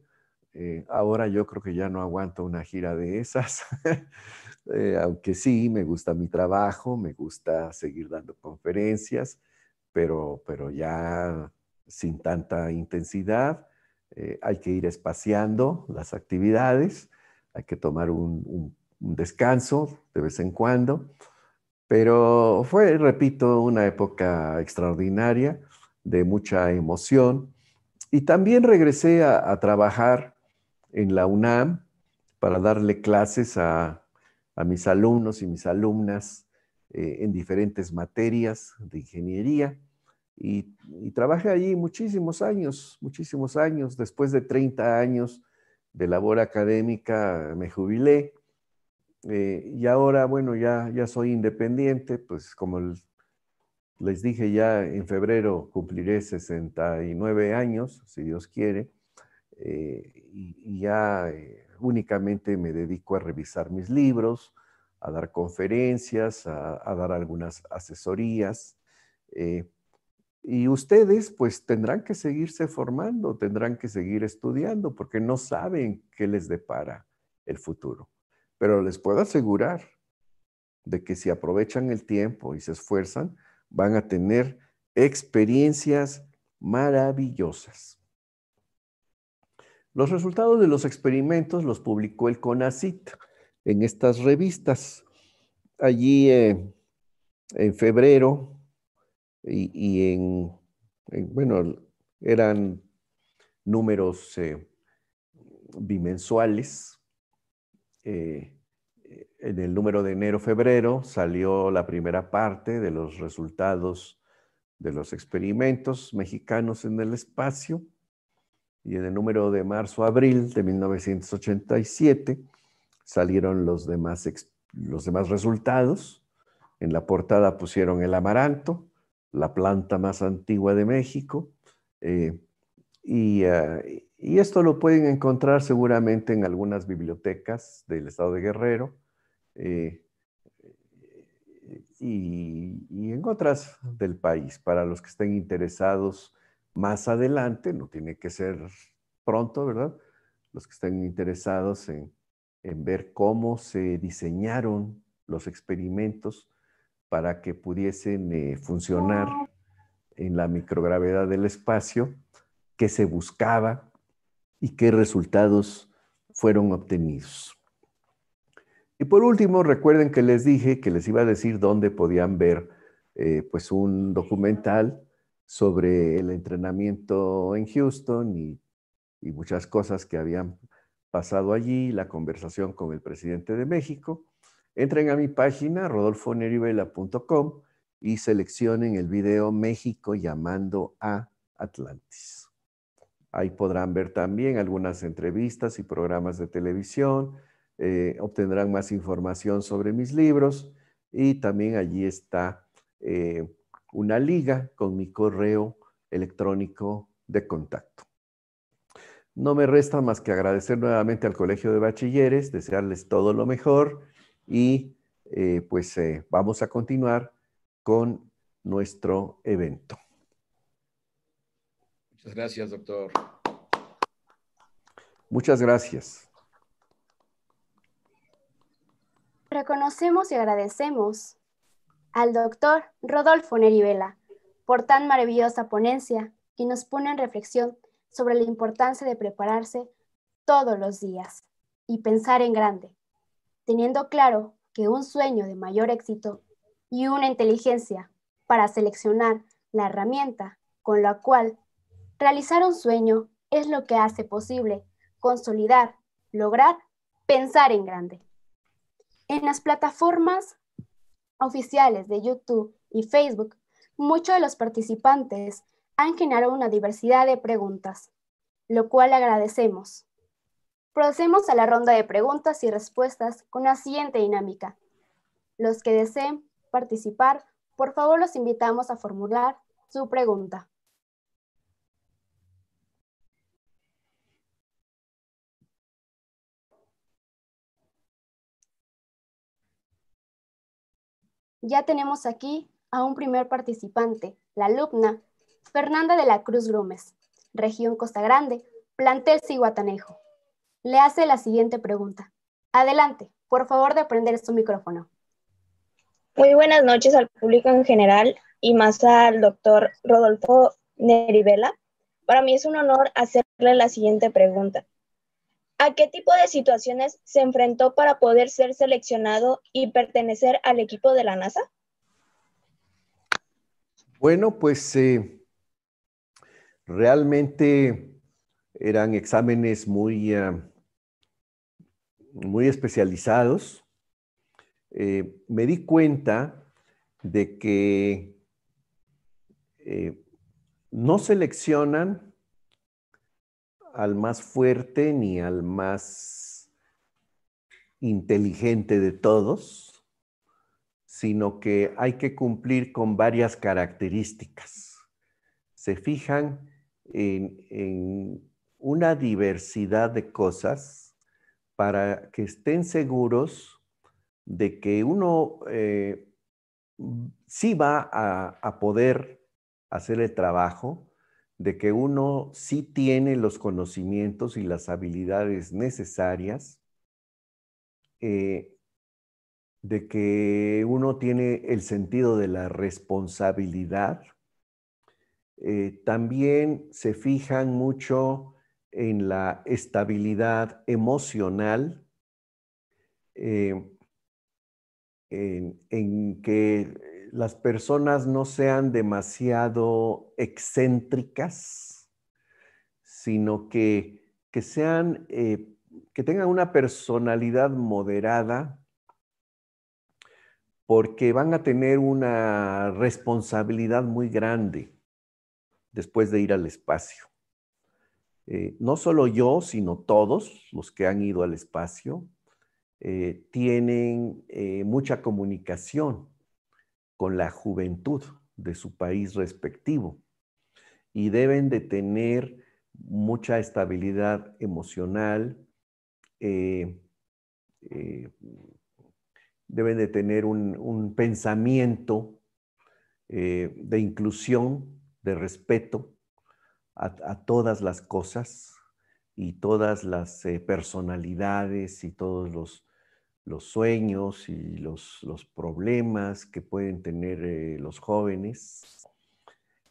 ahora yo creo que ya no aguanto una gira de esas. Eh, aunque sí, me gusta mi trabajo, me gusta seguir dando conferencias, pero, pero ya sin tanta intensidad. Eh, hay que ir espaciando las actividades, hay que tomar un, descanso de vez en cuando, pero fue, repito, una época extraordinaria de mucha emoción. Y también regresé a trabajar en la UNAM para darle clases a a mis alumnos y mis alumnas eh, en diferentes materias de ingeniería y, trabajé allí muchísimos años, muchísimos años. Después de 30 años de labor académica me jubilé eh, y ahora, bueno, ya, ya soy independiente, pues como les dije ya en febrero cumpliré 69 años, si Dios quiere, eh, y, ya únicamente me dedico a revisar mis libros, a dar conferencias, a, dar algunas asesorías. Eh, y ustedes pues tendrán que seguirse formando, tendrán que seguir estudiando porque no saben qué les depara el futuro. Pero les puedo asegurar de que si aprovechan el tiempo y se esfuerzan, van a tener experiencias maravillosas. Los resultados de los experimentos los publicó el CONACIT en estas revistas. Allí eh, en febrero y, en, bueno, eran números eh, bimensuales. Eh, en el número de enero-febrero salió la primera parte de los resultados de los experimentos mexicanos en el espacio y en el número de marzo-abril de 1987 salieron los demás, los demás resultados. En la portada pusieron el amaranto, la planta más antigua de México, eh, ah, y, esto lo pueden encontrar seguramente en algunas bibliotecas del estado de Guerrero eh, y, y en otras del país, para los que estén interesados más adelante, no tiene que ser pronto, ¿verdad? Los que estén interesados en, ver cómo se diseñaron los experimentos para que pudiesen eh, funcionar en la microgravedad del espacio, qué se buscaba y qué resultados fueron obtenidos. Y por último, recuerden que les dije que les iba a decir dónde podían ver eh, pues un documental sobre el entrenamiento en Houston y, muchas cosas que habían pasado allí, la conversación con el presidente de México. Entren a mi página rodolfonerivela.com y seleccionen el video México llamando a Atlantis. Ahí podrán ver también algunas entrevistas y programas de televisión, eh, obtendrán más información sobre mis libros y también allí está eh, una liga con mi correo electrónico de contacto. No me resta más que agradecer nuevamente al Colegio de Bachilleres, desearles todo lo mejor y eh, pues eh, vamos a continuar con nuestro evento. Muchas gracias, doctor. Muchas gracias. Reconocemos y agradecemos al doctor Rodolfo Nerivela por tan maravillosa ponencia y nos pone en reflexión sobre la importancia de prepararse todos los días y pensar en grande, teniendo claro que un sueño de mayor éxito y una inteligencia para seleccionar la herramienta con la cual realizar un sueño es lo que hace posible consolidar, lograr, pensar en grande. En las plataformas oficiales de YouTube y Facebook, muchos de los participantes han generado una diversidad de preguntas, lo cual agradecemos. Procedemos a la ronda de preguntas y respuestas con la siguiente dinámica. Los que deseen participar, por favor los invitamos a formular su pregunta. Ya tenemos aquí a un primer participante, la alumna Fernanda de la Cruz Gómez, región Costa Grande, plantel Ciguatanejo. Le hace la siguiente pregunta. Adelante, por favor, de prender su micrófono. Muy buenas noches al público en general y más al doctor Rodolfo Nerivela. Para mí es un honor hacerle la siguiente pregunta. ¿A qué tipo de situaciones se enfrentó para poder ser seleccionado y pertenecer al equipo de la NASA? Bueno, pues eh, realmente eran exámenes muy, eh, muy especializados. Eh, me di cuenta de que no seleccionan al más fuerte ni al más inteligente de todos, sino que hay que cumplir con varias características. Se fijan en, una diversidad de cosas para que estén seguros de que uno eh, sí va a poder hacer el trabajo, de que uno sí tiene los conocimientos y las habilidades necesarias, eh, de que uno tiene el sentido de la responsabilidad. Eh, también se fijan mucho en la estabilidad emocional, eh, en que las personas no sean demasiado excéntricas, sino que, eh, que tengan una personalidad moderada, porque van a tener una responsabilidad muy grande después de ir al espacio. Eh, no solo yo, sino todos los que han ido al espacio, eh, tienen mucha comunicación con la juventud de su país respectivo y deben de tener mucha estabilidad emocional, eh, eh, deben de tener un, pensamiento eh, de inclusión, de respeto a, todas las cosas y todas las personalidades y todos los los sueños y los, problemas que pueden tener eh, los jóvenes.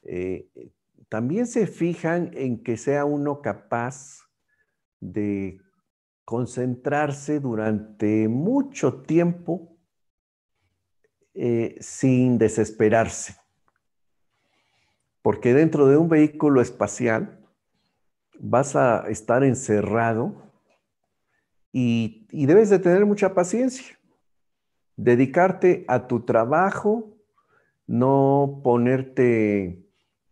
Eh, eh, también se fijan en que sea uno capaz de concentrarse durante mucho tiempo sin desesperarse. Porque dentro de un vehículo espacial vas a estar encerrado y, debes de tener mucha paciencia, dedicarte a tu trabajo, no ponerte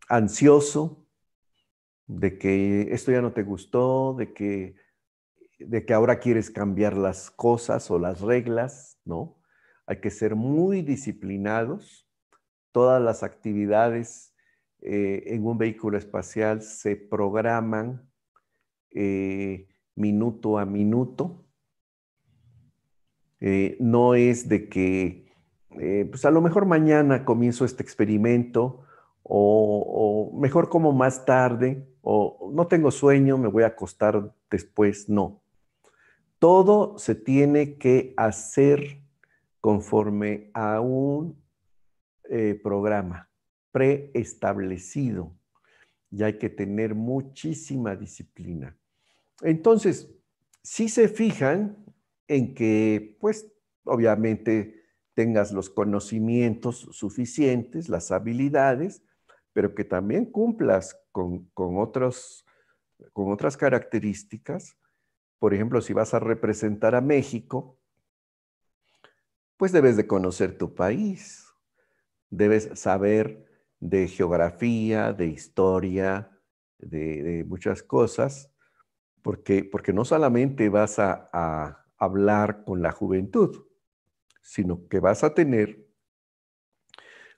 ansioso de que esto ya no te gustó, de que, de que ahora quieres cambiar las cosas o las reglas, ¿no? Hay que ser muy disciplinados. Todas las actividades eh, en un vehículo espacial se programan. Eh, minuto a minuto. Eh, no es de que, eh, pues a lo mejor mañana comienzo este experimento o, mejor como más tarde o no tengo sueño, me voy a acostar después. No. Todo se tiene que hacer conforme a un eh, programa preestablecido y hay que tener muchísima disciplina. Entonces, si se fijan en que, pues, obviamente tengas los conocimientos suficientes, las habilidades, pero que también cumplas con, con, otros, con otras características. Por ejemplo, si vas a representar a México, pues debes de conocer tu país, debes saber de geografía, de historia, de, de muchas cosas, porque, porque no solamente vas a, a hablar con la juventud, sino que vas a tener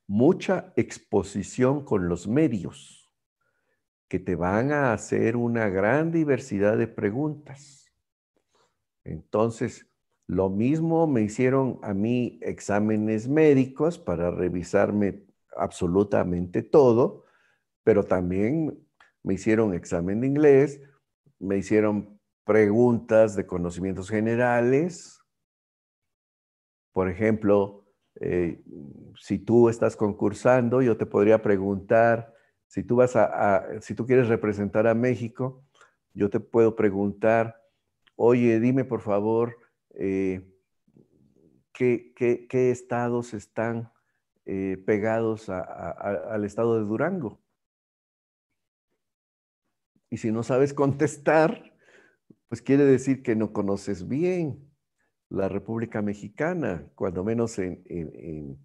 mucha exposición con los medios que te van a hacer una gran diversidad de preguntas. Entonces, lo mismo me hicieron a mí exámenes médicos para revisarme absolutamente todo, pero también me hicieron examen de inglés, me hicieron preguntas de conocimientos generales. Por ejemplo, eh, si tú estás concursando, yo te podría preguntar, si tú, vas a, si tú quieres representar a México, yo te puedo preguntar, oye, dime por favor, eh, ¿qué, estados están eh, pegados al estado de Durango? Y si no sabes contestar, pues quiere decir que no conoces bien la República Mexicana, cuando menos en,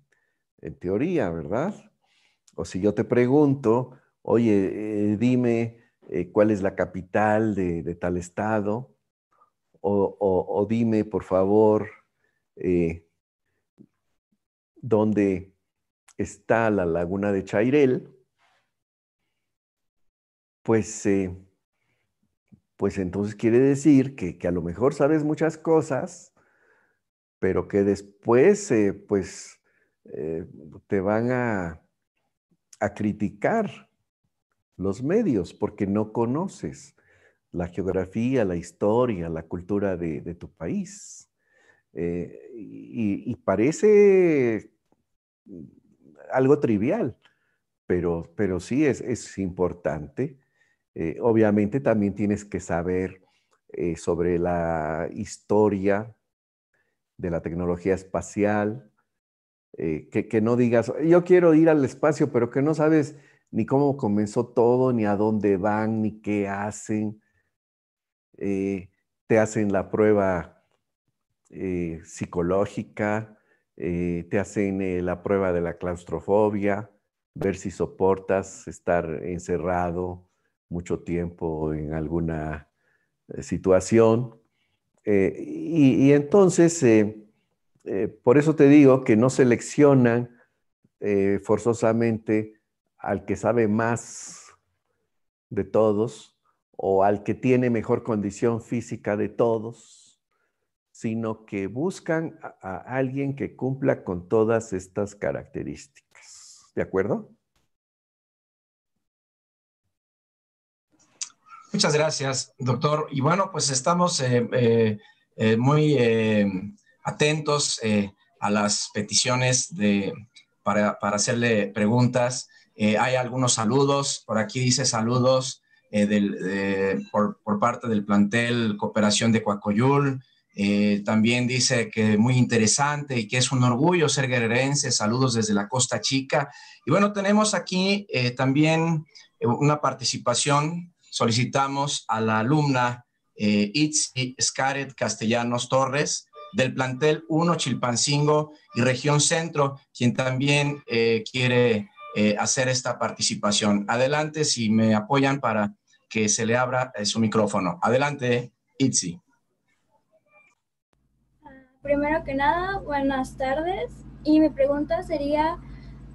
teoría, ¿verdad? O si yo te pregunto, oye, eh, dime eh, cuál es la capital de, tal estado, o, dime, por favor, eh, dónde está la laguna de Chairel, pues, eh, pues entonces quiere decir que, a lo mejor sabes muchas cosas, pero que después, eh, pues, eh, te van a, criticar los medios porque no conoces la geografía, la historia, la cultura de, tu país. y, parece algo trivial, pero, pero sí es importante eh, obviamente también tienes que saber eh, sobre la historia de la tecnología espacial, eh, que, no digas, yo quiero ir al espacio, pero que no sabes ni cómo comenzó todo, ni a dónde van, ni qué hacen. te hacen la prueba psicológica, te hacen la prueba de la claustrofobia, ver si soportas estar encerrado, mucho tiempo en alguna eh, situación. Eh, y, entonces, eh, por eso te digo que no seleccionan forzosamente al que sabe más de todos o al que tiene mejor condición física de todos, sino que buscan a alguien que cumpla con todas estas características. ¿De acuerdo? Muchas gracias, doctor. Y bueno, pues estamos eh, eh, eh, muy atentos a las peticiones de, para, para hacerle preguntas. hay algunos saludos, por aquí dice saludos por, por, parte del plantel Cooperación de Coacoyul. también dice que muy interesante y que es un orgullo ser guerrerense. Saludos desde la Costa Chica. Y bueno, tenemos aquí también una participación solicitamos a la alumna eh, Itzi Scaret Castellanos Torres del plantel 1 Chilpancingo y Región Centro, quien también eh, quiere eh, hacer esta participación. Adelante, si me apoyan para que se le abra su micrófono. Adelante, Itzi. Ah, primero que nada, buenas tardes. Y mi pregunta sería,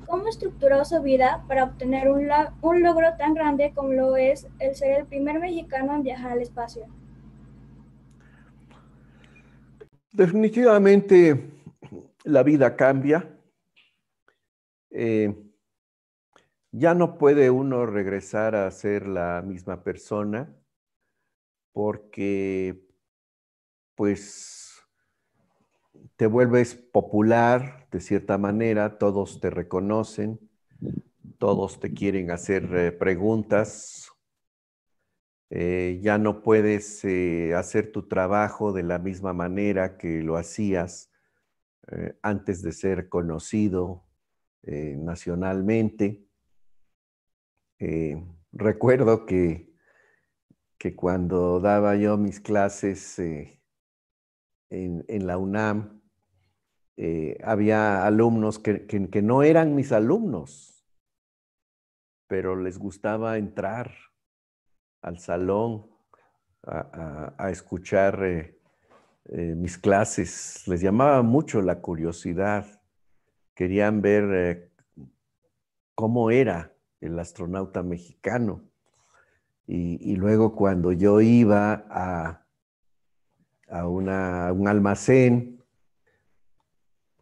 cómo estructuró su vida para obtener un, logro tan grande como lo es el ser el primer mexicano en viajar al espacio. Definitivamente la vida cambia. Eh, ya no puede uno regresar a ser la misma persona porque pues te vuelves popular de cierta manera, todos te reconocen, todos te quieren hacer eh, preguntas, eh, ya no puedes eh, hacer tu trabajo de la misma manera que lo hacías antes de ser conocido nacionalmente. recuerdo que, que, cuando daba yo mis clases en la UNAM, eh, había alumnos que, no eran mis alumnos, pero les gustaba entrar al salón a, escuchar eh, eh, mis clases. Les llamaba mucho la curiosidad. Querían ver cómo era el astronauta mexicano. Y, luego cuando yo iba a un almacén,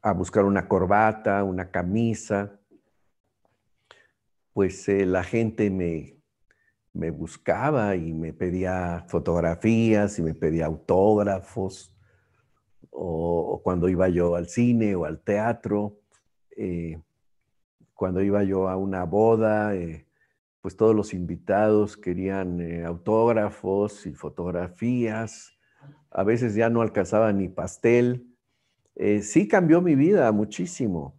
a buscar una corbata, una camisa, pues eh, la gente me, me buscaba y me pedía fotografías y me pedía autógrafos, o, cuando iba yo al cine o al teatro, eh, cuando iba yo a una boda, eh, pues todos los invitados querían autógrafos y fotografías, a veces ya no alcanzaba ni pastel, eh, sí cambió mi vida muchísimo.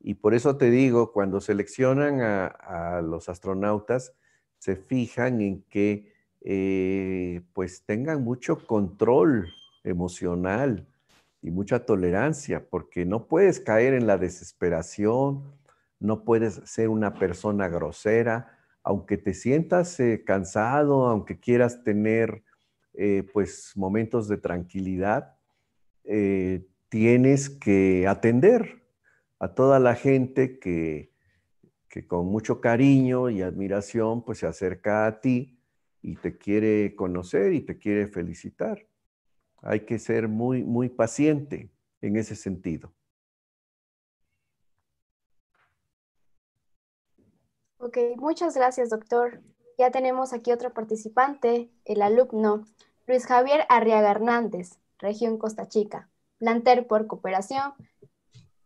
Y por eso te digo, cuando seleccionan a, los astronautas, se fijan en que eh, pues tengan mucho control emocional y mucha tolerancia, porque no puedes caer en la desesperación, no puedes ser una persona grosera, aunque te sientas eh, cansado, aunque quieras tener pues momentos de tranquilidad, tienes que atender a toda la gente que, que con mucho cariño y admiración pues se acerca a ti y te quiere conocer y te quiere felicitar. Hay que ser muy, muy paciente en ese sentido. Ok, muchas gracias, doctor. Ya tenemos aquí otro participante, el alumno Luis Javier Arriaga Hernández, región Costa Chica. Planter por cooperación.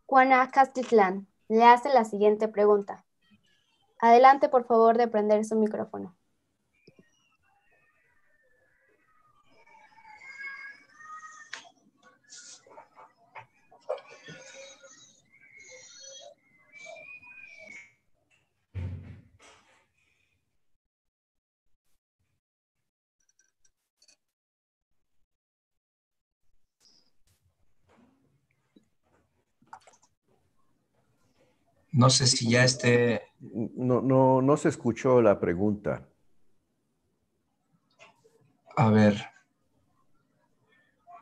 Juana Castitlán le hace la siguiente pregunta. Adelante, por favor, de prender su micrófono. No sé si ya esté... No, no, no se escuchó la pregunta. A ver.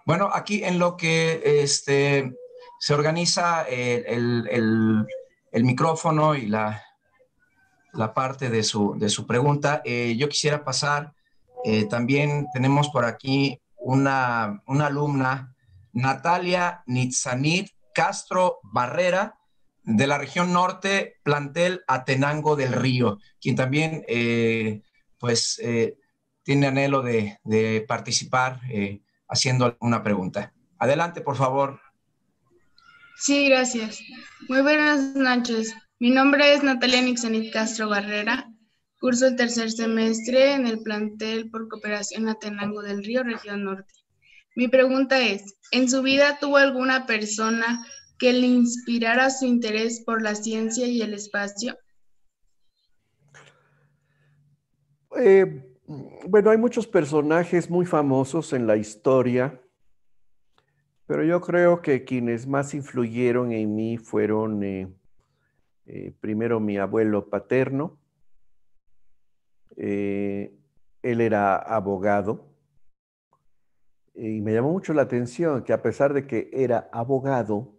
Bueno, aquí en lo que este, se organiza el, micrófono y la, parte de su, pregunta, eh, yo quisiera pasar, eh, también tenemos por aquí una, una alumna, Natalia Nitzanit Castro Barrera, de la región norte, plantel Atenango del Río, quien también eh, pues eh, tiene anhelo de, participar eh, haciendo una pregunta. Adelante, por favor. Sí, gracias. Muy buenas noches. Mi nombre es Natalia y Castro Barrera. Curso el tercer semestre en el plantel por cooperación Atenango del Río, región norte. Mi pregunta es, ¿en su vida tuvo alguna persona que le inspirara su interés por la ciencia y el espacio? Eh, bueno, hay muchos personajes muy famosos en la historia, pero yo creo que quienes más influyeron en mí fueron eh, eh, primero mi abuelo paterno. él era abogado y me llamó mucho la atención que a pesar de que era abogado,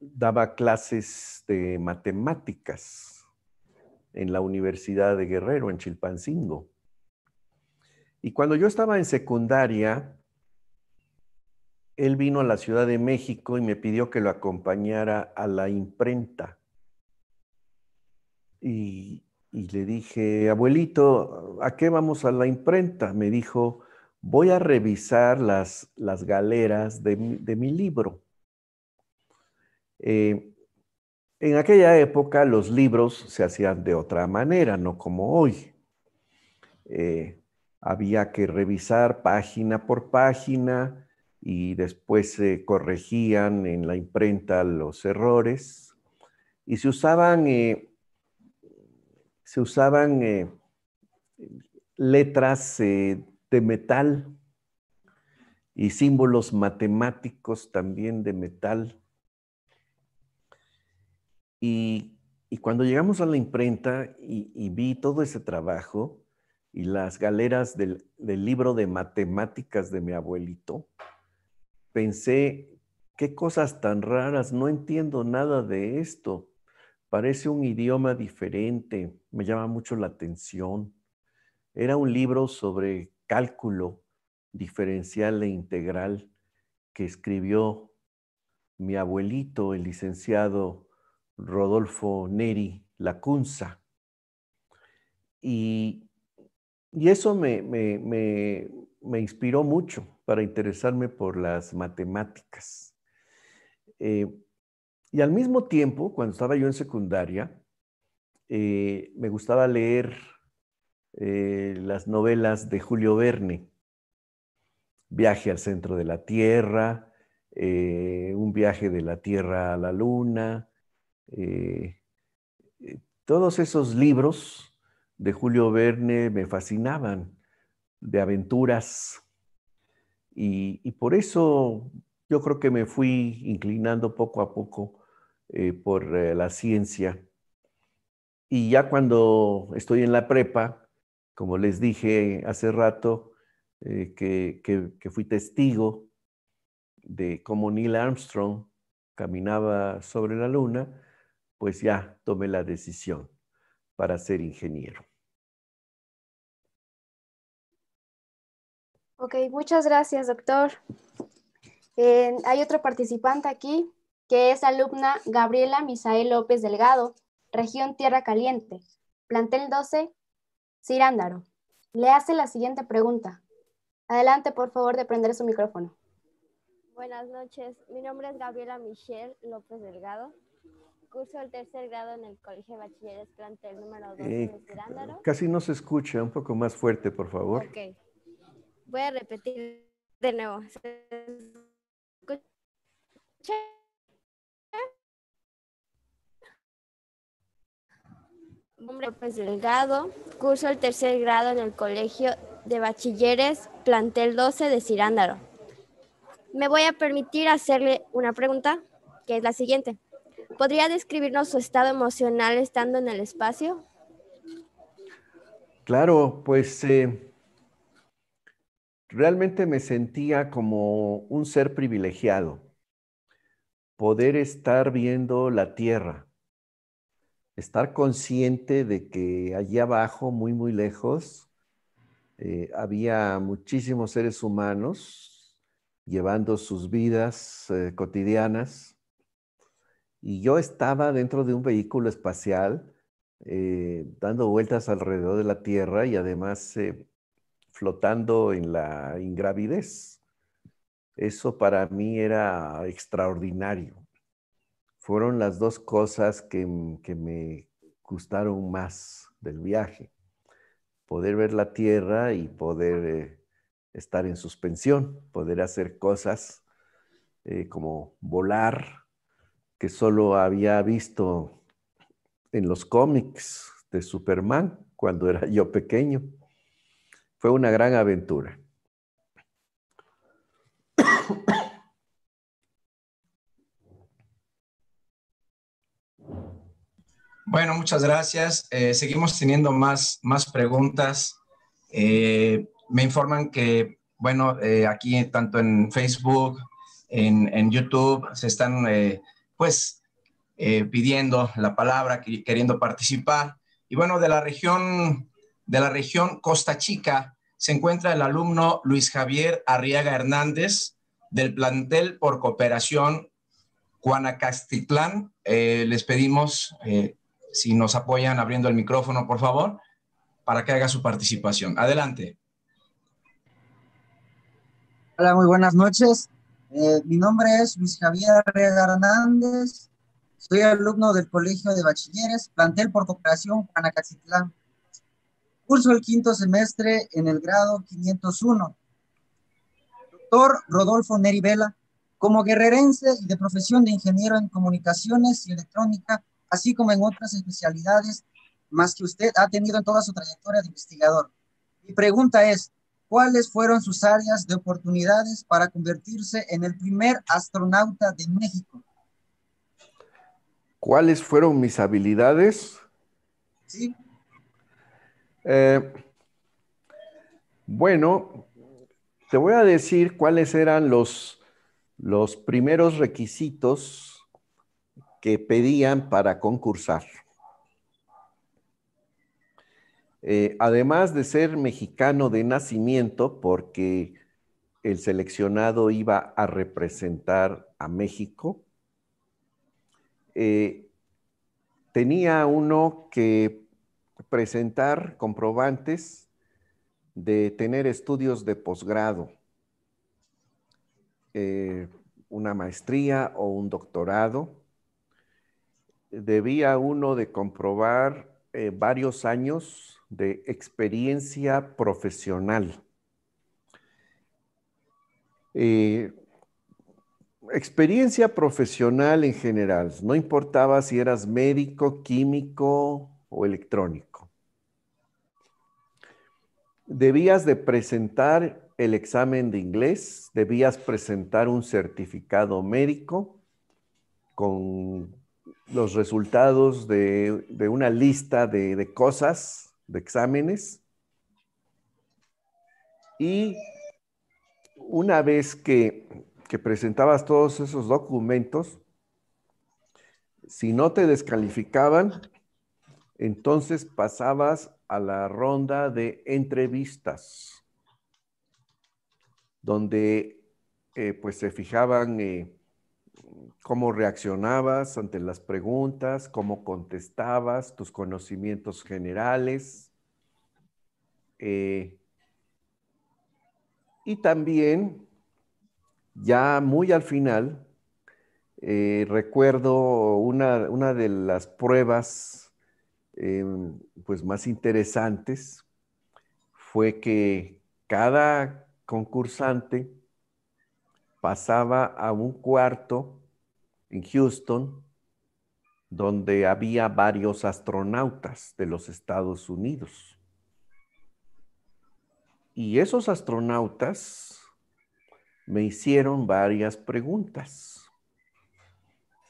daba clases de matemáticas en la Universidad de Guerrero, en Chilpancingo. Y cuando yo estaba en secundaria, él vino a la Ciudad de México y me pidió que lo acompañara a la imprenta. Y, le dije, abuelito, ¿a qué vamos a la imprenta? Me dijo, voy a revisar las, galeras de mi libro. Eh, en aquella época los libros se hacían de otra manera, no como hoy. Eh, había que revisar página por página y después se corregían en la imprenta los errores y se usaban, eh, se usaban letras de metal y símbolos matemáticos también de metal y, cuando llegamos a la imprenta y, vi todo ese trabajo y las galeras del, del libro de matemáticas de mi abuelito, pensé, qué cosas tan raras, no entiendo nada de esto. Parece un idioma diferente, me llama mucho la atención. Era un libro sobre cálculo diferencial e integral que escribió mi abuelito, el licenciado Rodolfo Neri Lacunza. Y, y eso me, me, me, inspiró mucho para interesarme por las matemáticas. Eh, y al mismo tiempo, cuando estaba yo en secundaria, eh, me gustaba leer eh, las novelas de Julio Verne. Viaje al centro de la Tierra, Un viaje de la Tierra a la Luna, eh, eh, todos esos libros de Julio Verne me fascinaban, de aventuras, y, por eso yo creo que me fui inclinando poco a poco eh, por la ciencia. Y ya cuando estoy en la prepa, como les dije hace rato, que, que, fui testigo de cómo Neil Armstrong caminaba sobre la luna, pues ya tomé la decisión para ser ingeniero. Ok, muchas gracias, doctor. Eh, hay otro participante aquí que es alumna Gabriela Misael López Delgado, región Tierra Caliente, plantel 12, Cirándaro. Le hace la siguiente pregunta. Adelante, por favor, de prender su micrófono. Buenas noches, mi nombre es Gabriela Michelle López Delgado, curso el tercer grado en el Colegio de Bachilleres Plantel número 2 de de Casi no se escucha, un poco más fuerte, por favor. Ok. Voy a repetir de nuevo. Hombre López Delgado, curso el tercer grado en el Colegio de Bachilleres Plantel 12 de Cirándaro. Me voy a permitir hacerle una pregunta, que es la siguiente. ¿Podría describirnos su estado emocional estando en el espacio? Claro, pues eh, realmente me sentía como un ser privilegiado, poder estar viendo la Tierra, estar consciente de que allí abajo, muy, muy lejos, eh, había muchísimos seres humanos llevando sus vidas eh, cotidianas y yo estaba dentro de un vehículo espacial eh, dando vueltas alrededor de la Tierra y además eh, flotando en la ingravidez. Eso para mí era extraordinario. Fueron las dos cosas que, mm, me gustaron más del viaje. Poder ver la Tierra y poder eh, estar en suspensión, poder hacer cosas como volar, que solo había visto en los cómics de Superman cuando era yo pequeño. Fue una gran aventura. Bueno, muchas gracias. Eh, seguimos teniendo más, más preguntas. Eh, me informan que, bueno, eh, aquí tanto en Facebook, en, en, YouTube, se están pues eh, pidiendo la palabra, queriendo participar. Y bueno, de la región, de la región Costa Chica se encuentra el alumno Luis Javier Arriaga Hernández del plantel por cooperación Guanacastitlán. Eh, les pedimos, eh, si nos apoyan abriendo el micrófono, por favor, para que haga su participación. Adelante. Hola, muy buenas noches. Eh, mi nombre es Luis Javier Hernández, soy alumno del Colegio de Bachilleres, plantel por cooperación Panacatitlán. Curso el quinto semestre en el grado 501. Doctor Rodolfo Neri Vela, como guerrerense y de profesión de ingeniero en comunicaciones y electrónica, así como en otras especialidades, más que usted ha tenido en toda su trayectoria de investigador. Mi pregunta es, cuáles fueron sus áreas de oportunidades para convertirse en el primer astronauta de México. ¿Cuáles fueron mis habilidades? Sí. Eh, bueno, te voy a decir cuáles eran los, los primeros requisitos que pedían para concursar. Eh, además de ser mexicano de nacimiento, porque el seleccionado iba a representar a México, eh, tenía uno que presentar comprobantes de tener estudios de posgrado, eh, una maestría o un doctorado. Debía uno de comprobar varios años de experiencia profesional. Eh, experiencia profesional en general, no importaba si eras médico, químico o electrónico. Debías de presentar el examen de inglés, debías presentar un certificado médico con los resultados de, una lista de cosas de exámenes. Y una vez que, presentabas todos esos documentos, si no te descalificaban, entonces pasabas a la ronda de entrevistas, donde eh, pues se fijaban eh, cómo reaccionabas ante las preguntas, cómo contestabas, tus conocimientos generales. Eh, y también, ya muy al final, eh, recuerdo una, de las pruebas eh, pues más interesantes fue que cada concursante pasaba a un cuarto en Houston, donde había varios astronautas de los Estados Unidos. Y esos astronautas me hicieron varias preguntas.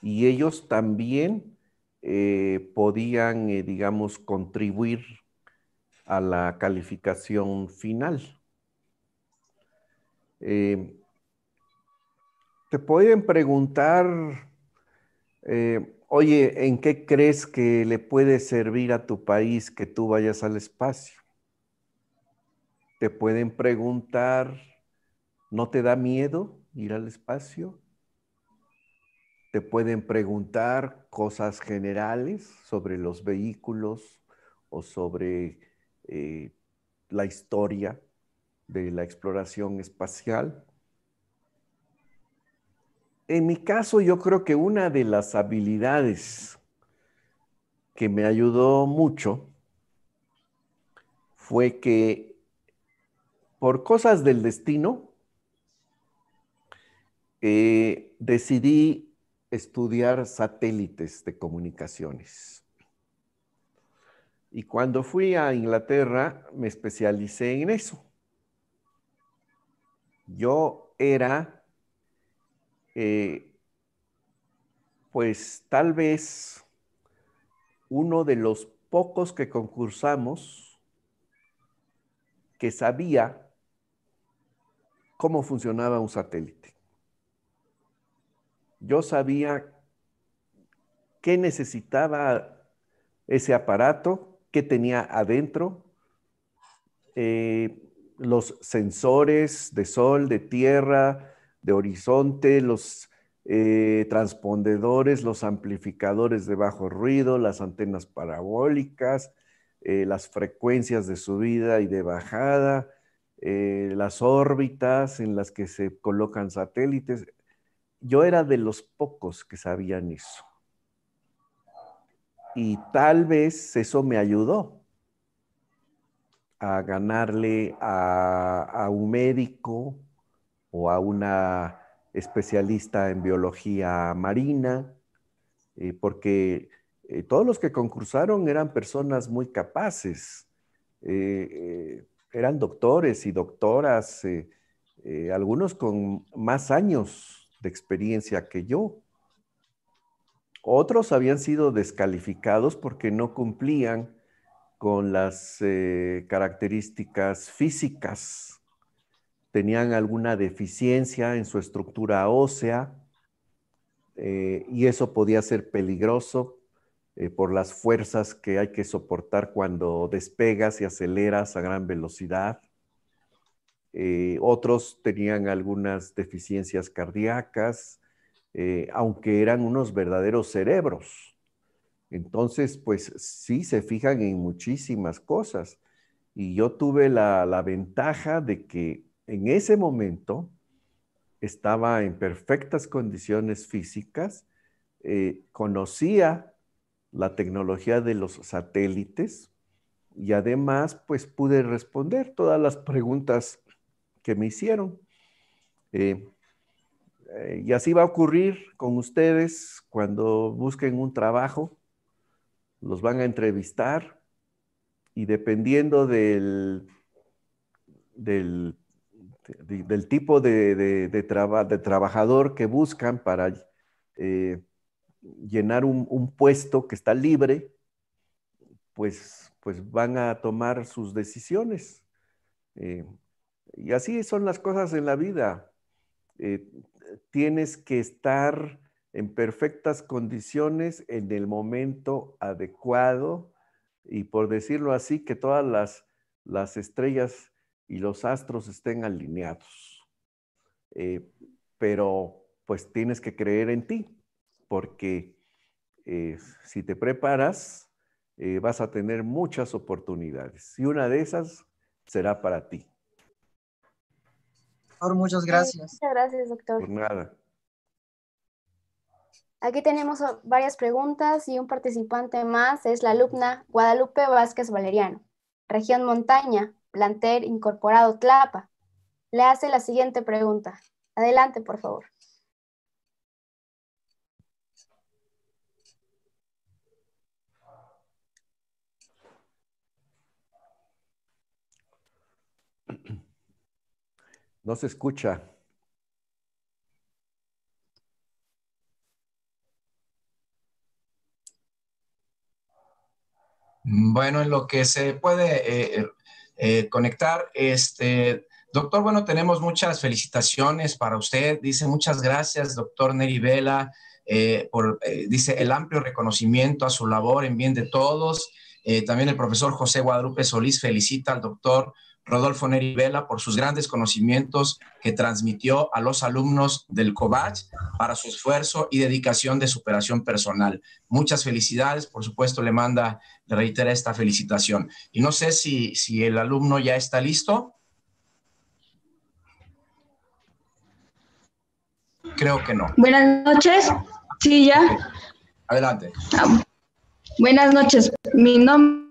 Y ellos también eh, podían, eh, digamos, contribuir a la calificación final. Eh, te pueden preguntar eh, oye, ¿en qué crees que le puede servir a tu país que tú vayas al espacio? Te pueden preguntar, ¿no te da miedo ir al espacio? Te pueden preguntar cosas generales sobre los vehículos o sobre eh, la historia de la exploración espacial en mi caso, yo creo que una de las habilidades que me ayudó mucho fue que por cosas del destino eh, decidí estudiar satélites de comunicaciones. Y cuando fui a Inglaterra me especialicé en eso. Yo era eh, pues tal vez uno de los pocos que concursamos que sabía cómo funcionaba un satélite. Yo sabía qué necesitaba ese aparato, qué tenía adentro, eh, los sensores de sol, de tierra, de horizonte, los eh, transpondedores, los amplificadores de bajo ruido, las antenas parabólicas, eh, las frecuencias de subida y de bajada, eh, las órbitas en las que se colocan satélites. Yo era de los pocos que sabían eso. Y tal vez eso me ayudó a ganarle a, a un médico, o a una especialista en biología marina, eh, porque eh, todos los que concursaron eran personas muy capaces, eh, eran doctores y doctoras, algunos con más años de experiencia que yo. Otros habían sido descalificados porque no cumplían con las características físicas tenían alguna deficiencia en su estructura ósea eh, y eso podía ser peligroso eh, por las fuerzas que hay que soportar cuando despegas y aceleras a gran velocidad. Eh, otros tenían algunas deficiencias cardíacas, aunque eran unos verdaderos cerebros. Entonces, pues sí se fijan en muchísimas cosas. Y yo tuve la, la ventaja de que en ese momento estaba en perfectas condiciones físicas, eh, conocía la tecnología de los satélites y además pues pude responder todas las preguntas que me hicieron. Eh, eh, y así va a ocurrir con ustedes cuando busquen un trabajo, los van a entrevistar y dependiendo del, del este, del tipo de, de, trabajador que buscan para eh, llenar un, puesto que está libre, pues, pues van a tomar sus decisiones. Eh, y así son las cosas en la vida. Eh, tienes que estar en perfectas condiciones en el momento adecuado y por decirlo así, que todas las, las estrellas y los astros estén alineados. Eh, pero pues tienes que creer en ti, porque eh, si te preparas, eh, vas a tener muchas oportunidades y una de esas será para ti. por muchas gracias. Muchas gracias, doctor. Por nada. Aquí tenemos varias preguntas y un participante más es la alumna Guadalupe Vázquez Valeriano, región montaña, planter incorporado Tlapa, le hace la siguiente pregunta. Adelante, por favor. No se escucha. Bueno, en lo que se puede eh, eh, conectar. Este, doctor, bueno, tenemos muchas felicitaciones para usted. Dice muchas gracias, doctor Neri Vela, eh, por, eh, dice el amplio reconocimiento a su labor en bien de todos. también el profesor José Guadalupe Solís felicita al doctor Rodolfo Neri Vela por sus grandes conocimientos que transmitió a los alumnos del COBACH para su esfuerzo y dedicación de superación personal. Muchas felicidades, por supuesto, le manda reitera esta felicitación. Y no sé si, el alumno ya está listo. Creo que no. Buenas noches. Sí, ya. Adelante. Ah, buenas noches. Mi nombre...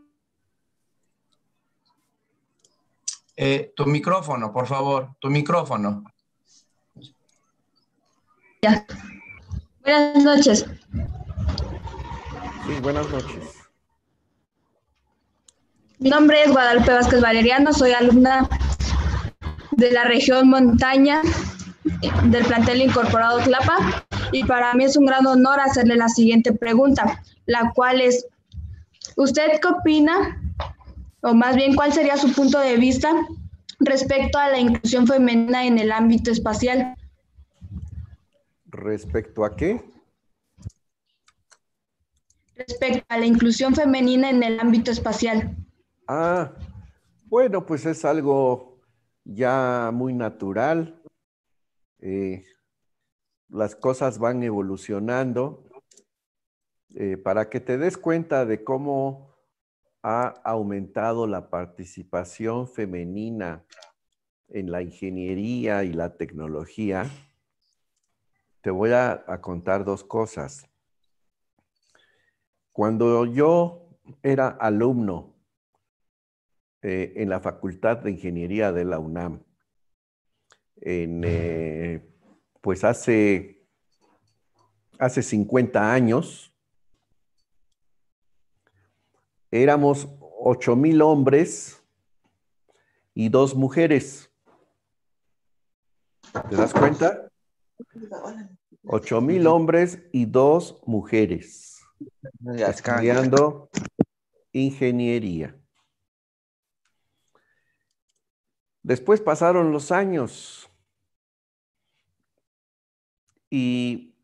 Eh, tu micrófono, por favor, tu micrófono. Ya. Buenas noches. Sí, buenas noches. Mi nombre es Guadalupe Vázquez Valeriano, soy alumna de la región montaña del plantel incorporado Tlapa y para mí es un gran honor hacerle la siguiente pregunta, la cual es, ¿usted qué opina o más bien cuál sería su punto de vista respecto a la inclusión femenina en el ámbito espacial? ¿Respecto a qué? Respecto a la inclusión femenina en el ámbito espacial. Ah, bueno, pues es algo ya muy natural. Eh, las cosas van evolucionando. Eh, para que te des cuenta de cómo ha aumentado la participación femenina en la ingeniería y la tecnología, te voy a contar dos cosas. Cuando yo era alumno eh, en la Facultad de Ingeniería de la UNAM. En, eh, pues hace, hace 50 años éramos 8000 hombres y dos mujeres. ¿Te das cuenta? 8000 mil hombres y dos mujeres estudiando ingeniería. Después pasaron los años y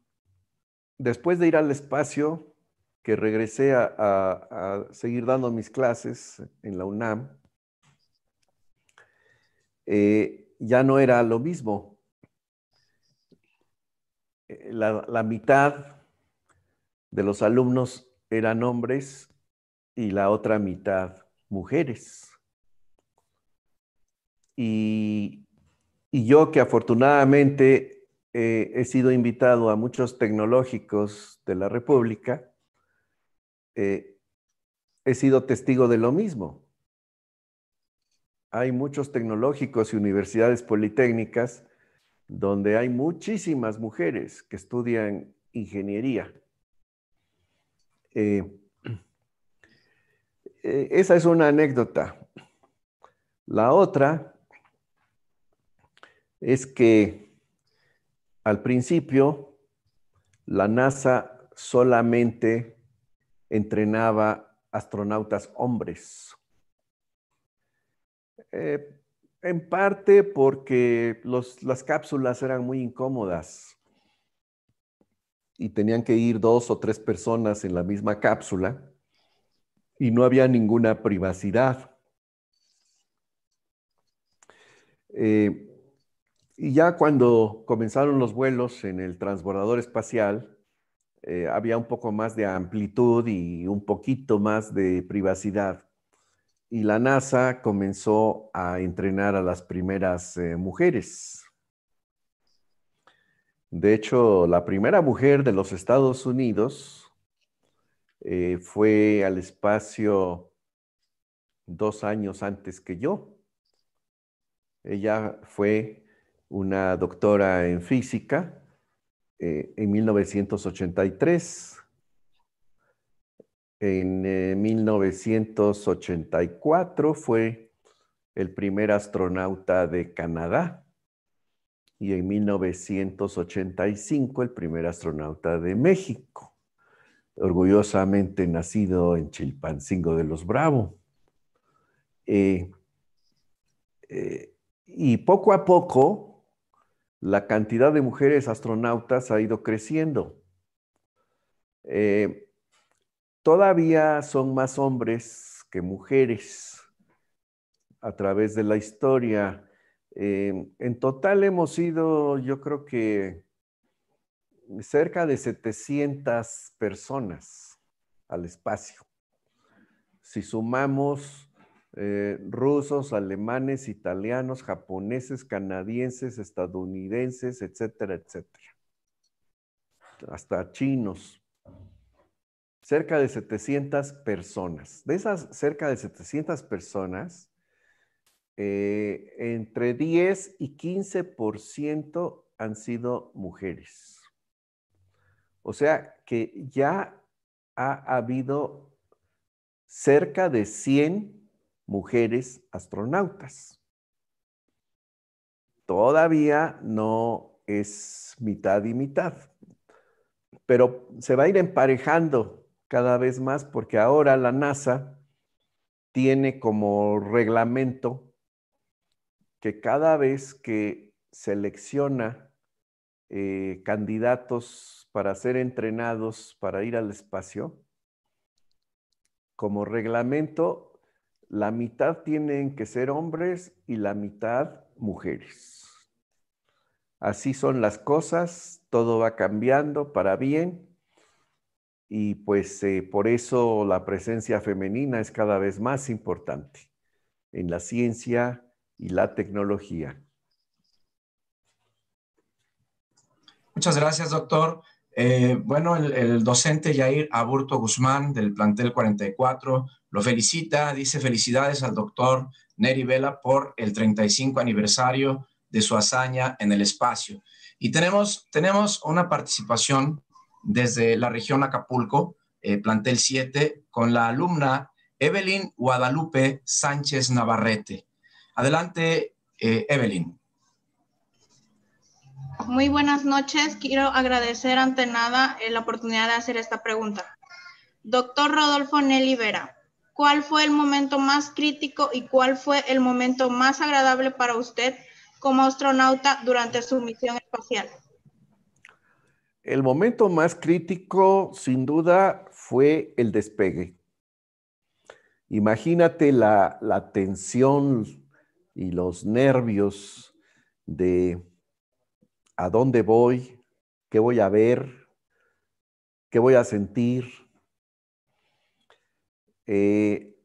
después de ir al espacio, que regresé a, seguir dando mis clases en la UNAM, eh, ya no era lo mismo. Eh, la mitad de los alumnos eran hombres y la otra mitad mujeres. Y, yo que afortunadamente eh, he sido invitado a muchos tecnológicos de la República, eh, he sido testigo de lo mismo. Hay muchos tecnológicos y universidades politécnicas donde hay muchísimas mujeres que estudian ingeniería. Eh, esa es una anécdota. La otra es que al principio la NASA solamente entrenaba astronautas hombres. Eh, en parte porque las cápsulas eran muy incómodas y tenían que ir dos o tres personas en la misma cápsula y no había ninguna privacidad. Eh, y ya cuando comenzaron los vuelos en el transbordador espacial, eh, había un poco más de amplitud y un poquito más de privacidad. Y la NASA comenzó a entrenar a las primeras eh, mujeres. De hecho, la primera mujer de los Estados Unidos eh, fue al espacio dos años antes que yo. Ella fue una doctora en física eh, en 1983. En 1984 eh, fue el primer astronauta de Canadá y en 1985 el primer astronauta de México, orgullosamente nacido en Chilpancingo de los Bravos. Eh, y poco a poco la cantidad de mujeres astronautas ha ido creciendo. Eh, todavía son más hombres que mujeres a través de la historia. Eh, en total hemos ido, yo creo que, cerca de 700 personas al espacio. Si sumamos eh, rusos, alemanes, italianos, japoneses, canadienses, estadounidenses, etcétera, etcétera. Hasta chinos. Cerca de 700 personas. De esas cerca de 700 personas, eh, entre 10 y 15% han sido mujeres. O sea que ya ha habido cerca de 100 mujeres astronautas. Todavía no es mitad y mitad, pero se va a ir emparejando cada vez más porque ahora la NASA tiene como reglamento que cada vez que selecciona eh, candidatos para ser entrenados para ir al espacio, como reglamento la mitad tienen que ser hombres y la mitad mujeres. Así son las cosas, todo va cambiando para bien y pues eh, por eso la presencia femenina es cada vez más importante en la ciencia y la tecnología. Muchas gracias, doctor. Eh, bueno, el, docente Jair Aburto Guzmán del plantel 44 lo felicita, dice felicidades al doctor Neri Vela por el 35 aniversario de su hazaña en el espacio. Y tenemos, tenemos una participación desde la región Acapulco, eh, plantel 7, con la alumna Evelyn Guadalupe Sánchez Navarrete. Adelante, eh, Evelyn. Muy buenas noches. Quiero agradecer ante nada eh, la oportunidad de hacer esta pregunta. Doctor Rodolfo Nelly Vera, ¿cuál fue el momento más crítico y cuál fue el momento más agradable para usted como astronauta durante su misión espacial? El momento más crítico, sin duda, fue el despegue. Imagínate la, la tensión y los nervios de a dónde voy, qué voy a ver, qué voy a sentir. Eh,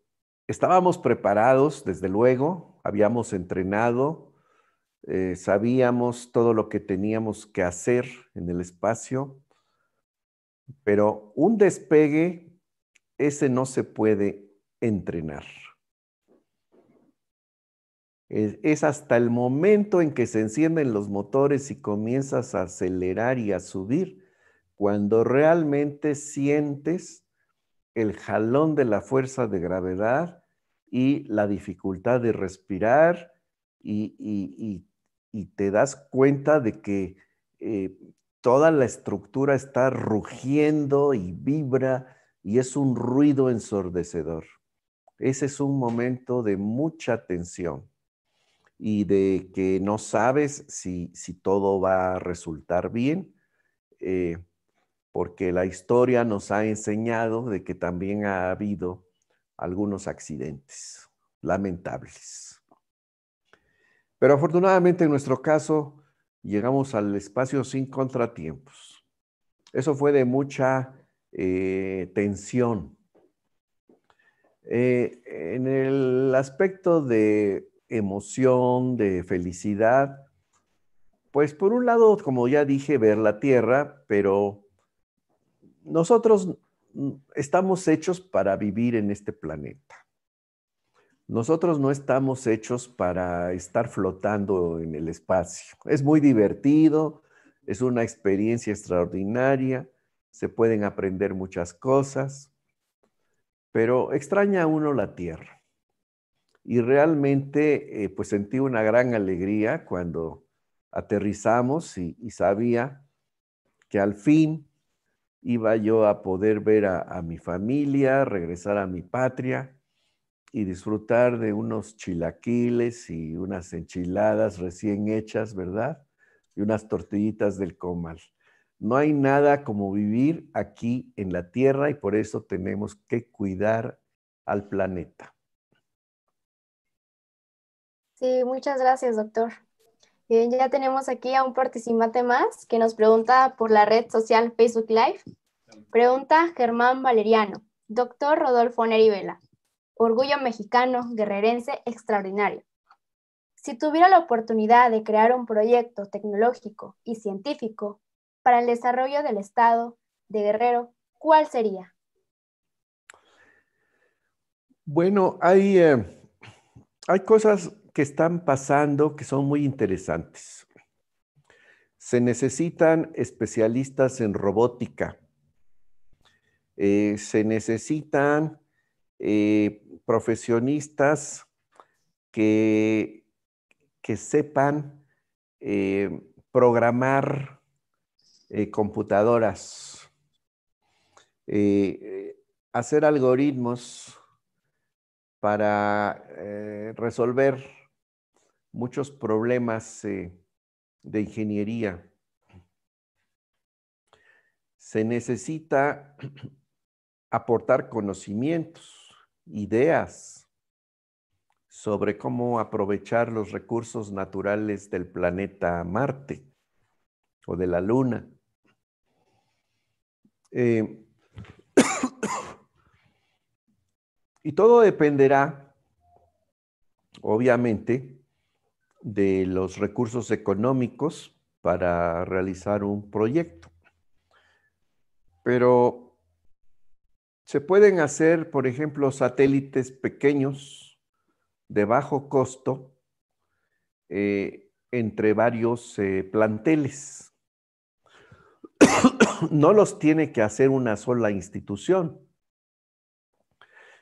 estábamos preparados, desde luego, habíamos entrenado, eh, sabíamos todo lo que teníamos que hacer en el espacio, pero un despegue, ese no se puede entrenar. Es, hasta el momento en que se encienden los motores y comienzas a acelerar y a subir, cuando realmente sientes el jalón de la fuerza de gravedad y la dificultad de respirar y, te das cuenta de que eh, toda la estructura está rugiendo y vibra y es un ruido ensordecedor. Ese es un momento de mucha tensión y de que no sabes si, todo va a resultar bien, eh, porque la historia nos ha enseñado de que también ha habido algunos accidentes lamentables. Pero afortunadamente en nuestro caso llegamos al espacio sin contratiempos. Eso fue de mucha eh, tensión. Eh, en el aspecto de emoción, de felicidad. Pues por un lado, como ya dije, ver la tierra, pero nosotros estamos hechos para vivir en este planeta. Nosotros no estamos hechos para estar flotando en el espacio. Es muy divertido, es una experiencia extraordinaria, se pueden aprender muchas cosas, pero extraña a uno la tierra y realmente eh, pues sentí una gran alegría cuando aterrizamos y, sabía que al fin iba yo a poder ver a, a, mi familia, regresar a mi patria y disfrutar de unos chilaquiles y unas enchiladas recién hechas, ¿verdad? Y unas tortillitas del comal. No hay nada como vivir aquí en la tierra y por eso tenemos que cuidar al planeta. Sí, muchas gracias, doctor. Bien, ya tenemos aquí a un participante más que nos pregunta por la red social Facebook Live. Pregunta Germán Valeriano, doctor Rodolfo Nerivela. orgullo mexicano, guerrerense, extraordinario. Si tuviera la oportunidad de crear un proyecto tecnológico y científico para el desarrollo del Estado de Guerrero, ¿cuál sería? Bueno, hay eh, cosas que están pasando que son muy interesantes. Se necesitan especialistas en robótica. Eh, se necesitan eh, profesionistas que, que sepan eh, programar computadoras, hacer algoritmos para resolver muchos problemas eh, de ingeniería. Se necesita aportar conocimientos, ideas sobre cómo aprovechar los recursos naturales del planeta Marte o de la Luna. Eh, y todo dependerá, obviamente, de los recursos económicos para realizar un proyecto. Pero se pueden hacer, por ejemplo, satélites pequeños de bajo costo eh, entre varios eh, planteles. no los tiene que hacer una sola institución.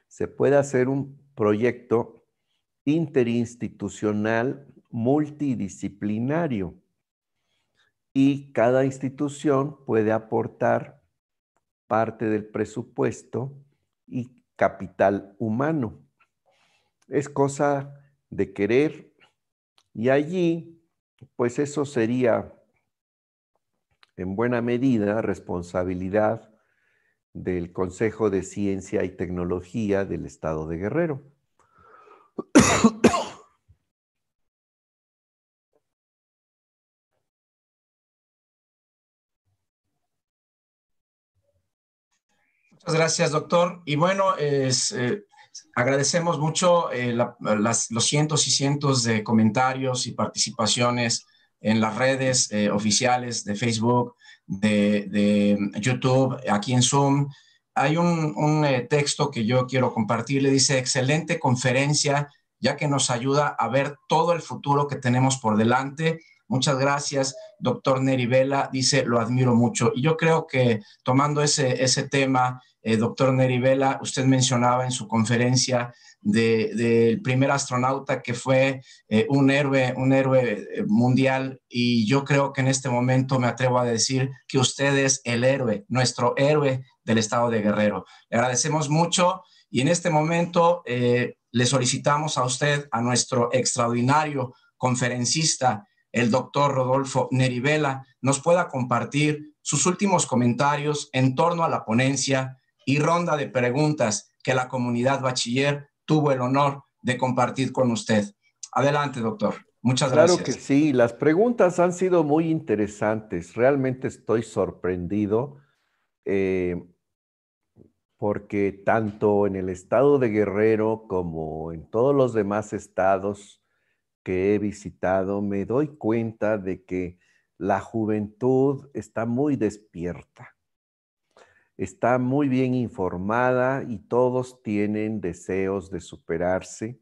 Se puede hacer un proyecto interinstitucional multidisciplinario y cada institución puede aportar parte del presupuesto y capital humano. Es cosa de querer y allí, pues eso sería en buena medida responsabilidad del Consejo de Ciencia y Tecnología del Estado de Guerrero. Muchas gracias, doctor. Y bueno, eh, agradecemos mucho eh, los cientos y cientos de comentarios y participaciones en las redes eh, oficiales de Facebook, de, YouTube, aquí en Zoom. Hay un, texto que yo quiero compartir, le dice, excelente conferencia, ya que nos ayuda a ver todo el futuro que tenemos por delante Muchas gracias, doctor Neri Vela. Dice, lo admiro mucho. Y yo creo que tomando ese, ese tema eh, doctor Nerivela, usted mencionaba en su conferencia del primer astronauta que fue eh, un héroe, un héroe eh, mundial y yo creo que en este momento me atrevo a decir que usted es el héroe, nuestro héroe del estado de Guerrero. Le agradecemos mucho y en este momento le solicitamos a usted, a nuestro extraordinario conferencista, el doctor Rodolfo Nerivela, nos pueda compartir sus últimos comentarios en torno a la ponencia y ronda de preguntas que la comunidad bachiller tuvo el honor de compartir con usted. Adelante, doctor. Muchas gracias. Claro que sí, las preguntas han sido muy interesantes. Realmente estoy sorprendido eh, porque tanto en el estado de Guerrero como en todos los demás estados que he visitado, me doy cuenta de que la juventud está muy despierta está muy bien informada y todos tienen deseos de superarse.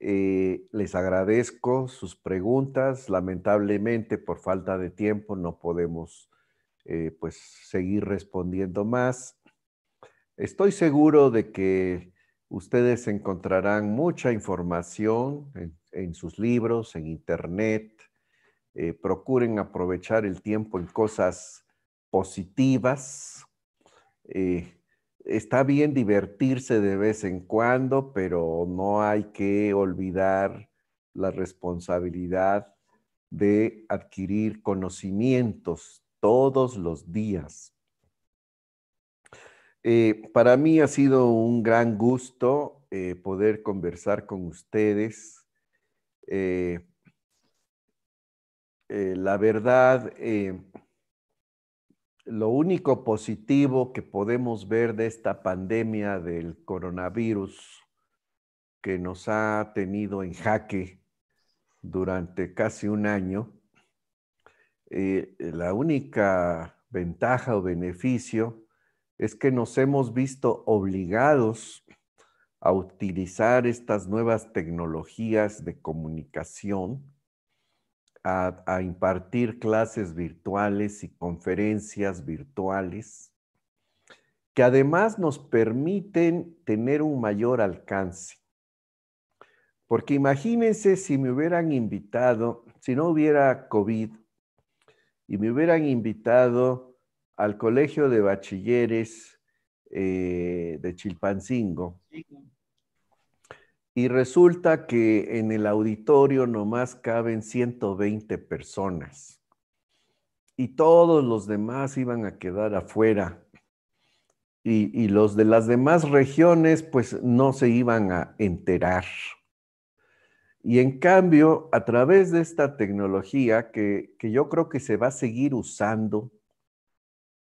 Eh, les agradezco sus preguntas. Lamentablemente, por falta de tiempo, no podemos eh, pues, seguir respondiendo más. Estoy seguro de que ustedes encontrarán mucha información en, sus libros, en Internet. Eh, procuren aprovechar el tiempo en cosas positivas, eh, está bien divertirse de vez en cuando, pero no hay que olvidar la responsabilidad de adquirir conocimientos todos los días. Eh, para mí ha sido un gran gusto eh, poder conversar con ustedes. la verdad, lo único positivo que podemos ver de esta pandemia del coronavirus que nos ha tenido en jaque durante casi un año, eh, la única ventaja o beneficio es que nos hemos visto obligados a utilizar estas nuevas tecnologías de comunicación a, impartir clases virtuales y conferencias virtuales que además nos permiten tener un mayor alcance. Porque imagínense si me hubieran invitado, si no hubiera COVID, y me hubieran invitado al Colegio de Bachilleres eh, de Chilpancingo, y resulta que en el auditorio nomás caben 120 personas. Y todos los demás iban a quedar afuera. Y, los de las demás regiones pues no se iban a enterar. Y en cambio, a través de esta tecnología que, yo creo que se va a seguir usando,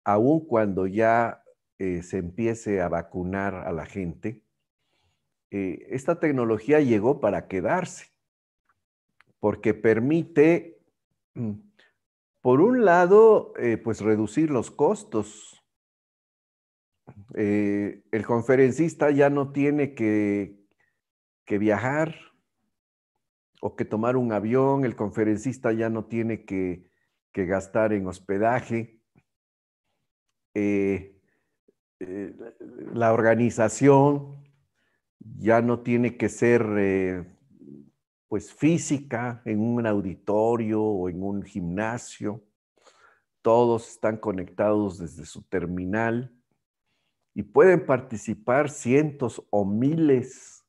aun cuando ya eh, se empiece a vacunar a la gente, eh, esta tecnología llegó para quedarse, porque permite, mm, por un lado, eh, pues reducir los costos. Eh, el conferencista ya no tiene que, viajar o que tomar un avión, el conferencista ya no tiene que, gastar en hospedaje. la organización ya no tiene que ser eh, pues física en un auditorio o en un gimnasio. Todos están conectados desde su terminal y pueden participar cientos o miles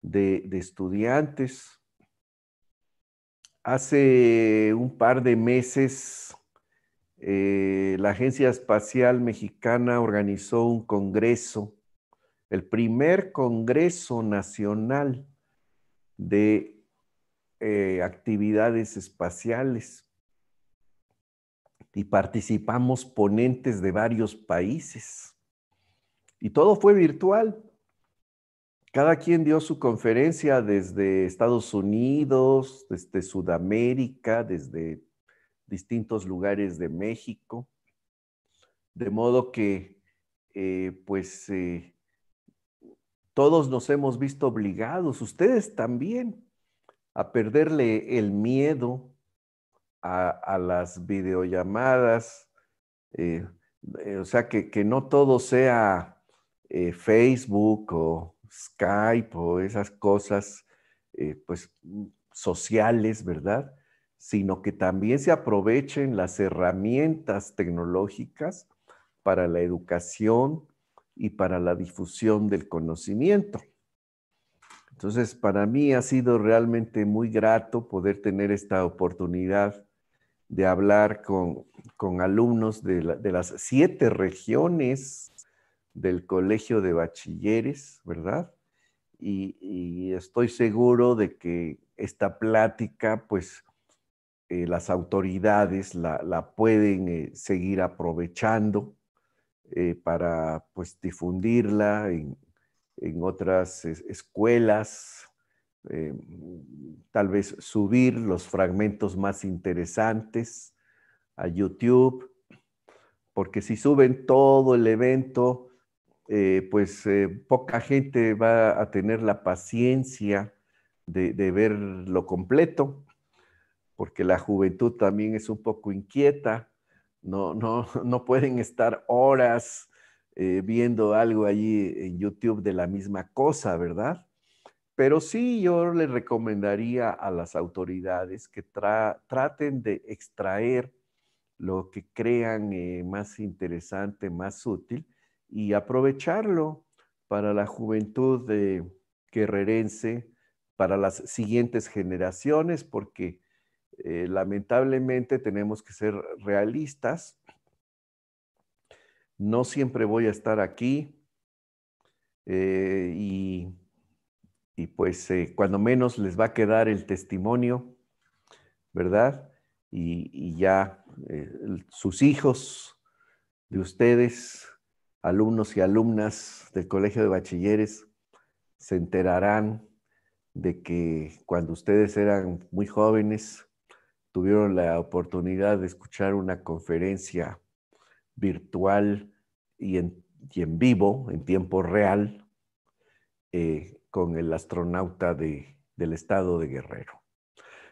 de, estudiantes. Hace un par de meses, eh, la Agencia Espacial Mexicana organizó un congreso el primer Congreso Nacional de eh, Actividades Espaciales y participamos ponentes de varios países. Y todo fue virtual. Cada quien dio su conferencia desde Estados Unidos, desde Sudamérica, desde distintos lugares de México. De modo que, eh, pues, eh, todos nos hemos visto obligados, ustedes también, a perderle el miedo a, las videollamadas. Eh, eh, o sea, que, no todo sea eh, Facebook o Skype o esas cosas pues, mm, sociales, ¿verdad? Sino que también se aprovechen las herramientas tecnológicas para la educación, y para la difusión del conocimiento. Entonces, para mí ha sido realmente muy grato poder tener esta oportunidad de hablar con, alumnos de, las siete regiones del Colegio de Bachilleres, ¿verdad? Y, estoy seguro de que esta plática, pues, eh, las autoridades la, pueden eh, seguir aprovechando eh, para pues, difundirla en, otras escuelas, eh, tal vez subir los fragmentos más interesantes a YouTube, porque si suben todo el evento, eh, pues poca gente va a tener la paciencia de, de ver lo completo, porque la juventud también es un poco inquieta no, no, no pueden estar horas eh, viendo algo allí en YouTube de la misma cosa, ¿verdad? Pero sí yo le recomendaría a las autoridades que traten de extraer lo que crean eh, más interesante, más útil y aprovecharlo para la juventud de, eh, guerrerense, para las siguientes generaciones, porque eh, lamentablemente tenemos que ser realistas. No siempre voy a estar aquí eh, y, pues eh, cuando menos les va a quedar el testimonio, ¿verdad? y ya sus hijos de ustedes, alumnos y alumnas del Colegio de Bachilleres, se enterarán de que cuando ustedes eran muy jóvenes, tuvieron la oportunidad de escuchar una conferencia virtual y en, vivo, en tiempo real, eh, con el astronauta del estado de Guerrero.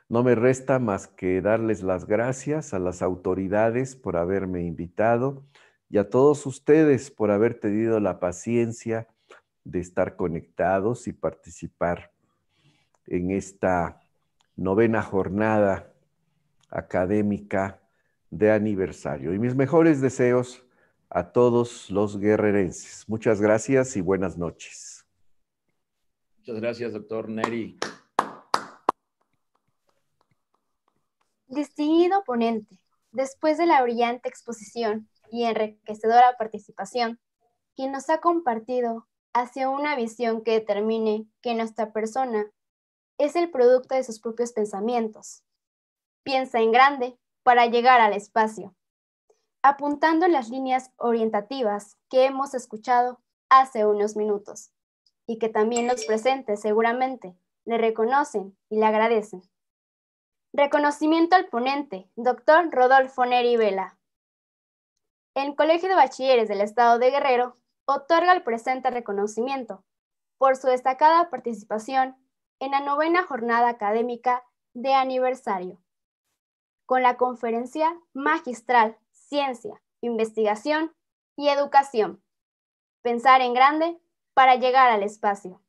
No me resta más que darles las gracias a las autoridades por haberme invitado y a todos ustedes por haber tenido la paciencia de estar conectados y participar en esta novena jornada académica de aniversario. Y mis mejores deseos a todos los guerrerenses. Muchas gracias y buenas noches. Muchas gracias, doctor Neri. Distinguido ponente, después de la brillante exposición y enriquecedora participación, quien nos ha compartido hacia una visión que determine que nuestra persona es el producto de sus propios pensamientos, piensa en grande para llegar al espacio. Apuntando las líneas orientativas que hemos escuchado hace unos minutos y que también los presentes seguramente le reconocen y le agradecen. Reconocimiento al ponente, doctor Rodolfo Neri Vela. El Colegio de Bachilleres del Estado de Guerrero otorga el presente reconocimiento por su destacada participación en la novena jornada académica de aniversario con la conferencia magistral Ciencia, Investigación y Educación. Pensar en grande para llegar al espacio.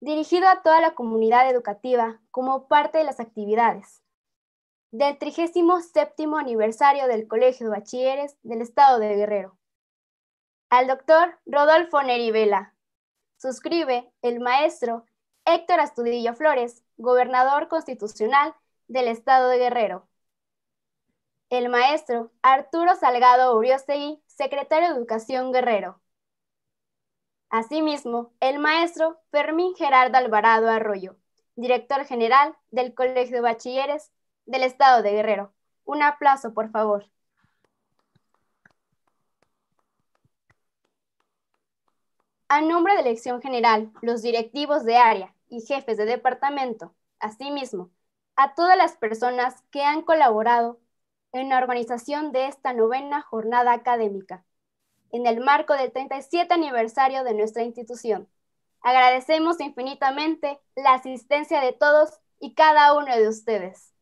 Dirigido a toda la comunidad educativa como parte de las actividades del 37 aniversario del Colegio de Bachilleres del Estado de Guerrero. Al doctor Rodolfo Neri Suscribe el maestro Héctor Astudillo Flores, gobernador constitucional del estado de Guerrero. El maestro Arturo Salgado Uriostegui, secretario de Educación Guerrero. Asimismo, el maestro Fermín Gerardo Alvarado Arroyo, director general del Colegio de Bachilleres del Estado de Guerrero. Un aplauso, por favor. A nombre de elección general, los directivos de área y jefes de departamento, asimismo, a todas las personas que han colaborado en la organización de esta novena jornada académica, en el marco del 37 aniversario de nuestra institución. Agradecemos infinitamente la asistencia de todos y cada uno de ustedes.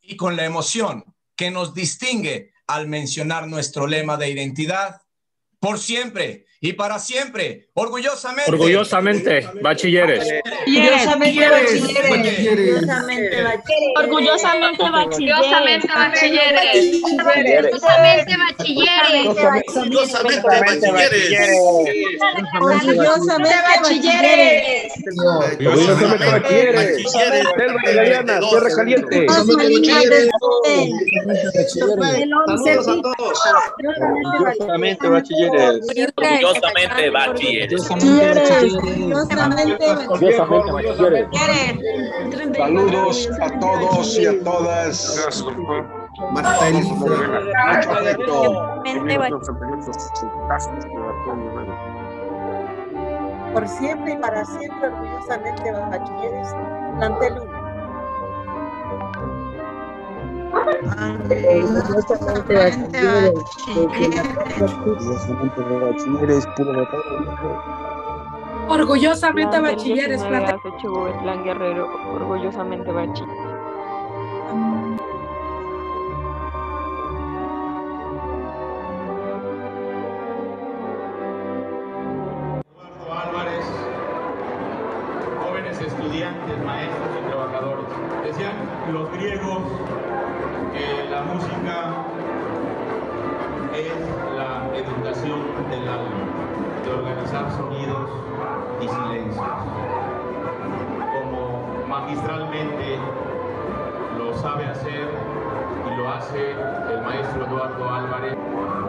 Y con la emoción que nos distingue al mencionar nuestro lema de identidad, por siempre y para siempre, orgullosamente. Orgullosamente, bachilleres. Orgullosamente, bachilleres. Orgullosamente, bachilleres. Orgullosamente, bachilleres. Orgullosamente, bachilleres. Orgullosamente, bachilleres. Orgullosamente, bachilleres. Orgullosamente, bachilleres orgullosamente bachilleres. Saludos a todos y a todas. Por siempre y para siempre, orgullosamente bachilleres, plantel Ah, orgullosamente bachilleres, Orgullosamente bachilleres, plata. Plan Guerrero, orgullosamente bachilleres. estudiantes, maestros y trabajadores. Decían los griegos eh, la música es la educación del alma, de organizar sonidos y silencios, como magistralmente lo sabe hacer y lo hace el maestro Eduardo Álvarez,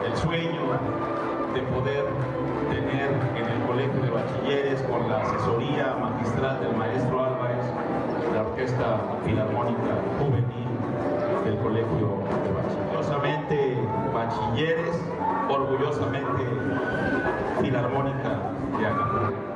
el sueño de poder tener en el colegio de bachilleres con la asesoría magistral del maestro Álvarez la Orquesta Filarmónica Juvenil del colegio de bachilleres, orgullosamente filarmónica de Acapulco.